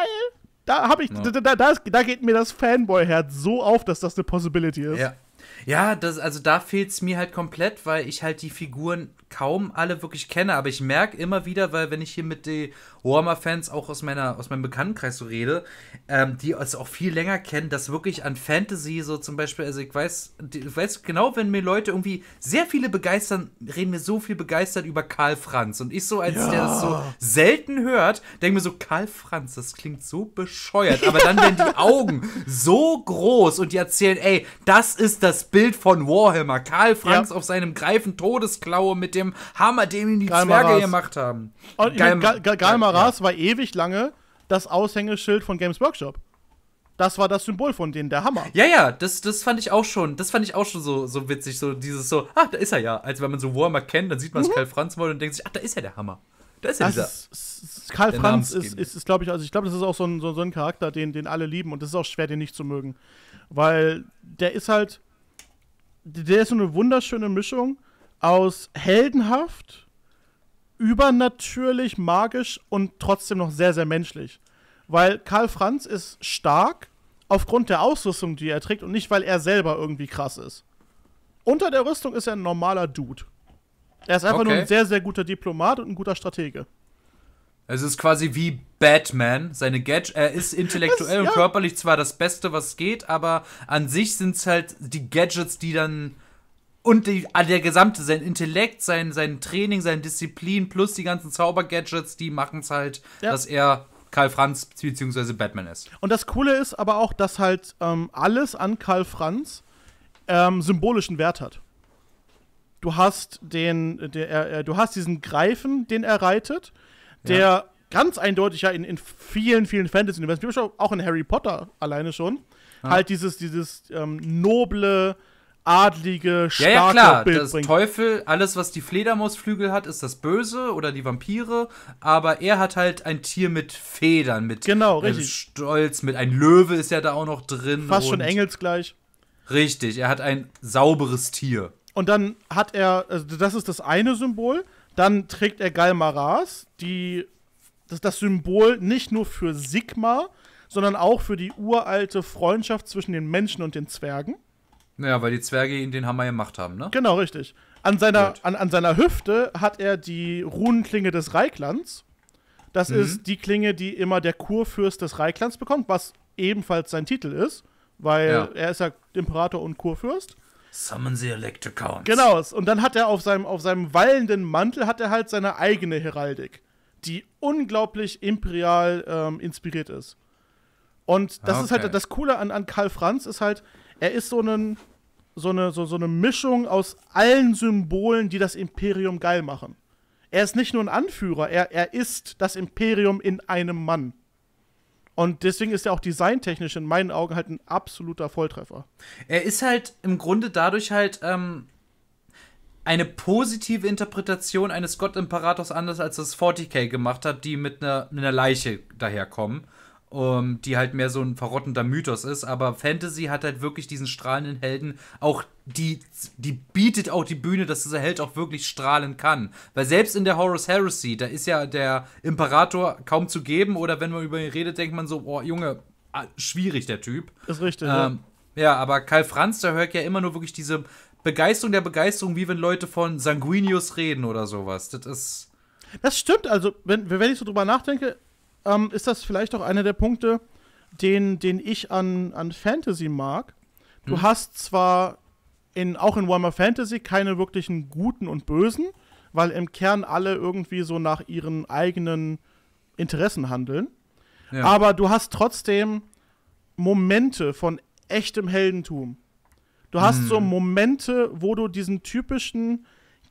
Da habe ich, no. da, da, da, da, geht mir das Fanboy-Herz so auf, dass das eine Possibility ist. Ja, ja, das, also da fehlt es mir halt komplett, weil ich halt die Figuren kaum alle wirklich kenne. Aber ich merke immer wieder, weil wenn ich hier mit den warmer fans auch aus, meiner, aus meinem Bekanntenkreis so rede, ähm, die es auch viel länger kennen, dass wirklich an Fantasy so zum Beispiel, also ich weiß, ich weiß genau, wenn mir Leute irgendwie sehr viele begeistern, reden mir so viel begeistert über Karl Franz. Und ich so, als ja. der das so selten hört, denke mir so, Karl Franz, das klingt so bescheuert. Aber dann werden die Augen so groß und die erzählen, ey, das ist das Bild von Warhammer. Karl Franz ja. auf seinem Greifen Todesklaue mit dem Hammer, den ihm die Galmaras. Zwerge gemacht haben. Und Galmaras ja. war ewig lange das Aushängeschild von Games Workshop. Das war das Symbol von denen, der Hammer. Ja, ja, das, das fand ich auch schon, das fand ich auch schon so, so witzig, so dieses so, ah, da ist er ja. Also wenn man so Warhammer kennt, dann sieht man es mhm. Karl Franz mal und denkt sich, ach, da ist ja der Hammer. Da ist ja dieser. Ist, ist, Karl Franz ist, ist, ist glaube ich, also ich glaube, das ist auch so ein, so, so ein Charakter, den, den alle lieben und es ist auch schwer, den nicht zu mögen. Weil der ist halt, der ist so eine wunderschöne Mischung aus heldenhaft, übernatürlich, magisch und trotzdem noch sehr, sehr menschlich. Weil Karl Franz ist stark aufgrund der Ausrüstung, die er trägt und nicht, weil er selber irgendwie krass ist. Unter der Rüstung ist er ein normaler Dude. Er ist einfach okay. nur ein sehr, sehr guter Diplomat und ein guter Stratege. Es ist quasi wie Batman. Seine Gadgets. Er ist intellektuell das, und körperlich zwar das Beste, was geht, aber an sich sind es halt die Gadgets, die dann. Und die, ah, der gesamte, sein Intellekt, sein, sein Training, seine Disziplin plus die ganzen Zauber-Gadgets, die machen es halt, ja. dass er Karl Franz bzw. Batman ist. Und das Coole ist aber auch, dass halt ähm, alles an Karl Franz ähm, symbolischen Wert hat. Du hast den, der, äh, du hast diesen Greifen, den er reitet der ja. ganz eindeutig ja in, in vielen, vielen Fantasy-Universen, auch in Harry Potter alleine schon, ah. halt dieses, dieses ähm, noble, adlige, starke ja, ja, klar. Bild das bringt. Teufel, alles, was die Fledermausflügel hat, ist das Böse oder die Vampire, aber er hat halt ein Tier mit Federn, mit genau, äh, Stolz, mit ein Löwe ist ja da auch noch drin. Fast schon engelsgleich. Richtig, er hat ein sauberes Tier. Und dann hat er, also das ist das eine Symbol, dann trägt er Galmaras, die, das, das Symbol nicht nur für Sigma, sondern auch für die uralte Freundschaft zwischen den Menschen und den Zwergen. Naja, weil die Zwerge ihn den Hammer gemacht haben, ne? Genau, richtig. An seiner, an, an seiner Hüfte hat er die Runenklinge des Reiklands. Das mhm. ist die Klinge, die immer der Kurfürst des Reiklands bekommt, was ebenfalls sein Titel ist, weil ja. er ist ja Imperator und Kurfürst. Summon the Electrocons. Genau, und dann hat er auf seinem, auf seinem wallenden Mantel hat er halt seine eigene Heraldik, die unglaublich imperial ähm, inspiriert ist. Und das okay. Ah, ist halt das Coole an, an Karl Franz ist halt, er ist so, einen, so, eine, so, so eine Mischung aus allen Symbolen, die das Imperium geil machen. Er ist nicht nur ein Anführer, er, er ist das Imperium in einem Mann. Und deswegen ist er auch designtechnisch in meinen Augen halt ein absoluter Volltreffer. Er ist halt im Grunde dadurch halt ähm, eine positive Interpretation eines Gottimperators anders, als das 40k gemacht hat, die mit einer, mit einer Leiche daherkommen um, ähm, die halt mehr so ein verrottender Mythos ist. Aber Fantasy hat halt wirklich diesen strahlenden Helden, auch die, die bietet auch die Bühne, dass dieser Held auch wirklich strahlen kann. Weil selbst in der Horus Heresy, da ist ja der Imperator kaum zu geben oder wenn man über ihn redet, denkt man so, boah, Junge, ah, schwierig der Typ. Ist richtig. Ähm, ja. ja, aber Karl Franz, da hört ja immer nur wirklich diese Begeisterung der Begeisterung, wie wenn Leute von Sanguinius reden oder sowas. Das ist. Das stimmt, also wenn, wenn ich so drüber nachdenke, ähm, ist das vielleicht auch einer der Punkte, den, den ich an, an Fantasy mag. Du hm. hast zwar in, auch in Warhammer Fantasy keine wirklichen Guten und Bösen, weil im Kern alle irgendwie so nach ihren eigenen Interessen handeln. Ja. Aber du hast trotzdem Momente von echtem Heldentum. Du hast hm. so Momente, wo du diesen typischen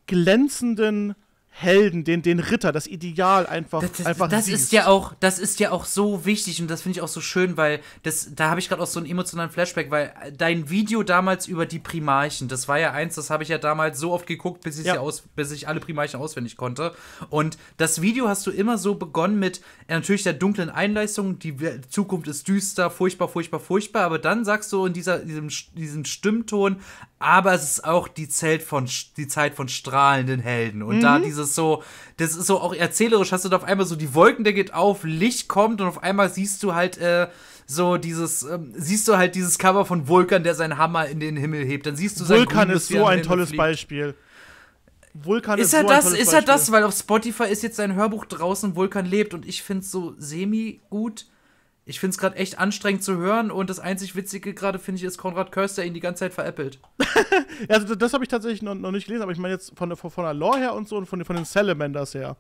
glänzenden Helden, den, den Ritter, das Ideal einfach. Das, das, einfach das ist ja auch, das ist ja auch so wichtig und das finde ich auch so schön, weil das, da habe ich gerade auch so einen emotionalen Flashback, weil dein Video damals über die Primarchen, das war ja eins, das habe ich ja damals so oft geguckt, bis ich ja. aus, bis ich alle Primarchen auswendig konnte. Und das Video hast du immer so begonnen mit äh, natürlich der dunklen Einleistung, die Zukunft ist düster, furchtbar, furchtbar, furchtbar, aber dann sagst du in dieser, diesem, diesem Stimmton, aber es ist auch die Zeit von, die Zeit von strahlenden Helden und mhm. da dieses ist so, das ist so auch erzählerisch, hast du da auf einmal so die Wolken, der geht auf, Licht kommt und auf einmal siehst du halt, äh, so dieses, ähm, siehst du halt dieses Cover von Vulkan, der seinen Hammer in den Himmel hebt. Dann siehst du Vulkan ist so ein tolles fliegt. Beispiel. Vulkan ist, ist er so das, ist er das, weil auf Spotify ist jetzt sein Hörbuch draußen, Vulkan lebt und ich finde es so semi gut ich finde es gerade echt anstrengend zu hören und das einzig Witzige gerade finde ich ist Konrad Körster ihn die ganze Zeit veräppelt. also das habe ich tatsächlich noch, noch, nicht gelesen, aber ich meine jetzt von, von, von der Lore her und so und von, von den Salamanders her.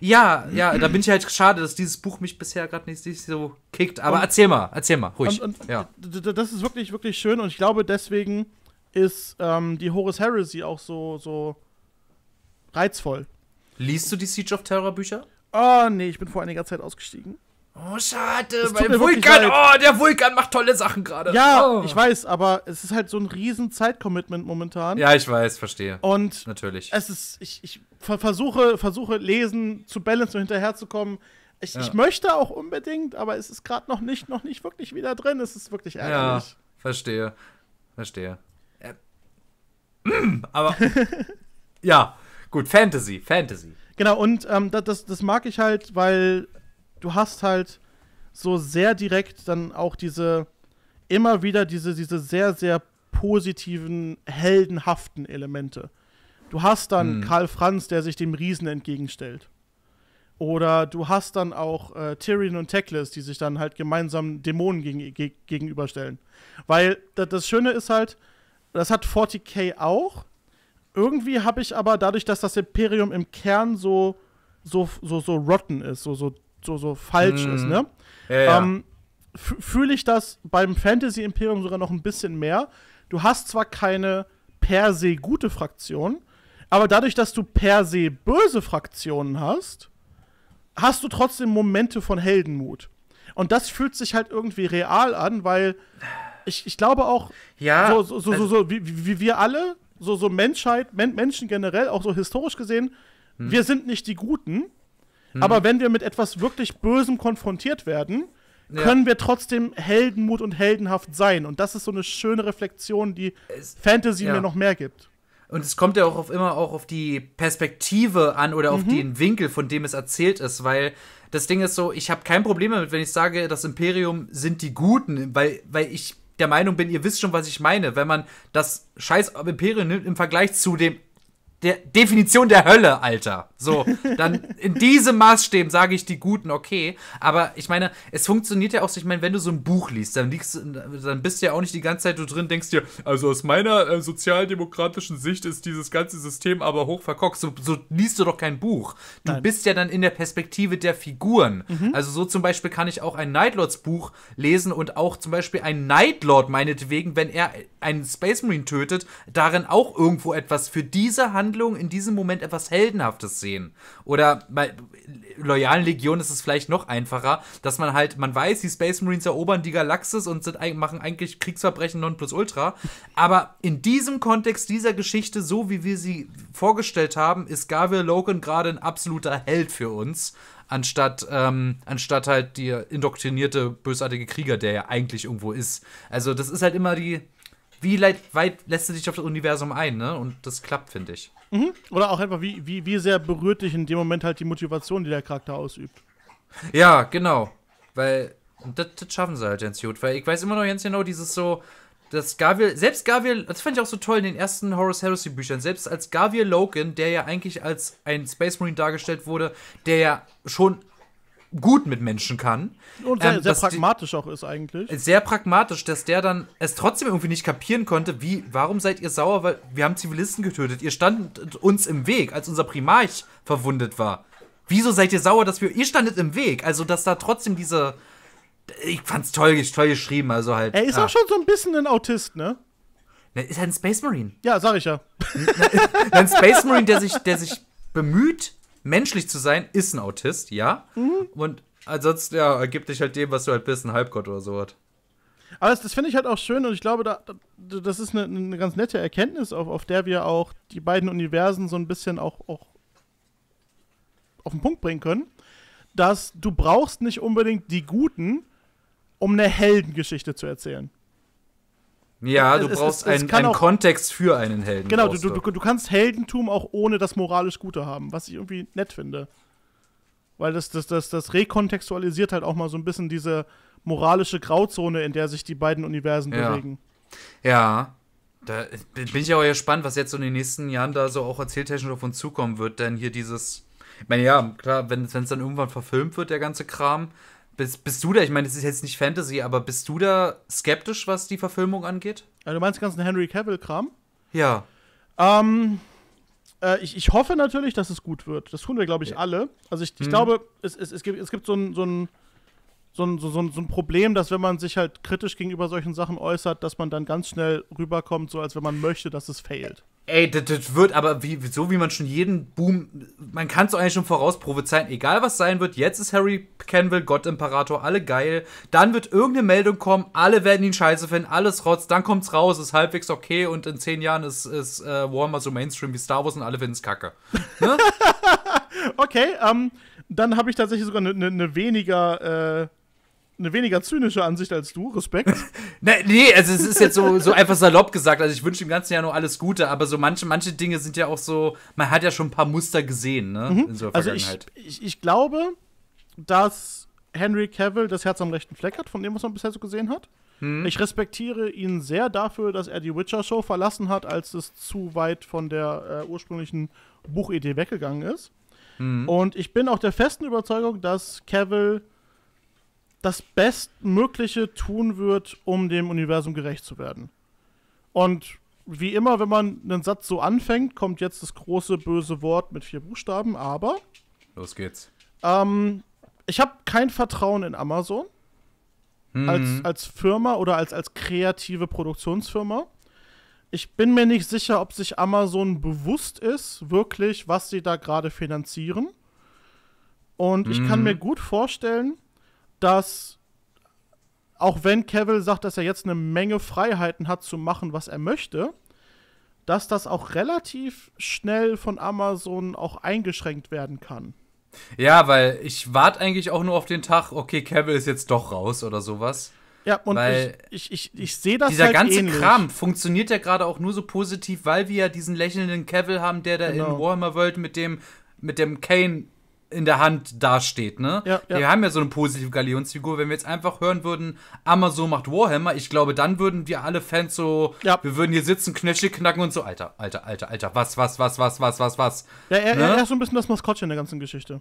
Ja, ja, da bin ich halt schade, dass dieses Buch mich bisher gerade nicht, nicht, so kickt. Aber und, erzähl mal, erzähl mal, ruhig. Und, und, ja. Das ist wirklich, wirklich schön und ich glaube, deswegen ist ähm, die Horus Heresy auch so, so reizvoll. Liest du die Siege of Terror Bücher? Oh, nee, ich bin vor einiger Zeit ausgestiegen. Oh, schade, das weil Vulkan, oh, der Vulkan macht tolle Sachen gerade. Ja, oh. ich weiß, aber es ist halt so ein riesen Zeitcommitment momentan. Ja, ich weiß, verstehe. Und natürlich. Es ist, ich, ich versuche, versuche lesen zu balancen und hinterherzukommen. Ich, ja. ich möchte auch unbedingt, aber es ist gerade noch nicht, noch nicht wirklich wieder drin. Es ist wirklich ärgerlich. Ja, verstehe, verstehe. Äh, aber ja, gut, Fantasy, Fantasy. Genau, und ähm, das, das mag ich halt, weil du hast halt so sehr direkt dann auch diese, immer wieder diese, diese sehr, sehr positiven, heldenhaften Elemente. Du hast dann mhm. Karl Franz, der sich dem Riesen entgegenstellt. Oder du hast dann auch äh, Tyrion und Teclis, die sich dann halt gemeinsam Dämonen gegen, ge gegenüberstellen. Weil das Schöne ist halt, das hat 40k auch. Irgendwie habe ich aber dadurch, dass das Imperium im Kern so, so, so, so rotten ist, so, so so, so falsch mm. ist, hm. ne? Ja, ähm, Fühle ich das beim Fantasy Imperium sogar noch ein bisschen mehr. Du hast zwar keine per se gute Fraktion, aber dadurch, dass du per se böse Fraktionen hast, hast du trotzdem Momente von Heldenmut. Und das fühlt sich halt irgendwie real an, weil ich, ich glaube auch, ja, so, so, so, also so wie, wie, wir alle, so, so Menschheit, Men Menschen generell, auch so historisch gesehen, hm. wir sind nicht die Guten, Mhm. Aber wenn wir mit etwas wirklich Bösem konfrontiert werden, ja. können wir trotzdem Heldenmut und heldenhaft sein. Und das ist so eine schöne Reflexion, die es, Fantasy ja. mir noch mehr gibt. Und es kommt ja auch auf immer auch auf die Perspektive an oder auf mhm. den Winkel, von dem es erzählt ist, weil das Ding ist so, ich habe kein Problem damit, wenn ich sage, das Imperium sind die Guten, weil, weil ich der Meinung bin, ihr wisst schon, was ich meine. Wenn man das scheiß Imperium nimmt im Vergleich zu dem der Definition der Hölle, Alter. So, dann in diesem Maßstäben sage ich die Guten, okay. Aber ich meine, es funktioniert ja auch so, ich meine, wenn du so ein Buch liest, dann, liegst, dann bist du ja auch nicht die ganze Zeit du drin, denkst dir, also aus meiner äh, sozialdemokratischen Sicht ist dieses ganze System aber hoch So, so liest du doch kein Buch. Du Nein. bist ja dann in der Perspektive der Figuren. Mhm. Also so zum Beispiel kann ich auch ein Nightlords Buch lesen und auch zum Beispiel ein Nightlord meinetwegen, wenn er einen Space Marine tötet, darin auch irgendwo etwas für diese Handlung Handlung in diesem Moment etwas Heldenhaftes sehen. Oder bei loyalen Legionen ist es vielleicht noch einfacher, dass man halt, man weiß, die Space Marines erobern die Galaxis und sind, machen eigentlich Kriegsverbrechen non plus ultra. Aber in diesem Kontext dieser Geschichte, so wie wir sie vorgestellt haben, ist Gabriel Logan gerade ein absoluter Held für uns anstatt, ähm, anstatt halt die indoktrinierte, bösartige Krieger, der ja eigentlich irgendwo ist. Also, das ist halt immer die, wie weit lässt du dich auf das Universum ein, ne? Und das klappt, finde ich. Mhm. Oder auch einfach, wie, wie, wie sehr berührt dich in dem Moment halt die Motivation, die der Charakter ausübt. Ja, genau. Weil das, das schaffen sie halt ganz gut. Weil ich weiß immer noch ganz genau, dieses so, dass Gaviel, selbst Gaviel, das fand ich auch so toll in den ersten Horus Heresy Büchern, selbst als Gaviel Logan, der ja eigentlich als ein Space Marine dargestellt wurde, der ja schon gut mit Menschen kann. Und sehr, ähm, sehr pragmatisch die, auch ist eigentlich. Sehr pragmatisch, dass der dann es trotzdem irgendwie nicht kapieren konnte, wie, warum seid ihr sauer, weil wir haben Zivilisten getötet, ihr standet uns im Weg, als unser Primarch verwundet war. Wieso seid ihr sauer, dass wir, ihr standet im Weg? Also, dass da trotzdem diese, ich fand's toll, toll geschrieben, also halt. Er ist ah. auch schon so ein bisschen ein Autist, ne? Na, ne, ist er ein Space Marine. Ja, sag ich ja. ein Space Marine, der sich, der sich bemüht, menschlich zu sein, ist ein Autist, ja. Mhm. Und ansonsten, ja, ergibt dich halt dem, was du halt bist, ein Halbgott oder sowas. Aber das, das finde ich halt auch schön und ich glaube, da, das ist eine, eine, ganz nette Erkenntnis, auf, auf der wir auch die beiden Universen so ein bisschen auch, auch auf den Punkt bringen können, dass du brauchst nicht unbedingt die Guten, um eine Heldengeschichte zu erzählen. Ja, es, du brauchst es, es, einen, einen auch, Kontext für einen Helden. Genau, du, du, du kannst Heldentum auch ohne das moralisch Gute haben, was ich irgendwie nett finde. Weil das, das, das, das rekontextualisiert halt auch mal so ein bisschen diese moralische Grauzone, in der sich die beiden Universen ja. bewegen. Ja. Da bin ich auch gespannt, was jetzt so in den nächsten Jahren da so auch erzähltechnisch auf uns zukommen wird. Denn hier dieses, ich meine, ja, klar, wenn es dann irgendwann verfilmt wird, der ganze Kram, bist, bist du da, ich meine, das ist jetzt nicht Fantasy, aber bist du da skeptisch, was die Verfilmung angeht? Also, du meinst den ganzen Henry Cavill-Kram? Ja. Ähm, äh, ich, ich hoffe natürlich, dass es gut wird. Das tun wir, glaube ich, ja. alle. Also ich, ich mhm. glaube, es, es, es, gibt, es gibt so ein, so ein so ein, so, ein, so ein Problem, dass wenn man sich halt kritisch gegenüber solchen Sachen äußert, dass man dann ganz schnell rüberkommt, so als wenn man möchte, dass es fehlt. Ey, das, das, wird aber wie, so, wie man schon jeden Boom, man kann es eigentlich schon vorausprophezeien, egal was sein wird. Jetzt ist Harry Canville Gott Imperator, alle geil. Dann wird irgendeine Meldung kommen, alle werden ihn scheiße finden, alles rotzt, dann kommt's raus, ist halbwegs okay und in zehn Jahren ist, ist äh, Warhammer so Mainstream wie Star Wars und alle finden es kacke. Ne? okay, ähm, dann habe ich tatsächlich sogar eine ne, ne weniger. Äh eine weniger zynische Ansicht als du, Respekt. nee, nee, also es ist jetzt so, so einfach salopp gesagt. Also ich wünsche dem ganzen Jahr nur alles Gute, aber so manche, manche Dinge sind ja auch so, man hat ja schon ein paar Muster gesehen, ne? Mhm. In so also ich, ich, ich glaube, dass Henry Cavill das Herz am rechten Fleck hat, von dem, was man bisher so gesehen hat. Hm. Ich respektiere ihn sehr dafür, dass er die Witcher-Show verlassen hat, als es zu weit von der äh, ursprünglichen Buchidee weggegangen ist. Hm. Und ich bin auch der festen Überzeugung, dass Cavill das Bestmögliche tun wird, um dem Universum gerecht zu werden. Und wie immer, wenn man einen Satz so anfängt, kommt jetzt das große böse Wort mit vier Buchstaben, aber. Los geht's. Ähm, ich habe kein Vertrauen in Amazon mhm. als, als Firma oder als, als kreative Produktionsfirma. Ich bin mir nicht sicher, ob sich Amazon bewusst ist, wirklich, was sie da gerade finanzieren. Und mhm. ich kann hm. mir gut vorstellen, dass auch wenn Cavill sagt, dass er jetzt eine Menge Freiheiten hat zu machen, was er möchte, dass das auch relativ schnell von Amazon auch eingeschränkt werden kann. Ja, weil ich warte eigentlich auch nur auf den Tag, okay, Cavill ist jetzt doch raus oder sowas. Ja, und weil ich, ich, ich, ich sehe das Dieser halt ganze ähnlich. Kram funktioniert ja gerade auch nur so positiv, weil wir ja diesen lächelnden Cavill haben, der da genau. in Warhammer World mit dem, mit dem Kane in der Hand dasteht, ne? Ja, ja. Wir haben ja so eine positive Galionsfigur. Wenn wir jetzt einfach hören würden, Amazon macht Warhammer, ich glaube, dann würden wir alle Fans so, ja. wir würden hier sitzen, Knöchel knacken und so, Alter, Alter, Alter, Alter, was, was, was, was, was, was, was. Ja, er, ne? er ist so ein bisschen das Maskottchen in der ganzen Geschichte.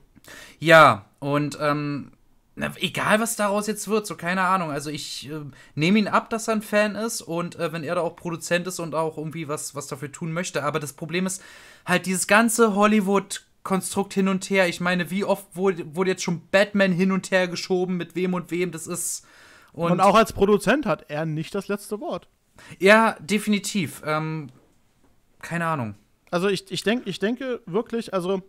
Ja, und ähm, na, egal was daraus jetzt wird, so keine Ahnung. Also ich äh, nehme ihn ab, dass er ein Fan ist und äh, wenn er da auch Produzent ist und auch irgendwie was, was dafür tun möchte. Aber das Problem ist halt dieses ganze Hollywood- Konstrukt hin und her. Ich meine, wie oft wurde, wurde jetzt schon Batman hin und her geschoben, mit wem und wem, das ist. Und, und auch als Produzent hat er nicht das letzte Wort. Ja, definitiv. Ähm, keine Ahnung. Also ich, ich, denk, ich denke wirklich, also.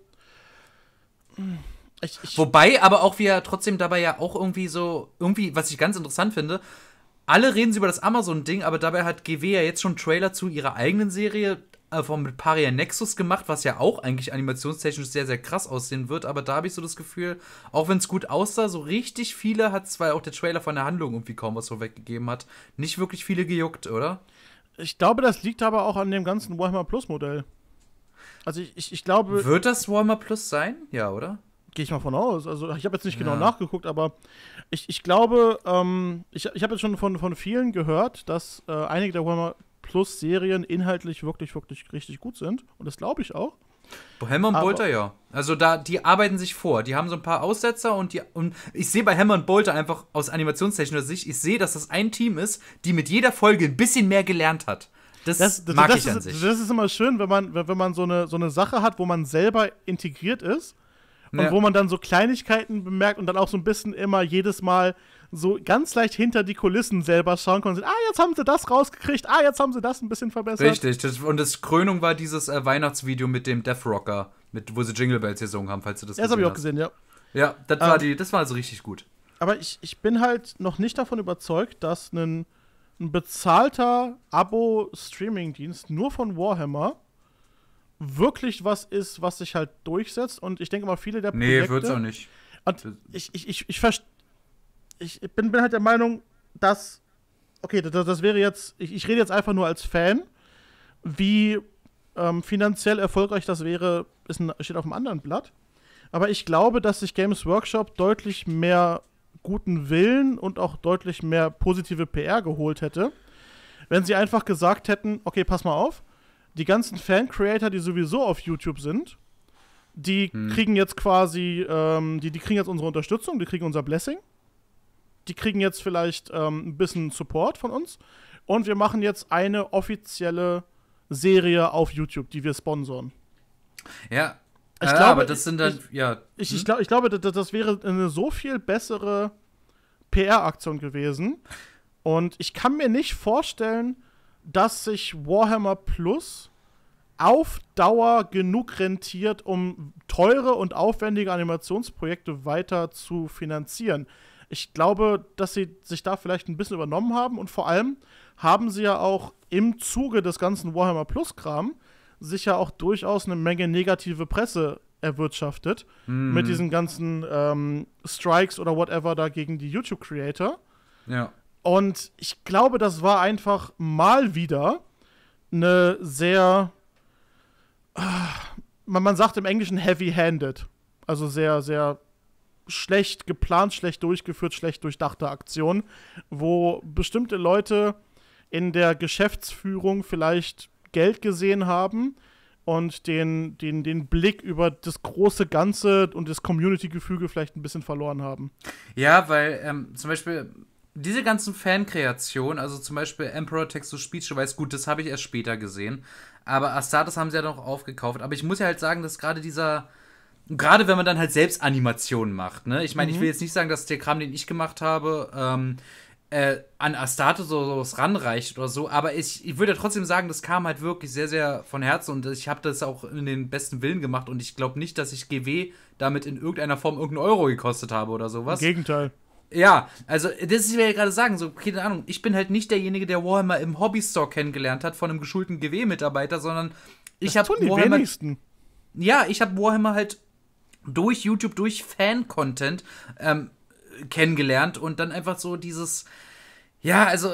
Ich, ich Wobei, aber auch wir trotzdem dabei ja auch irgendwie so, irgendwie, was ich ganz interessant finde, alle reden sie über das Amazon-Ding, aber dabei hat GW ja jetzt schon einen Trailer zu ihrer eigenen Serie äh, vom mit Paria Nexus gemacht, was ja auch eigentlich animationstechnisch sehr, sehr krass aussehen wird. Aber da habe ich so das Gefühl, auch wenn es gut aussah, so richtig viele hat zwar auch der Trailer von der Handlung irgendwie kaum was vorweggegeben hat, nicht wirklich viele gejuckt, oder? Ich glaube, das liegt aber auch an dem ganzen Warhammer Plus Modell. Also ich, ich, ich glaube. Wird das Warhammer Plus sein? Ja, oder? Gehe ich mal von aus. Also ich habe jetzt nicht genau ja. nachgeguckt, aber ich, ich glaube, ähm, ich, ich habe jetzt schon von, von vielen gehört, dass äh, einige der Warhammer Plus-Serien inhaltlich wirklich, wirklich richtig gut sind. Und das glaube ich auch. Hammer und Bolter, ja. Also da, die arbeiten sich vor. Die haben so ein paar Aussetzer und die und ich sehe bei Hammer und Bolter einfach aus animationstechnischer Sicht, ich sehe, dass das ein Team ist, die mit jeder Folge ein bisschen mehr gelernt hat. Das, das, das mag das ich ist, an sich. Das ist immer schön, wenn man, wenn man so, eine, so eine Sache hat, wo man selber integriert ist und ja. wo man dann so Kleinigkeiten bemerkt und dann auch so ein bisschen immer jedes Mal so ganz leicht hinter die Kulissen selber schauen konnten. Ah, jetzt haben sie das rausgekriegt. Ah, jetzt haben sie das ein bisschen verbessert. Richtig. Das, und das Krönung war dieses äh, Weihnachtsvideo mit dem Death Rocker, mit, wo sie Jingle Bells gesungen haben, falls du das ja, gesehen hast. Das habe ich auch gesehen, ja. Ja, das ähm, war, die, das war also richtig gut. Aber ich, ich bin halt noch nicht davon überzeugt, dass ein, ein bezahlter Abo-Streaming-Dienst nur von Warhammer wirklich was ist, was sich halt durchsetzt. Und ich denke mal, viele der Projekte. Nee, wird's auch nicht. Und ich, ich, ich, ich, ich bin, bin halt der Meinung, dass, okay, das, das wäre jetzt, ich, ich, rede jetzt einfach nur als Fan, wie ähm, finanziell erfolgreich das wäre, ist ein, steht auf einem anderen Blatt. Aber ich glaube, dass sich Games Workshop deutlich mehr guten Willen und auch deutlich mehr positive PR geholt hätte, wenn sie einfach gesagt hätten, okay, pass mal auf, die ganzen Fan-Creator, die sowieso auf YouTube sind, die hm. kriegen jetzt quasi, ähm, die, die kriegen jetzt unsere Unterstützung, die kriegen unser Blessing die kriegen jetzt vielleicht ähm, ein bisschen Support von uns. Und wir machen jetzt eine offizielle Serie auf YouTube, die wir sponsoren. Ja. Ich ja, glaube, aber das sind dann, halt, ich, ja. Hm? Ich, ich, hm? glaub, ich glaube, das, das wäre eine so viel bessere PR-Aktion gewesen. Und ich kann mir nicht vorstellen, dass sich Warhammer Plus auf Dauer genug rentiert, um teure und aufwendige Animationsprojekte weiter zu finanzieren. Ich glaube, dass sie sich da vielleicht ein bisschen übernommen haben und vor allem haben sie ja auch im Zuge des ganzen Warhammer Plus Kram sich ja auch durchaus eine Menge negative Presse erwirtschaftet mhm. mit diesen ganzen ähm, Strikes oder whatever da gegen die YouTube Creator. Ja. Und ich glaube, das war einfach mal wieder eine sehr ah, man, man sagt im Englischen heavy-handed. Also sehr, sehr schlecht geplant, schlecht durchgeführt, schlecht durchdachte Aktion, wo bestimmte Leute in der Geschäftsführung vielleicht Geld gesehen haben und den, den, den Blick über das große Ganze und das Community-Gefüge vielleicht ein bisschen verloren haben. Ja, weil ähm, zum Beispiel diese ganzen Fankreationen, also zum Beispiel Emperor Text to Speech, weiß gut, das habe ich erst später gesehen, aber Astartes haben sie ja noch aufgekauft. Aber ich muss ja halt sagen, dass gerade dieser und gerade wenn man dann halt selbst Animationen macht, ne? Ich meine, mhm. ich will jetzt nicht sagen, dass der Kram, den ich gemacht habe, ähm, äh, an Astarte so, was ranreicht oder so, aber ich, ich würde ja trotzdem sagen, das kam halt wirklich sehr, sehr von Herzen und ich habe das auch in den besten Willen gemacht und ich glaube nicht, dass ich GW damit in irgendeiner Form irgendeinen Euro gekostet habe oder sowas. Im Gegenteil. Ja, also das ist, ich will gerade sagen, so, keine Ahnung, ich bin halt nicht derjenige, der Warhammer im Hobbystore kennengelernt hat von einem geschulten GW-Mitarbeiter, sondern ich habe Warhammer. Wenigsten. Ja, ich habe Warhammer halt durch YouTube, durch Fan-Content ähm, kennengelernt und dann einfach so dieses, ja, also,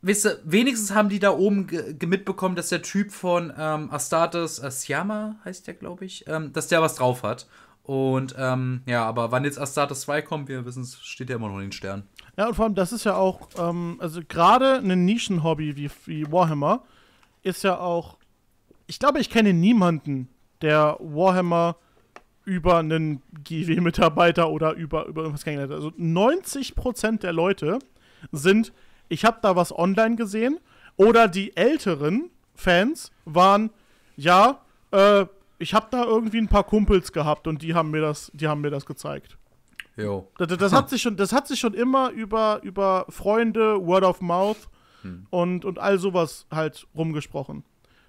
wisst ihr, wenigstens haben die da oben mitbekommen, dass der Typ von ähm, Astartes, Asyama heißt der, glaube ich, ähm, dass der was drauf hat. Und ähm, ja, aber wann jetzt Astartes 2 kommt, wir wissen es, steht ja immer noch in den Sternen. Ja, und vor allem, das ist ja auch, ähm, also gerade ein Nischenhobby wie, wie Warhammer ist ja auch, ich glaube, ich kenne niemanden, der Warhammer über einen GW-Mitarbeiter oder über, über irgendwas kennengelernt. Also 90% der Leute sind, ich habe da was online gesehen oder die älteren Fans waren, ja, äh, ich habe da irgendwie ein paar Kumpels gehabt und die haben mir das, die haben mir das gezeigt. Jo. Das, das hat sich schon, das hat sich schon immer über, über Freunde, Word of Mouth hm. und, und all sowas halt rumgesprochen.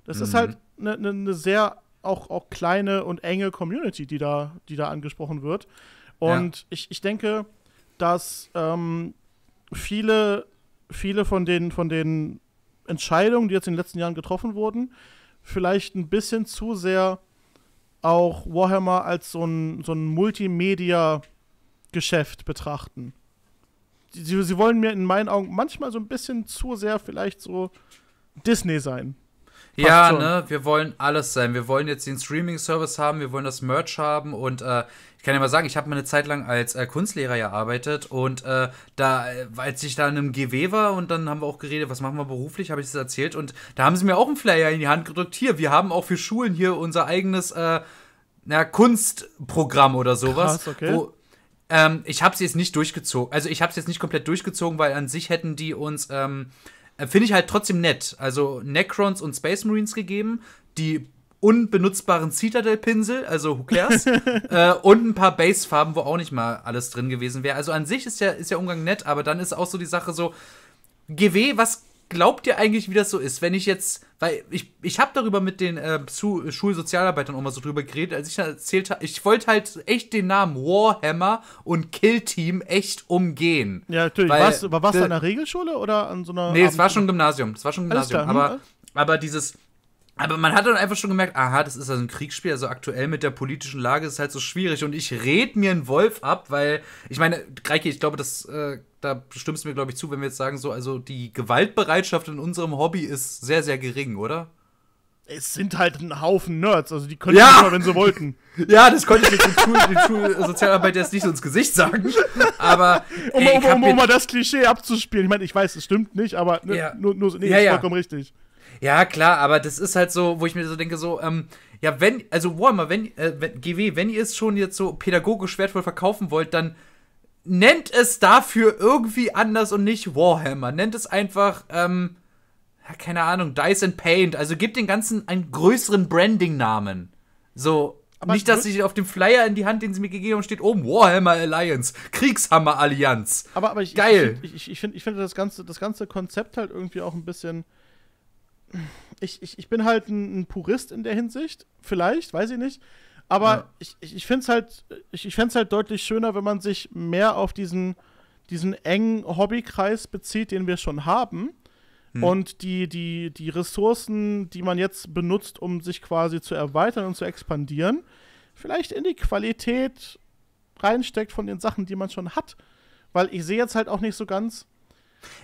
Das mhm. ist halt eine ne, ne sehr auch, auch kleine und enge Community, die da, die da angesprochen wird. Und ja. ich, ich denke, dass ähm, viele, viele von den, von den Entscheidungen, die jetzt in den letzten Jahren getroffen wurden, vielleicht ein bisschen zu sehr auch Warhammer als so ein, so ein Multimedia-Geschäft betrachten. Sie, sie wollen mir in meinen Augen manchmal so ein bisschen zu sehr vielleicht so Disney sein ja, schon. ne, wir wollen alles sein. Wir wollen jetzt den Streaming-Service haben, wir wollen das Merch haben und äh, ich kann ja mal sagen, ich habe mal eine Zeit lang als äh, Kunstlehrer gearbeitet und äh, da, äh, als ich da in einem GW war und dann haben wir auch geredet, was machen wir beruflich, habe ich das erzählt und da haben sie mir auch einen Flyer in die Hand gedrückt. Hier, wir haben auch für Schulen hier unser eigenes äh, na, Kunstprogramm oder sowas. Krass, okay. Wo, ähm, ich habe es jetzt nicht durchgezogen. Also ich habe es jetzt nicht komplett durchgezogen, weil an sich hätten die uns ähm, äh, finde ich halt trotzdem nett. Also Necrons und Space Marines gegeben, die unbenutzbaren Citadel-Pinsel, also who cares, äh, und ein paar Basefarben, wo auch nicht mal alles drin gewesen wäre. Also an sich ist ja, ist ja Umgang nett, aber dann ist auch so die Sache so, GW, was glaubt ihr eigentlich, wie das so ist, wenn ich jetzt, weil ich, ich habe darüber mit den äh, Schulsozialarbeitern auch mal so drüber geredet, als ich erzählt habe, ich wollte halt echt den Namen Warhammer und Kill Team echt umgehen. Ja, natürlich. Warst, warst du an der Regelschule oder an so einer. Nee, es war schon Gymnasium. Es war schon Gymnasium. Hm, aber, aber dieses aber man hat dann einfach schon gemerkt, aha, das ist also ein Kriegsspiel, also aktuell mit der politischen Lage ist es halt so schwierig und ich red mir einen Wolf ab, weil, ich meine, Greike, ich glaube, das, äh, da stimmst du mir, glaube ich, zu, wenn wir jetzt sagen, so, also die Gewaltbereitschaft in unserem Hobby ist sehr, sehr gering, oder? Es sind halt ein Haufen Nerds, also die können ja, immer, wenn sie wollten. ja, das konnte ich jetzt den Schul, den Schulsozialarbeiter äh, jetzt nicht so ins Gesicht sagen. Aber. um, ey, um, um, um, um mal das Klischee abzuspielen. Ich meine, ich weiß, es stimmt nicht, aber ne, ja. nur, nur nee, ja, ist vollkommen richtig. Ja, klar, aber das ist halt so, wo ich mir so denke, so, ähm, ja, wenn, also Warhammer, wenn, äh, wenn, GW, wenn ihr es schon jetzt so pädagogisch wertvoll verkaufen wollt, dann nennt es dafür irgendwie anders und nicht Warhammer. Nennt es einfach, ähm, ja, keine Ahnung, Dice and Paint. Also gebt den Ganzen einen größeren Branding-Namen. So, aber nicht, dass ich auf dem Flyer in die Hand, den sie mir gegeben haben, steht oben Warhammer Alliance, Kriegshammer Allianz. Aber, aber ich, Geil. Ich, ich, ich, ich finde ich find das, ganze, das ganze Konzept halt irgendwie auch ein bisschen ich, ich, ich bin halt ein, ein, Purist in der Hinsicht, vielleicht, weiß ich nicht. Aber ja. ich, ich, ich finde es halt, ich, ich halt deutlich schöner, wenn man sich mehr auf diesen, diesen engen Hobbykreis bezieht, den wir schon haben. Hm. Und die, die, die Ressourcen, die man jetzt benutzt, um sich quasi zu erweitern und zu expandieren, vielleicht in die Qualität reinsteckt von den Sachen, die man schon hat. Weil ich sehe jetzt halt auch nicht so ganz.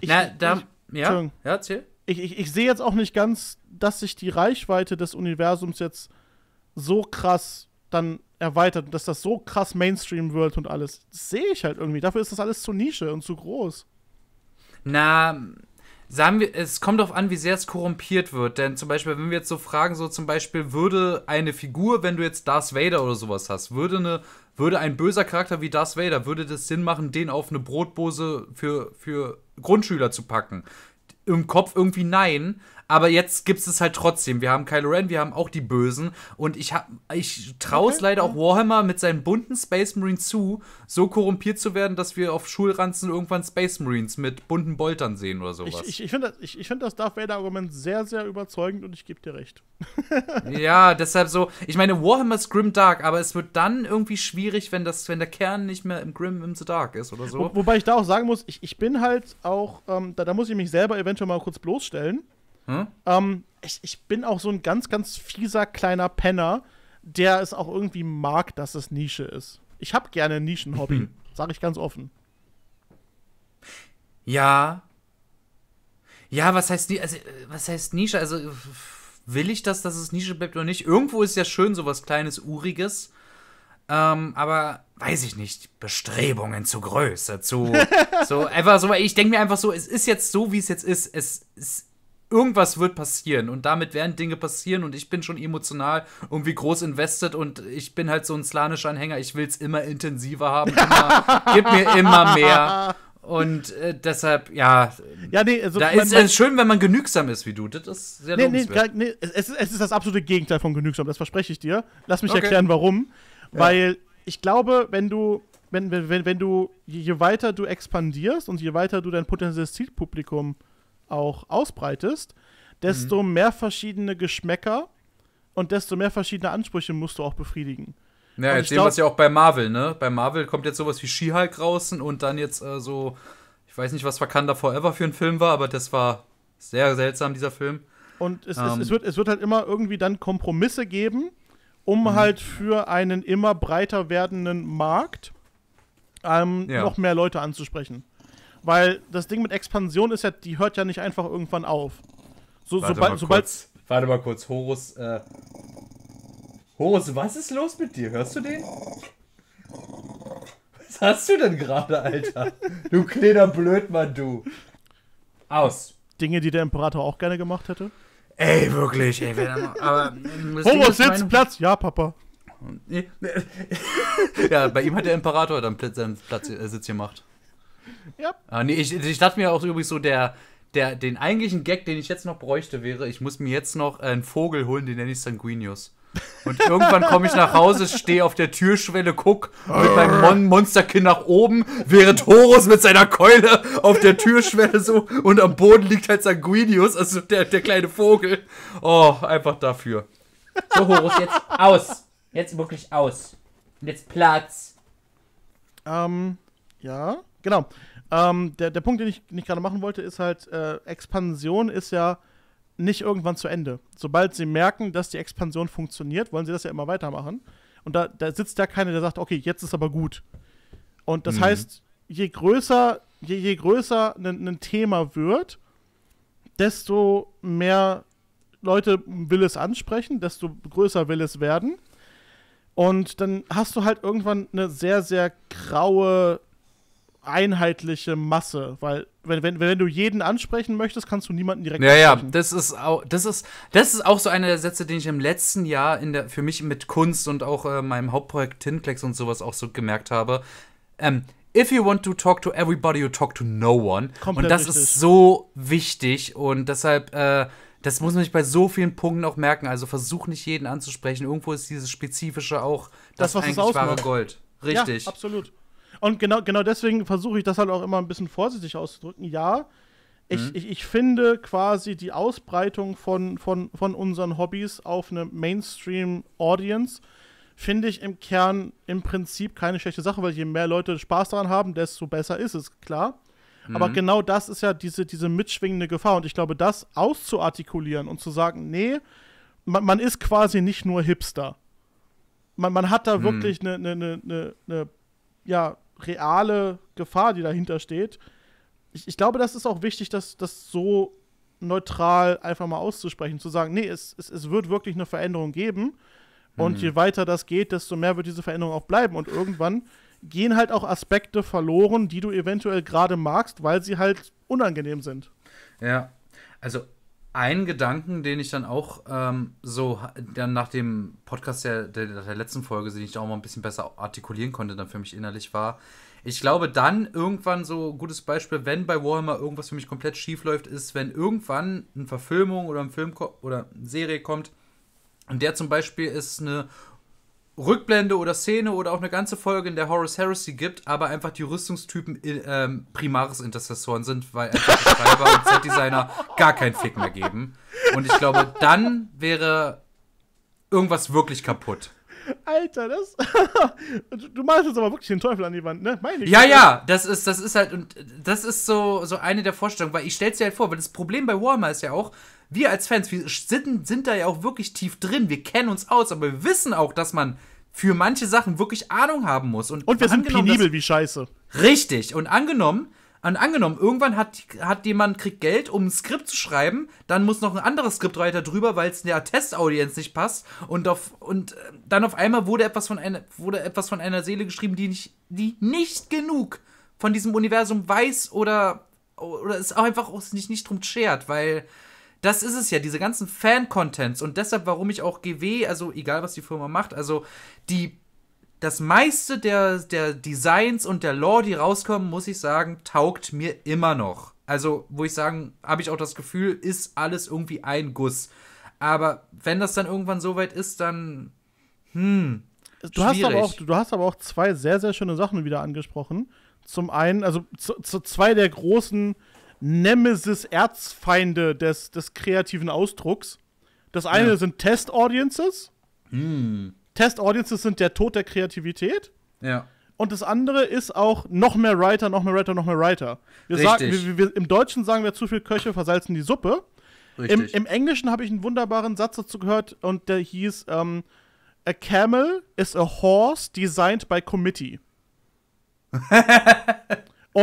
Ich, Na, da, ich, ja, ja, erzähl ich, ich, ich sehe jetzt auch nicht ganz, dass sich die Reichweite des Universums jetzt so krass dann erweitert, dass das so krass Mainstream wird und alles. Das sehe ich halt irgendwie. Dafür ist das alles zu Nische und zu groß. Na, sagen wir, es kommt darauf an, wie sehr es korrumpiert wird. Denn zum Beispiel, wenn wir jetzt so fragen, so zum Beispiel, würde eine Figur, wenn du jetzt Darth Vader oder sowas hast, würde, eine, würde ein böser Charakter wie Darth Vader, würde das Sinn machen, den auf eine Brotbose für, für Grundschüler zu packen? im Kopf irgendwie nein, aber jetzt gibt es es halt trotzdem. Wir haben Kylo Ren, wir haben auch die Bösen und ich, ich traue es okay. leider auch Warhammer mit seinen bunten Space Marines zu, so korrumpiert zu werden, dass wir auf Schulranzen irgendwann Space Marines mit bunten Boltern sehen oder sowas. Ich, ich, ich finde das, ich, ich find das Darth Vader-Argument sehr, sehr überzeugend und ich gebe dir recht. ja, deshalb so, ich meine, Warhammer ist Grim Dark, aber es wird dann irgendwie schwierig, wenn, das, wenn der Kern nicht mehr im Grim im The Dark ist oder so. Wo, wobei ich da auch sagen muss, ich, ich bin halt auch, ähm, da, da muss ich mich selber eventuell mal kurz bloßstellen. Hm? Ähm, ich, ich bin auch so ein ganz, ganz fieser kleiner Penner, der es auch irgendwie mag, dass es Nische ist. Ich habe gerne ein Nischenhobby, mhm. sage ich ganz offen. Ja. Ja, was heißt, also, was heißt Nische? Also will ich das, dass es Nische bleibt oder nicht? Irgendwo ist ja schön sowas kleines, uriges. Ähm, aber weiß ich nicht, Bestrebungen zu Größe, zu so einfach so. Ich denke mir einfach so, es ist jetzt so, wie es jetzt ist. Es, es irgendwas wird passieren und damit werden Dinge passieren und ich bin schon emotional irgendwie groß invested und ich bin halt so ein slanischer Anhänger, ich will es immer intensiver haben, immer, gib mir immer mehr. Und äh, deshalb, ja. Ja, nee, also, da man, ist es schön, wenn man genügsam ist wie du. Das ist sehr nee, nee, gar, nee es, es, ist das absolute Gegenteil von genügsam, das verspreche ich dir. Lass mich okay. erklären, warum. Ja. Weil ich glaube, wenn du, wenn, wenn, wenn du, je weiter du expandierst und je weiter du dein potenzielles Zielpublikum äh, auch ausbreitest, desto mhm. mehr verschiedene Geschmäcker und desto mehr verschiedene Ansprüche musst du auch befriedigen. Ja, und jetzt sehen wir es ja auch bei Marvel, ne? Bei Marvel kommt jetzt sowas wie She-Hulk raus und dann jetzt äh, so, ich weiß nicht, was Wakanda Forever für ein Film war, aber das war sehr seltsam, dieser Film. Und es, ähm. es, es, wird, es wird halt immer irgendwie dann Kompromisse geben, um mhm. halt für einen immer breiter werdenden Markt ähm, ja. noch mehr Leute anzusprechen. Weil das Ding mit Expansion ist ja, die hört ja nicht einfach irgendwann auf. So, warte sobald, mal kurz, Warte mal kurz, Horus, äh, Horus, was ist los mit dir? Hörst du den? Was hast du denn gerade, Alter? du kleiner Blödmann, du. Aus. Dinge, die der Imperator auch gerne gemacht hätte? Ey, wirklich, ey, wer aber. Horus, sitzt Platz, ja, Papa. ja, bei ihm hat der Imperator dann seinen Platz, äh, Sitz gemacht. Ja. Ah, nee, ich, ich dachte mir auch übrigens so, der, der, den eigentlichen Gag, den ich jetzt noch bräuchte, wäre, ich muss mir jetzt noch einen Vogel holen, den nenne ich Sanguinius. Und irgendwann komme ich nach Hause, stehe auf der Türschwelle, guck mit meinem äh. Mon Monsterkind nach oben, während Horus mit seiner Keule auf der Türschwelle so und am Boden liegt halt Sanguinius, also der, der kleine Vogel. Oh, einfach dafür. So, Horus, jetzt aus. Jetzt wirklich aus. Und jetzt Platz. Ähm, ja, genau. Ähm, der, der Punkt, den ich, den gerade machen wollte, ist halt, äh, Expansion ist ja nicht irgendwann zu Ende. Sobald sie merken, dass die Expansion funktioniert, wollen sie das ja immer weitermachen. Und da, da sitzt ja keiner, der sagt, okay, jetzt ist aber gut. Und das mhm. heißt, je größer, je, je größer ein Thema wird, desto mehr Leute will es ansprechen, desto größer will es werden. Und dann hast du halt irgendwann eine sehr, sehr graue einheitliche Masse, weil wenn, wenn, wenn du jeden ansprechen möchtest, kannst du niemanden direkt ja, ansprechen. Ja, das ist auch das ist das ist auch so einer der Sätze, den ich im letzten Jahr in der für mich mit Kunst und auch äh, meinem Hauptprojekt Tinklex und sowas auch so gemerkt habe. Ähm, If you want to talk to everybody, you talk to no one. Komplett und das richtig. ist so wichtig und deshalb äh, das muss man sich bei so vielen Punkten auch merken. Also versuch nicht jeden anzusprechen. Irgendwo ist dieses spezifische auch das, das was eigentlich wahre Gold. Richtig. Ja, absolut. Und genau, genau deswegen versuche ich das halt auch immer ein bisschen vorsichtig auszudrücken. Ja, ich, mhm. ich, ich finde quasi die Ausbreitung von, von, von unseren Hobbys auf eine Mainstream-Audience, finde ich im Kern im Prinzip keine schlechte Sache, weil je mehr Leute Spaß daran haben, desto besser ist es, klar. Mhm. Aber genau das ist ja diese, diese mitschwingende Gefahr. Und ich glaube, das auszuartikulieren und zu sagen, nee, man, man ist quasi nicht nur Hipster. Man, man hat da mhm. wirklich eine ne, ne, ne, ja, reale Gefahr, die dahinter steht. Ich, ich glaube, das ist auch wichtig, dass das so neutral einfach mal auszusprechen, zu sagen, nee, es, es, es wird wirklich eine Veränderung geben. Und mhm. je weiter das geht, desto mehr wird diese Veränderung auch bleiben. Und irgendwann gehen halt auch Aspekte verloren, die du eventuell gerade magst, weil sie halt unangenehm sind. Ja, also ein Gedanken, den ich dann auch ähm, so dann nach dem Podcast der, der, der, letzten Folge, den ich auch mal ein bisschen besser artikulieren konnte, dann für mich innerlich war. Ich glaube, dann irgendwann so gutes Beispiel, wenn bei Warhammer irgendwas für mich komplett schief läuft, ist, wenn irgendwann eine Verfilmung oder ein Film oder eine Serie kommt, und der zum Beispiel ist eine Rückblende oder Szene oder auch eine ganze Folge, in der Horus Heresy gibt, aber einfach die Rüstungstypen äh, ähm, primares Intercessoren sind, weil einfach die Schreiber und Set-Designer gar keinen Fick mehr geben. Und ich glaube, dann wäre irgendwas wirklich kaputt. Alter, das. du malst jetzt aber wirklich den Teufel an die Wand, ne? Meine ja, ja, das ist, das ist halt, und das ist so, so eine der Vorstellungen, weil ich stell's dir halt vor, weil das Problem bei Warhammer ist ja auch, wir als Fans, wir sind, sind da ja auch wirklich tief drin, wir kennen uns aus, aber wir wissen auch, dass man für manche Sachen wirklich Ahnung haben muss. Und, und wir sind penibel wie scheiße. Richtig. Und angenommen, und angenommen, irgendwann hat, hat jemand, kriegt Geld, um ein Skript zu schreiben, dann muss noch ein anderes Skriptwriter drüber, weil es der Testaudienz nicht passt und auf, und äh, dann auf einmal wurde etwas von einer, wurde etwas von einer Seele geschrieben, die nicht, die nicht genug von diesem Universum weiß oder, oder es auch einfach auch nicht, nicht drum schert, weil, das ist es ja, diese ganzen Fan-Contents und deshalb, warum ich auch GW, also egal was die Firma macht, also die das meiste der, der Designs und der Lore, die rauskommen, muss ich sagen, taugt mir immer noch. Also, wo ich sagen, habe ich auch das Gefühl, ist alles irgendwie ein Guss. Aber wenn das dann irgendwann so weit ist, dann. Hm. Du hast, aber auch, du hast aber auch zwei sehr, sehr schöne Sachen wieder angesprochen. Zum einen, also zu, zu zwei der großen Nemesis-Erzfeinde des, des kreativen Ausdrucks. Das eine ja. sind Test-Audiences. Hm. Test-Audiences sind der Tod der Kreativität. Ja. Und das andere ist auch noch mehr Writer, noch mehr Writer, noch mehr Writer. Wir sagen, wir, wir, Im Deutschen sagen wir zu viel Köche versalzen die Suppe. Im, Im, Englischen habe ich einen wunderbaren Satz dazu gehört und der hieß: ähm, A camel is a horse designed by committee.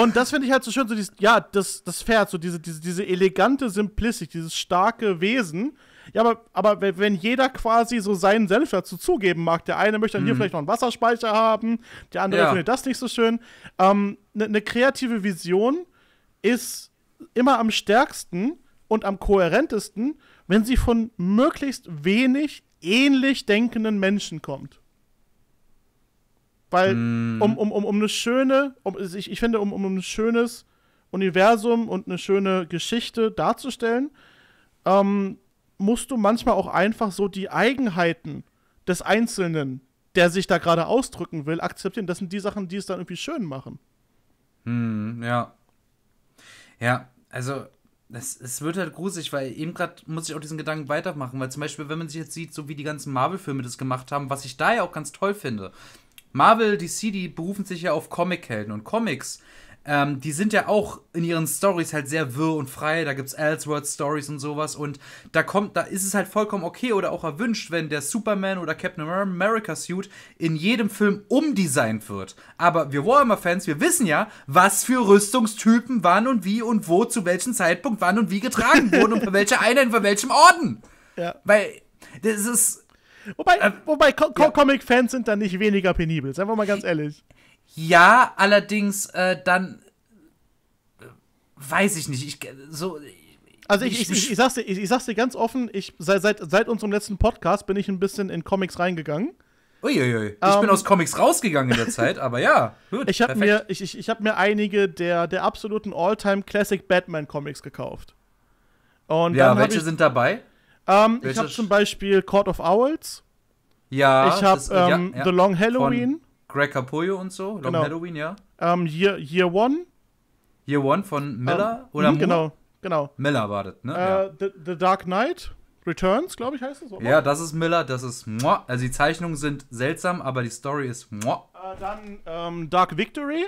Und das finde ich halt so schön, so dieses, ja, das, das Pferd, so diese, diese, diese elegante Simplicity, dieses starke Wesen. Ja, aber, aber wenn jeder quasi so seinen Senf dazu zugeben mag, der eine möchte dann mhm. hier vielleicht noch einen Wasserspeicher haben, der andere ja. findet das nicht so schön. Eine ähm, ne, ne kreative Vision ist immer am stärksten und am kohärentesten, wenn sie von möglichst wenig ähnlich denkenden Menschen kommt. Weil, mm. um, um, um, um eine schöne, um, ich, ich finde, um, um ein schönes Universum und eine schöne Geschichte darzustellen, ähm, musst du manchmal auch einfach so die Eigenheiten des Einzelnen, der sich da gerade ausdrücken will, akzeptieren. Das sind die Sachen, die es dann irgendwie schön machen. Hm, ja. Ja, also das, es wird halt gruselig, weil eben gerade muss ich auch diesen Gedanken weitermachen, weil zum Beispiel, wenn man sich jetzt sieht, so wie die ganzen Marvel-Filme das gemacht haben, was ich da ja auch ganz toll finde, Marvel, DC, die berufen sich ja auf Comic-Helden und Comics. Ähm, die sind ja auch in ihren Stories halt sehr wirr und frei. Da gibt's Elseworld Stories und sowas und da kommt, da ist es halt vollkommen okay oder auch erwünscht, wenn der Superman oder Captain America Suit in jedem Film umdesignt wird. Aber wir Warhammer Fans, wir wissen ja, was für Rüstungstypen wann und wie und wo zu welchem Zeitpunkt wann und wie getragen wurden und bei welcher Einheit bei welchem Orden. Ja. Weil das ist Wobei, äh, wobei Co ja. Comic-Fans sind dann nicht weniger penibel, seien wir mal ganz ehrlich. Ja, allerdings äh, dann äh, weiß ich nicht. Ich, so, also ich, ich, ich, ich, sag's dir, ich, ich sag's dir ganz offen, ich, seit, seit, seit unserem letzten Podcast bin ich ein bisschen in Comics reingegangen. Uiuiui. Ich ähm, bin aus Comics rausgegangen in der Zeit, aber ja, gut. Ich habe mir, ich, ich, ich hab mir einige der, der absoluten All-Time Classic Batman-Comics gekauft. Und ja, welche sind dabei? Ähm, ich habe zum Beispiel Court of Owls. Ja. Ich habe ähm, ja, ja. The Long Halloween. Von Greg Capullo und so. Long genau. Halloween, ja. Ähm, Year, Year One. Year One von ähm, Miller hm, oder mh, Genau, genau. Miller wartet, ne? Äh, ja. the, the, Dark Knight Returns, glaube ich, heißt es. Oder? Ja, das ist Miller, das ist Mua. Also die Zeichnungen sind seltsam, aber die Story ist Mua. Äh, dann ähm, Dark Victory.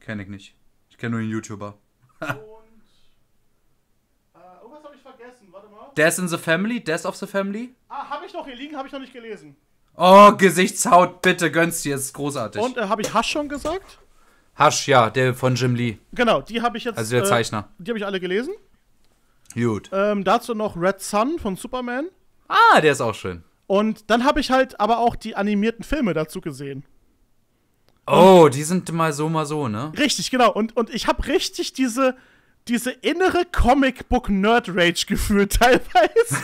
Kenne ich nicht. Ich kenne nur den YouTuber. Death in the Family, Death of the Family. Ah, habe ich noch hier liegen, habe ich noch nicht gelesen. Oh, Gesichtshaut, bitte gönn's dir, ist großartig. Und äh, habe ich Hasch schon gesagt? Hasch, ja, der von Jim Lee. Genau, die habe ich jetzt. Also der äh, Zeichner. Äh, die habe ich alle gelesen. Gut. Ähm, dazu noch Red Sun von Superman. Ah, der ist auch schön. Und dann habe ich halt aber auch die animierten Filme dazu gesehen. Oh, die sind mal so, mal so, ne? Richtig, genau. Und, und ich habe richtig diese, diese innere Comic-Book-Nerd-Rage gefühlt teilweise.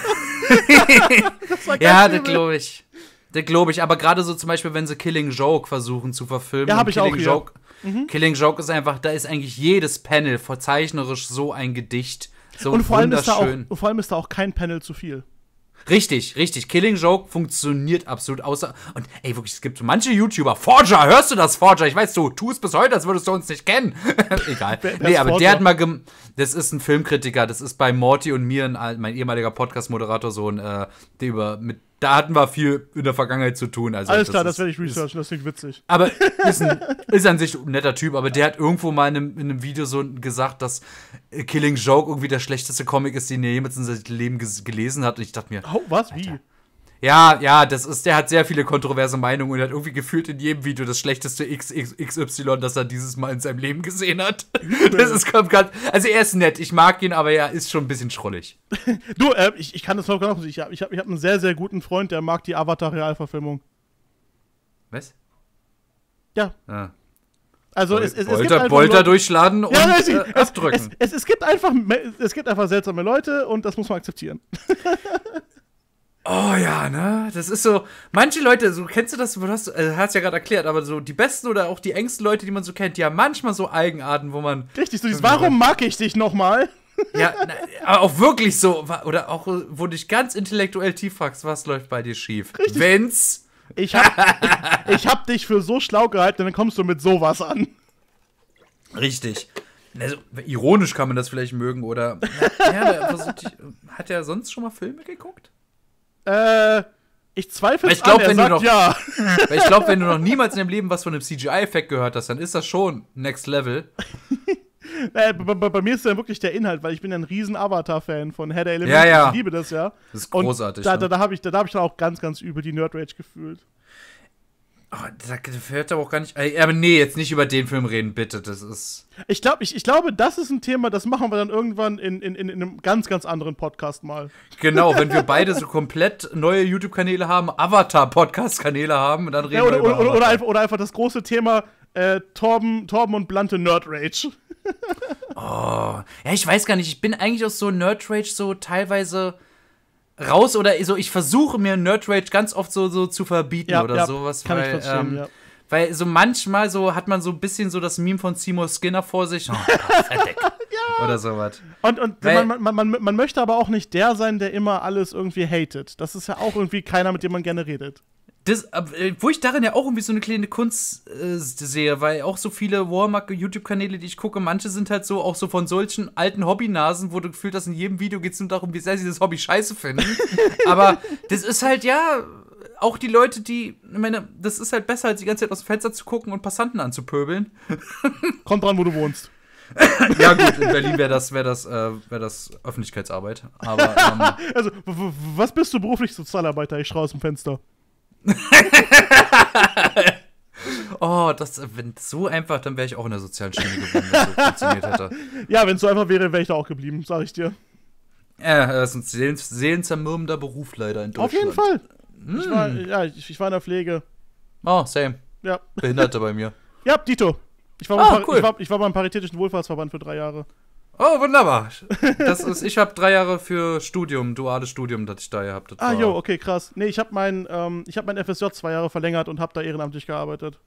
das ja, das glaube ich. Das glaube ich. Aber gerade so zum Beispiel, wenn sie Killing Joke versuchen zu verfilmen. Ja, habe ich Killing auch. Hier. Joke, mhm. Killing Joke ist einfach, da ist eigentlich jedes Panel verzeichnerisch so ein Gedicht. So und vor allem, ist da auch, vor allem ist da auch kein Panel zu viel. Richtig, richtig. Killing Joke funktioniert absolut außer. Und ey, wirklich, es gibt manche YouTuber. Forger, hörst du das, Forger? Ich weiß, du tust bis heute, als würdest du uns nicht kennen. Egal. nee, aber Forger? der hat mal. Gem das ist ein Filmkritiker. Das ist bei Morty und mir, ein, mein ehemaliger Podcast-Moderator, so ein, äh, der über, mit da hatten wir viel in der Vergangenheit zu tun. Also Alles klar, das, das werde ich researchen, ist, das klingt witzig. Aber ist, ein, ist, an sich ein netter Typ, aber der hat irgendwo mal in einem, in einem, Video so gesagt, dass äh, Killing Joke irgendwie der schlechteste Comic ist, den er jemals in seinem Leben gelesen hat. Und ich dachte mir. Oh, was? Alter, wie? Ja, ja, das ist, der hat sehr viele kontroverse Meinungen und hat irgendwie gefühlt in jedem Video das schlechteste XY, das er dieses Mal in seinem Leben gesehen hat. Das ist kommt grad, also er ist nett, ich mag ihn, aber er ist schon ein bisschen schrullig. du, äh, ich, ich kann das vollkommen nachvollziehen. Ich habe ich hab, ich hab einen sehr, sehr guten Freund, der mag die Avatar-Realverfilmung. Was? Ja. Ah. Also Bol es, es, Bolter, es gibt Bolter Leute, durchschlagen und ja, äh, es, es, es, es, gibt einfach, es gibt einfach seltsame Leute und das muss man akzeptieren. Oh ja, ne? Das ist so, manche Leute, so kennst du das, du hast, äh, ja gerade erklärt, aber so die besten oder auch die engsten Leute, die man so kennt, die haben manchmal so Eigenarten, wo man. Richtig, so dieses, warum mag ich dich nochmal? Ja, na, aber auch wirklich so, oder auch, wo du dich ganz intellektuell tief fragst, was läuft bei dir schief? Richtig. Wenn's. Ich hab, ich, hab dich für so schlau gehalten, dann kommst du mit sowas an. Richtig. Also, ironisch kann man das vielleicht mögen, oder? Na, ja, hat ja sonst schon mal Filme geguckt? Äh, ich zweifle ich glaub, an, wenn du noch, ja. ich glaube, wenn du noch niemals in deinem Leben was von einem CGI-Effekt gehört hast, dann ist das schon Next Level. Äh, bei, bei, bei, mir ist dann wirklich der Inhalt, weil ich bin ja ein riesen Avatar-Fan von Head Element. Ja, ja. Ich liebe das ja. Das ist großartig. Und da, ne? da, da habe ich, da, da hab ich dann auch ganz, ganz übel die Nerd Rage gefühlt. Oh, da fällt aber auch gar nicht. Aber nee, jetzt nicht über den Film reden, bitte. Das ist. Ich glaube, ich, ich glaube, das ist ein Thema, das machen wir dann irgendwann in, in, in einem ganz, ganz anderen Podcast mal. Genau, wenn wir beide so komplett neue YouTube-Kanäle haben, Avatar-Podcast-Kanäle haben, dann reden ja, oder, wir. Über oder, oder, einfach, oder einfach das große Thema äh, Torben, Torben und Blante Nerd Rage. oh. Ja, ich weiß gar nicht. Ich bin eigentlich aus so Nerd Rage so teilweise raus oder so, ich versuche mir Nerd Rage ganz oft so, so zu verbieten ja, oder ja, sowas. Kann weil, ich verstehen, ähm, ja. Weil so manchmal so hat man so ein bisschen so das Meme von Seymour Skinner vor sich. Oh, oh Gott, ja. Oder sowas. Und, und weil, man, man, man, man möchte aber auch nicht der sein, der immer alles irgendwie hatet. Das ist ja auch irgendwie keiner, mit dem man gerne redet das, äh, wo ich darin ja auch irgendwie so eine kleine Kunst äh, sehe, weil auch so viele Warhammer-YouTube-Kanäle, die ich gucke, manche sind halt so auch so von solchen alten Hobby-Nasen, wo du gefühlt hast, in jedem Video geht es nur darum, wie sehr sie das Hobby scheiße finden. Aber das ist halt ja auch die Leute, die, ich meine, das ist halt besser, als die ganze Zeit aus dem Fenster zu gucken und Passanten anzupöbeln. Kommt dran, wo du wohnst. ja gut, in Berlin wäre das, wär das, äh, wär das Öffentlichkeitsarbeit. Aber, ähm, also, was bist du beruflich Sozialarbeiter? Ich schraue aus dem Fenster. oh, das, wenn so einfach, dann wäre ich auch in der sozialen Schiene geblieben, wenn so funktioniert hätte. Ja, wenn es so einfach wäre, wäre ich da auch geblieben, sag ich dir. Ja, das ist ein seelen seelenzermürbender Beruf leider in Deutschland. Auf jeden Fall. Mm. Ich, hm. war, ja, ich, ich, war in der Pflege. Oh, same. Ja. Behinderte bei mir. Ja, Dito. Ich war, oh, cool. ich, war, ich war beim Paritätischen Wohlfahrtsverband für drei Jahre. Oh, wunderbar. Das ist, ich habe drei Jahre für Studium, duales Studium, das ich da gehabt habe. Ah, jo, okay, krass. Nee, ich habe mein, ähm, hab mein FSJ zwei Jahre verlängert und habe da ehrenamtlich gearbeitet.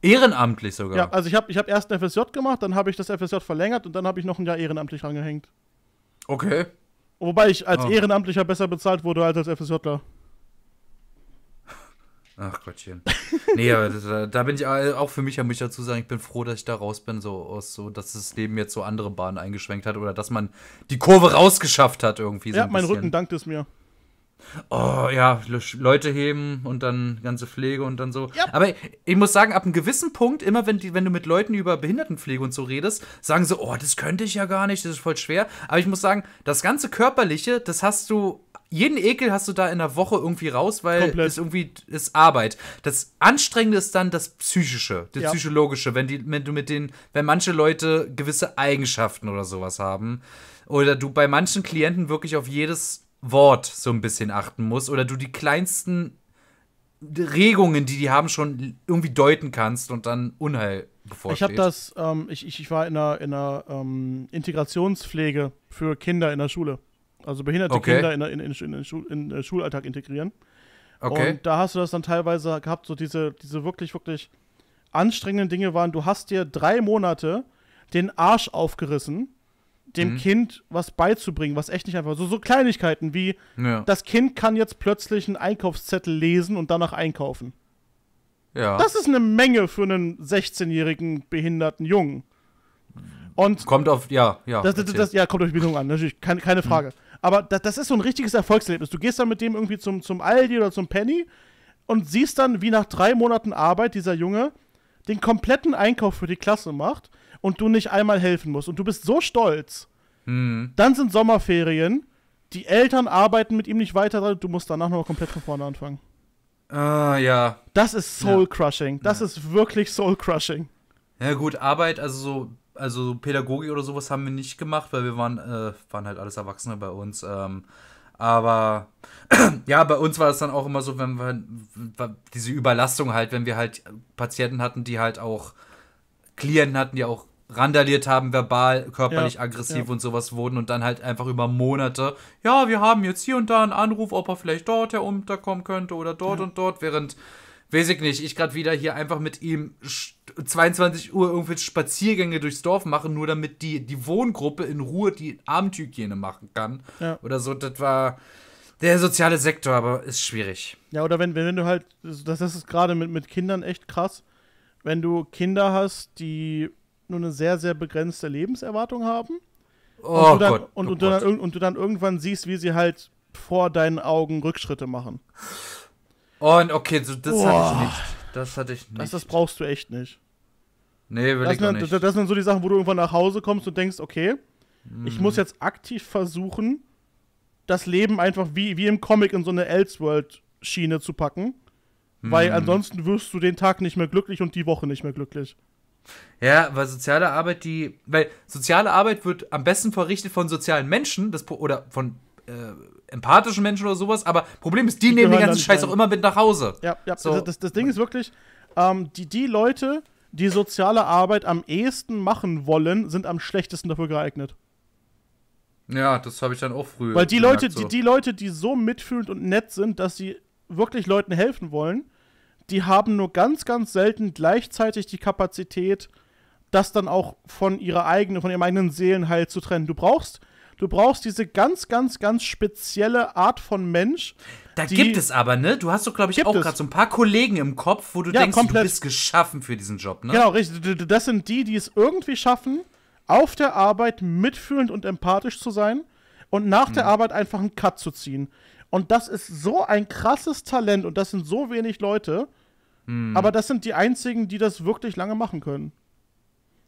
Ehrenamtlich sogar? Ja, also ich habe ich hab erst ein FSJ gemacht, dann habe ich das FSJ verlängert und dann habe ich noch ein Jahr ehrenamtlich rangehängt. Okay. Wobei ich als oh. Ehrenamtlicher besser bezahlt wurde als als FSJler. Ach Gottchen. Nee, da, äh, da, bin ich auch für mich, muss ich dazu sagen, ich bin froh, dass ich da raus bin, so aus so, dass das Leben jetzt so andere Bahnen eingeschwenkt hat oder dass man die Kurve rausgeschafft hat irgendwie. So ja, mein bisschen. Rücken dankt es mir. Oh ja, Leute heben und dann ganze Pflege und dann so. Ja. Aber ich muss sagen, ab einem gewissen Punkt, immer wenn, die, wenn du mit Leuten über Behindertenpflege und so redest, sagen sie, oh, das könnte ich ja gar nicht, das ist voll schwer. Aber ich muss sagen, das ganze Körperliche, das hast du jeden Ekel hast du da in der Woche irgendwie raus, weil Komplett. es irgendwie ist Arbeit. Das Anstrengende ist dann das Psychische, das ja. Psychologische, wenn die, wenn du mit den, wenn manche Leute gewisse Eigenschaften oder sowas haben. Oder du bei manchen Klienten wirklich auf jedes Wort so ein bisschen achten musst. Oder du die kleinsten Regungen, die die haben, schon irgendwie deuten kannst und dann Unheil bevorsteht. Ich habe das, ähm, ich, ich, war in einer, in einer ähm, Integrationspflege für Kinder in der Schule. Also behinderte okay. Kinder in, in, in, in, Schul, in äh, Schulalltag integrieren. Okay. Und da hast du das dann teilweise gehabt, so diese, diese wirklich, wirklich anstrengenden Dinge waren, du hast dir drei Monate den Arsch aufgerissen, dem mhm. Kind was beizubringen, was echt nicht einfach so so Kleinigkeiten wie ja. das Kind kann jetzt plötzlich einen Einkaufszettel lesen und danach einkaufen. Ja. Das ist eine Menge für einen 16-jährigen behinderten Jungen. Und kommt auf ja, ja. Das, das, das ja kommt auf die Bildung an, natürlich keine, keine mhm. Frage. Mhm. Aber das, das ist so ein richtiges Erfolgserlebnis. Du gehst dann mit dem irgendwie zum, zum Aldi oder zum Penny und siehst dann, wie nach drei Monaten Arbeit dieser Junge den kompletten Einkauf für die Klasse macht und du nicht einmal helfen musst. Und du bist so stolz. Mhm. Dann sind Sommerferien. Die Eltern arbeiten mit ihm nicht weiter, du musst danach noch komplett von vorne anfangen. Ah, uh, ja. Das ist Soul Crushing. Das ja. ist wirklich Soul Crushing. Ja, gut, Arbeit, also so also Pädagogik oder sowas haben wir nicht gemacht, weil wir waren, äh, waren halt alles Erwachsene bei uns. Ähm, aber ja, bei uns war es dann auch immer so, wenn wir diese Überlastung halt, wenn wir halt Patienten hatten, die halt auch Klienten hatten, die auch randaliert haben, verbal, körperlich ja, aggressiv ja. und sowas wurden und dann halt einfach über Monate, ja, wir haben jetzt hier und da einen Anruf, ob er vielleicht dort herunterkommen könnte oder dort ja. und dort, während weiß ich nicht, ich gerade wieder hier einfach mit ihm 22 Uhr irgendwelche Spaziergänge durchs Dorf machen, nur damit die, die Wohngruppe in Ruhe die Abendhygiene machen kann. Ja. Oder so, das war der soziale Sektor, aber ist schwierig. Ja, oder wenn, wenn du halt, das ist gerade mit, mit Kindern echt krass, wenn du Kinder hast, die nur eine sehr, sehr begrenzte Lebenserwartung haben. Oh und, du dann, Gott, und, oh und, du dann, und du dann irgendwann siehst, wie sie halt vor deinen Augen Rückschritte machen. Und okay, so, das Boah. hatte ich nicht. Das hatte ich nicht. Das, das brauchst du echt nicht. Nee, will das ich sind, nicht. Das, das sind so die Sachen, wo du irgendwann nach Hause kommst und denkst, okay, mhm. ich hm. muss jetzt aktiv versuchen, das Leben einfach wie, wie im Comic in so eine Elseworld-Schiene zu packen. Mhm. Weil hm. ansonsten wirst du den Tag nicht mehr glücklich und die Woche nicht mehr glücklich. Ja, weil soziale Arbeit, die. Weil soziale Arbeit wird am besten verrichtet von sozialen Menschen das, oder von äh, empathischen Menschen oder sowas, aber Problem ist, die, die nehmen den ganzen Scheiß rein. auch immer mit nach Hause. Ja, ja. So. Das, das, das Ding ist wirklich, ähm, die, die Leute, die soziale Arbeit am ehesten machen wollen, sind am schlechtesten dafür geeignet. Ja, das habe ich dann auch früher. Weil die gemerkt, Leute, so. die, die Leute, die so mitfühlend und nett sind, dass sie wirklich Leuten helfen wollen, die haben nur ganz, ganz selten gleichzeitig die Kapazität, das dann auch von ihrer eigenen, von ihrem eigenen Seelenheil zu trennen. Du brauchst Du brauchst diese ganz, ganz, ganz spezielle Art von Mensch. Da gibt es aber, ne? Du hast doch, glaube ich, auch gerade so ein paar Kollegen im Kopf, wo du ja, denkst, komplett. du bist geschaffen für diesen Job, ne? Genau, richtig. Das sind die, die es irgendwie schaffen, auf der Arbeit mitfühlend und empathisch zu sein und nach mhm. der Arbeit einfach einen Cut zu ziehen. Und das ist so ein krasses Talent und das sind so wenig Leute. Mhm. Aber das sind die einzigen, die das wirklich lange machen können.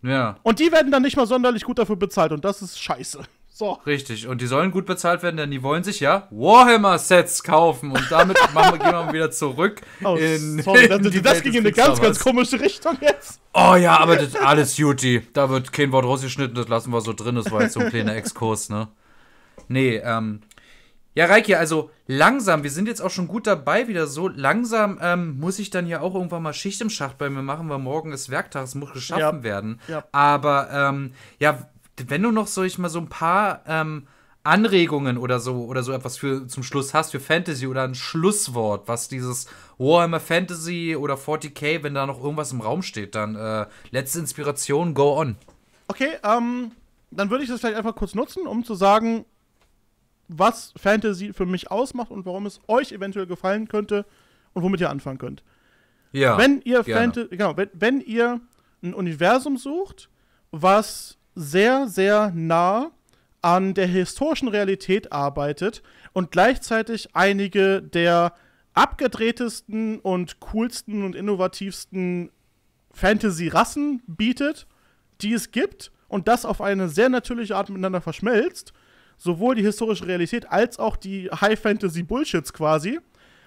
Ja. Und die werden dann nicht mal sonderlich gut dafür bezahlt und das ist scheiße. So. Richtig. Und die sollen gut bezahlt werden, denn die wollen sich ja Warhammer-Sets kaufen. Und damit machen wir, gehen wir wieder zurück. Oh, in, sorry, in das, das ging in eine ganz, ganz komische Richtung jetzt. Oh ja, aber das alles Duty. Da wird kein Wort rausgeschnitten, das lassen wir so drin. Das war jetzt so ein kleiner Exkurs, ne? Nee, ähm. Ja, Reiki, also langsam, wir sind jetzt auch schon gut dabei wieder so. Langsam ähm, muss ich dann ja auch irgendwann mal Schicht im Schacht bei mir machen, weil morgen ist Werktag, es muss geschaffen ja. werden. Ja. Aber ähm, ja, wenn du noch so ich mal so ein paar ähm, Anregungen oder so oder so etwas für zum Schluss hast für Fantasy oder ein Schlusswort, was dieses Warhammer Fantasy oder 40k, wenn da noch irgendwas im Raum steht, dann äh, letzte Inspiration, go on. Okay, ähm, dann würde ich das vielleicht einfach kurz nutzen, um zu sagen, was Fantasy für mich ausmacht und warum es euch eventuell gefallen könnte und womit ihr anfangen könnt. Ja. Wenn ihr Fantasy, genau, wenn, wenn ihr ein Universum sucht, was sehr, sehr nah an der historischen Realität arbeitet und gleichzeitig einige der abgedrehtesten und coolsten und innovativsten Fantasy-Rassen bietet, die es gibt und das auf eine sehr natürliche Art miteinander verschmelzt, sowohl die historische Realität als auch die High-Fantasy-Bullshits quasi,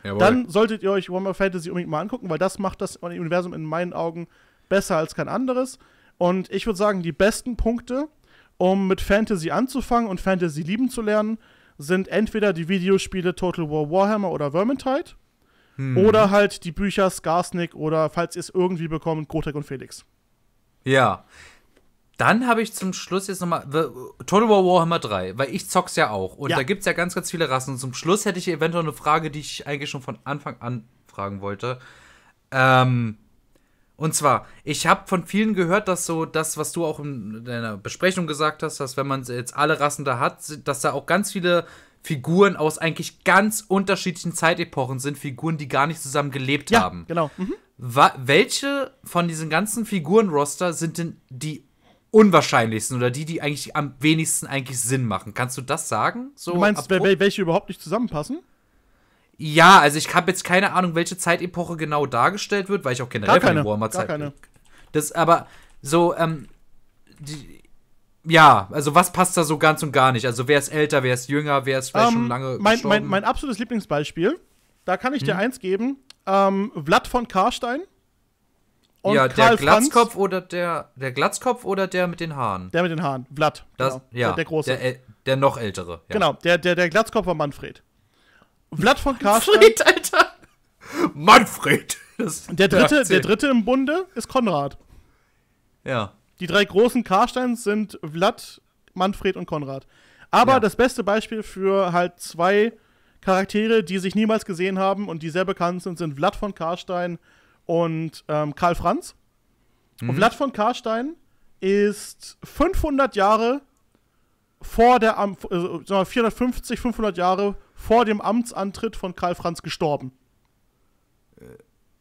Jawohl. dann solltet ihr euch Warhammer Fantasy unbedingt mal angucken, weil das macht das Universum in meinen Augen besser als kein anderes. Und ich würde sagen, die besten Punkte, um mit Fantasy anzufangen und Fantasy lieben zu lernen, sind entweder die Videospiele Total War Warhammer oder Vermintide hm. oder halt die Bücher Skarsnik oder, falls ihr es irgendwie bekommt, Gotek und Felix. Ja. Dann habe ich zum Schluss jetzt nochmal Total War Warhammer 3, weil ich zock's ja auch. Und ja. da gibt es ja ganz, ganz viele Rassen. Und zum Schluss hätte ich eventuell eine Frage, die ich eigentlich schon von Anfang an fragen wollte. Ähm, und zwar, ich habe von vielen gehört, dass so das, was du auch in deiner Besprechung gesagt hast, dass wenn man jetzt alle Rassen da hat, dass da auch ganz viele Figuren aus eigentlich ganz unterschiedlichen Zeitepochen sind, Figuren, die gar nicht zusammen gelebt ja, haben. Genau. Mhm. Welche von diesen ganzen Figurenroster sind denn die unwahrscheinlichsten oder die, die eigentlich am wenigsten eigentlich Sinn machen? Kannst du das sagen? So du meinst, welche überhaupt nicht zusammenpassen? Ja, also ich habe jetzt keine Ahnung, welche Zeitepoche genau dargestellt wird, weil ich auch generell keine, von den Warhammer Zeit. Keine. Das aber so ähm, die, ja, also was passt da so ganz und gar nicht? Also wer ist älter, wer ist jünger, wer ist vielleicht um, schon ähm, lange mein, gestorben? Mein, mein absolutes Lieblingsbeispiel, da kann ich hm? dir mhm. eins geben, ähm, Vlad von Karstein. Und ja, Karl der Glatzkopf Franz. oder der der Glatzkopf oder der mit den Haaren? Der mit den Haaren, Vlad. Das, genau. ja, der, der große. Der, der noch ältere. Ja. Genau, der, der, der Glatzkopf war Manfred. Vlad von Karstein. Manfred, Alter. Manfred. der, dritte, der dritte im Bunde ist Konrad. Ja. Die drei großen Karsteins sind Vlad, Manfred und Konrad. Aber ja. das beste Beispiel für halt zwei Charaktere, die sich niemals gesehen haben und die sehr bekannt sind, sind Vlad von Karstein und ähm, Karl Franz. Mhm. Und Vlad von Karstein ist 500 Jahre vor der, äh, 450, 500 Jahre vor dem Amtsantritt von Karl Franz gestorben.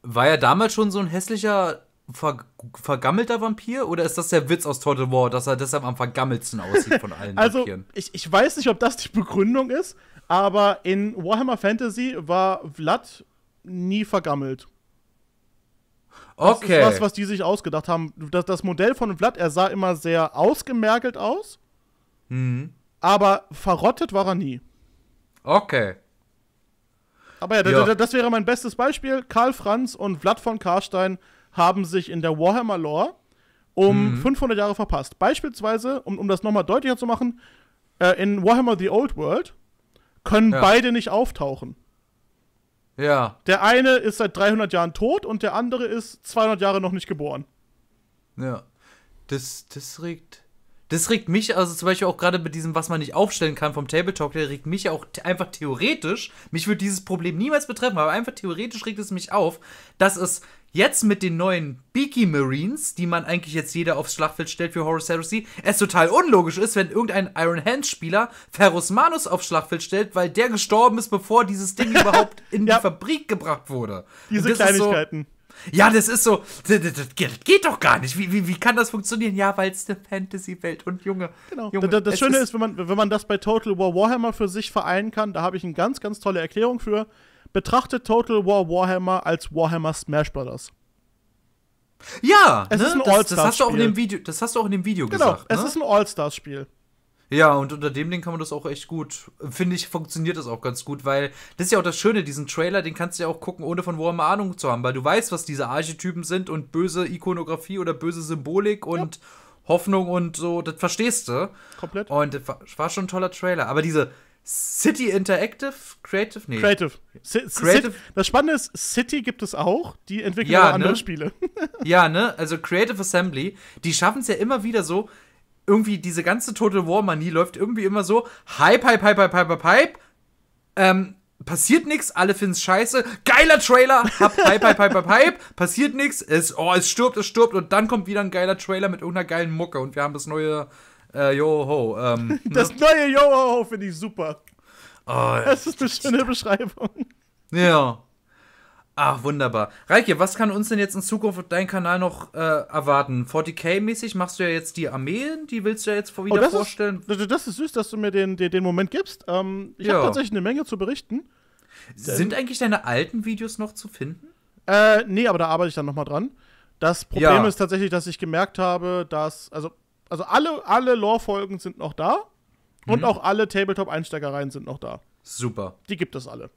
War er damals schon so ein hässlicher, ver vergammelter Vampir? Oder ist das der Witz aus Total War, dass er deshalb am vergammelsten aussieht von allen also, Vampiren? Also, ich, ich weiß nicht, ob das die Begründung ist, aber in Warhammer Fantasy war Vlad nie vergammelt. Okay. Das ist was, was die sich ausgedacht haben. Das, das Modell von Vlad, er sah immer sehr ausgemergelt aus, mhm. aber verrottet war er nie. Okay. Aber ja, ja. das wäre mein bestes Beispiel. Karl Franz und Vlad von Karstein haben sich in der Warhammer Lore um mhm. 500 Jahre verpasst. Beispielsweise, um, um das nochmal deutlicher zu machen, äh, in Warhammer The Old World können ja. beide nicht auftauchen. Ja. Der eine ist seit 300 Jahren tot und der andere ist 200 Jahre noch nicht geboren. Ja. Das, das regt das regt mich, also zum Beispiel auch gerade mit diesem, was man nicht aufstellen kann vom Table der regt mich auch einfach theoretisch, mich würde dieses Problem niemals betreffen, aber einfach theoretisch regt es mich auf, dass es jetzt mit den neuen Beaky Marines, die man eigentlich jetzt jeder aufs Schlachtfeld stellt für Horus Heresy, es total unlogisch ist, wenn irgendein Iron Hands Spieler Ferus Manus aufs Schlachtfeld stellt, weil der gestorben ist, bevor dieses Ding überhaupt in ja. die Fabrik gebracht wurde. Diese Kleinigkeiten. So, ja, das ist so, das, das geht doch gar nicht. Wie, wie, wie kann das funktionieren? Ja, weil es eine Fantasy-Welt und Junge. Genau. Junge, das, das Schöne ist, ist, wenn, man, wenn man das bei Total War Warhammer für sich vereinen kann, da habe ich eine ganz, ganz tolle Erklärung für. Betrachtet Total War Warhammer als Warhammer Smash Brothers. Ja, es ne? ist ein All-Stars-Spiel. Das, das, hast du auch in dem Video, das hast du auch in dem Video genau, gesagt. Genau, es ne? ist ein All-Stars-Spiel. Ja, und unter dem Ding kann man das auch echt gut. Finde ich, funktioniert das auch ganz gut, weil das ist ja auch das Schöne, diesen Trailer, den kannst du ja auch gucken, ohne von Warhammer Ahnung zu haben, weil du weißt, was diese Archetypen sind und böse Ikonografie oder böse Symbolik und ja. Hoffnung und so, das verstehst du. Komplett. Und das war schon ein toller Trailer. Aber diese City Interactive? Creative? Nee. Creative. C Creative. Das Spannende ist, City gibt es auch, die entwickeln ja, ne? andere Spiele. ja, ne? Also Creative Assembly, die schaffen es ja immer wieder so, irgendwie diese ganze Total War Manie läuft irgendwie immer so Hype, Hype, Hype, Hype, Hype, Hype, Hype. Ähm, passiert nichts, alle finden es scheiße. Geiler Trailer, hab Hype, Hype, Hype, Hype, Hype. Passiert nichts, es, oh, es stirbt, es stirbt und dann kommt wieder ein geiler Trailer mit irgendeiner geilen Mucke und wir haben das neue äh, Yo-Ho. Ähm, ne? Das neue Yo-Ho finde ich super. Oh, das ist eine schöne Beschreibung. Ja. Ach, wunderbar. Reike, was kann uns denn jetzt in Zukunft auf deinen Kanal noch äh, erwarten? 40k-mäßig machst du ja jetzt die Armeen, die willst du ja jetzt wieder oh, vorstellen. Ist, das ist süß, dass du mir den, den, den Moment gibst. Ähm, ich habe tatsächlich eine Menge zu berichten. Sind eigentlich deine alten Videos noch zu finden? Äh, nee, aber da arbeite ich dann nochmal dran. Das Problem ja. ist tatsächlich, dass ich gemerkt habe, dass, also, also alle, alle Lore-Folgen sind noch da mhm. und auch alle Tabletop-Einsteigereien sind noch da. Super. Die gibt es alle.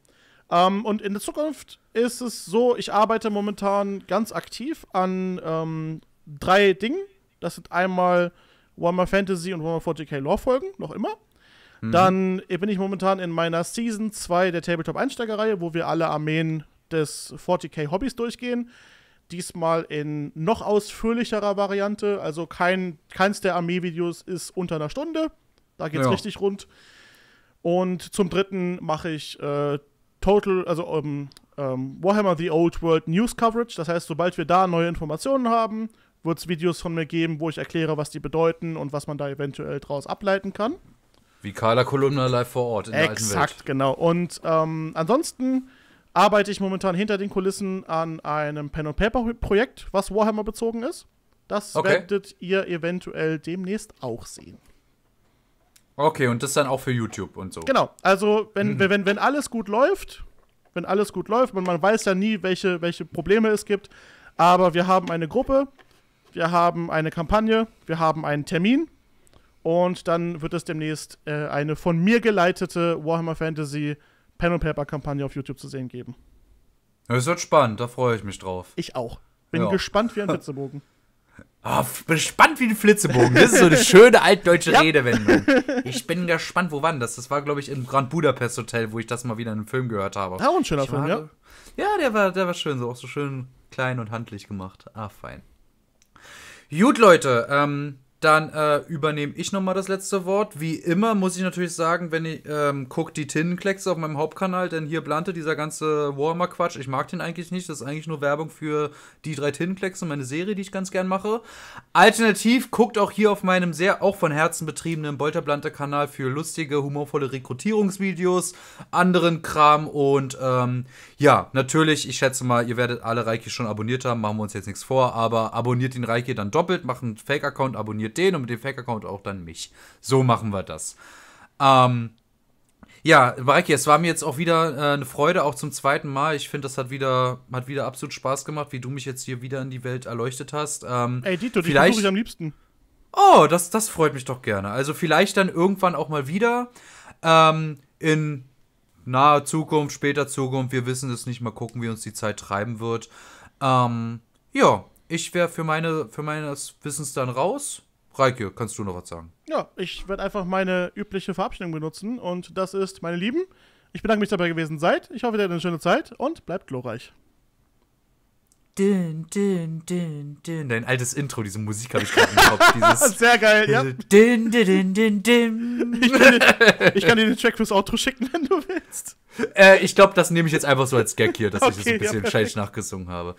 Ähm, und in der Zukunft ist es so, ich arbeite momentan ganz aktiv an ähm, drei Dingen. Das sind einmal Warhammer Fantasy und Warhammer 40k Lore-Folgen, noch immer. Mhm. Dann bin ich momentan in meiner Season 2 der Tabletop-Einsteigerreihe, wo wir alle Armeen des 40k Hobbys durchgehen. Diesmal in noch ausführlicherer Variante. Also kein, keins der Armee-Videos ist unter einer Stunde. Da geht's ja. richtig rund. Und zum dritten mache ich äh, Total, also um, ähm, um, ähm, Warhammer The Old World News Coverage. Das heißt, sobald wir da neue Informationen haben, wird es Videos von mir geben, wo ich erkläre, was die bedeuten und was man da eventuell daraus ableiten kann. Wie Carla Kolumna live vor Ort in Exakt, der alten Welt. genau. Und ähm, ansonsten arbeite ich momentan hinter den Kulissen an einem Pen-and-Paper-Projekt, was Warhammer bezogen ist. Das okay. werdet ihr eventuell demnächst auch sehen. Okay, und das dann auch für YouTube und so. Genau, also wenn, mhm. wenn, wenn alles gut läuft, wenn alles gut läuft, man, man weiß ja nie, welche, welche Probleme es gibt, aber wir haben eine Gruppe, wir haben eine Kampagne, wir haben einen Termin und dann wird es demnächst äh, eine von mir geleitete Warhammer Fantasy Pen and Paper Kampagne auf YouTube zu sehen geben. Es wird spannend, da freue ich mich drauf. Ich auch. Bin ja. gespannt wie ein Witzebogen. Oh, gespannt wie ein Flitzebogen. Das ist so eine schöne altdeutsche ja. Redewendung. Ich bin gespannt, wo wann das? Das war, glaube ich, im Grand Budapest Hotel, wo ich das mal wieder in einem Film gehört habe. Ja, auch ein schöner ich Film, war, ja. Ja, der war, der war schön, so auch so schön klein und handlich gemacht. Ah, fein. Gut, Leute, ähm, dann äh, übernehme ich nochmal das letzte Wort. Wie immer muss ich natürlich sagen, wenn ich ähm, guck die Tinnenkleckse auf meinem Hauptkanal, denn hier blante dieser ganze Warhammer-Quatsch. Ich mag den eigentlich nicht. Das ist eigentlich nur Werbung für die drei Tinnenkleckse, meine Serie, die ich ganz gern mache. Alternativ guckt auch hier auf meinem sehr auch von Herzen betriebenen Bolterblante-Kanal für lustige, humorvolle Rekrutierungsvideos, anderen Kram und ähm, ja, natürlich, ich schätze mal, ihr werdet alle Reiki schon abonniert haben. Machen wir uns jetzt nichts vor, aber abonniert den Reiki dann doppelt, macht einen Fake-Account, abonniert abonniert den und mit dem Fake-Account auch dann mich. So machen wir das. Ähm, ja, Mareike, es war mir jetzt auch wieder äh, eine Freude, auch zum zweiten Mal. Ich finde, das hat wieder, hat wieder absolut Spaß gemacht, wie du mich jetzt hier wieder in die Welt erleuchtet hast. Ähm, Ey, Dito, die besuche ich am liebsten. Oh, das, das freut mich doch gerne. Also vielleicht dann irgendwann auch mal wieder ähm, in naher Zukunft, später Zukunft. Wir wissen es nicht. Mal gucken, wie uns die Zeit treiben wird. Ähm, ja, ich wäre für, meine, für meines Wissens dann raus. Reike, kannst du noch was sagen? Ja, ich werde einfach meine übliche Verabschiedung benutzen und das ist, meine Lieben, ich bedanke mich dabei gewesen seid. Ich hoffe, ihr hattet eine schöne Zeit und bleibt glorreich. Dün, dün, dün, dün. Dein altes Intro, diese Musik habe ich gerade im Kopf. Dieses Sehr geil, ja. Dün, dün, dün, dün, Ich, kann dir, ich kann dir den Track fürs Outro schicken, wenn du willst. Äh, ich glaube, das nehme ich jetzt einfach so als Gag hier, dass okay, ich das ein bisschen ja, falsch nachgesungen habe.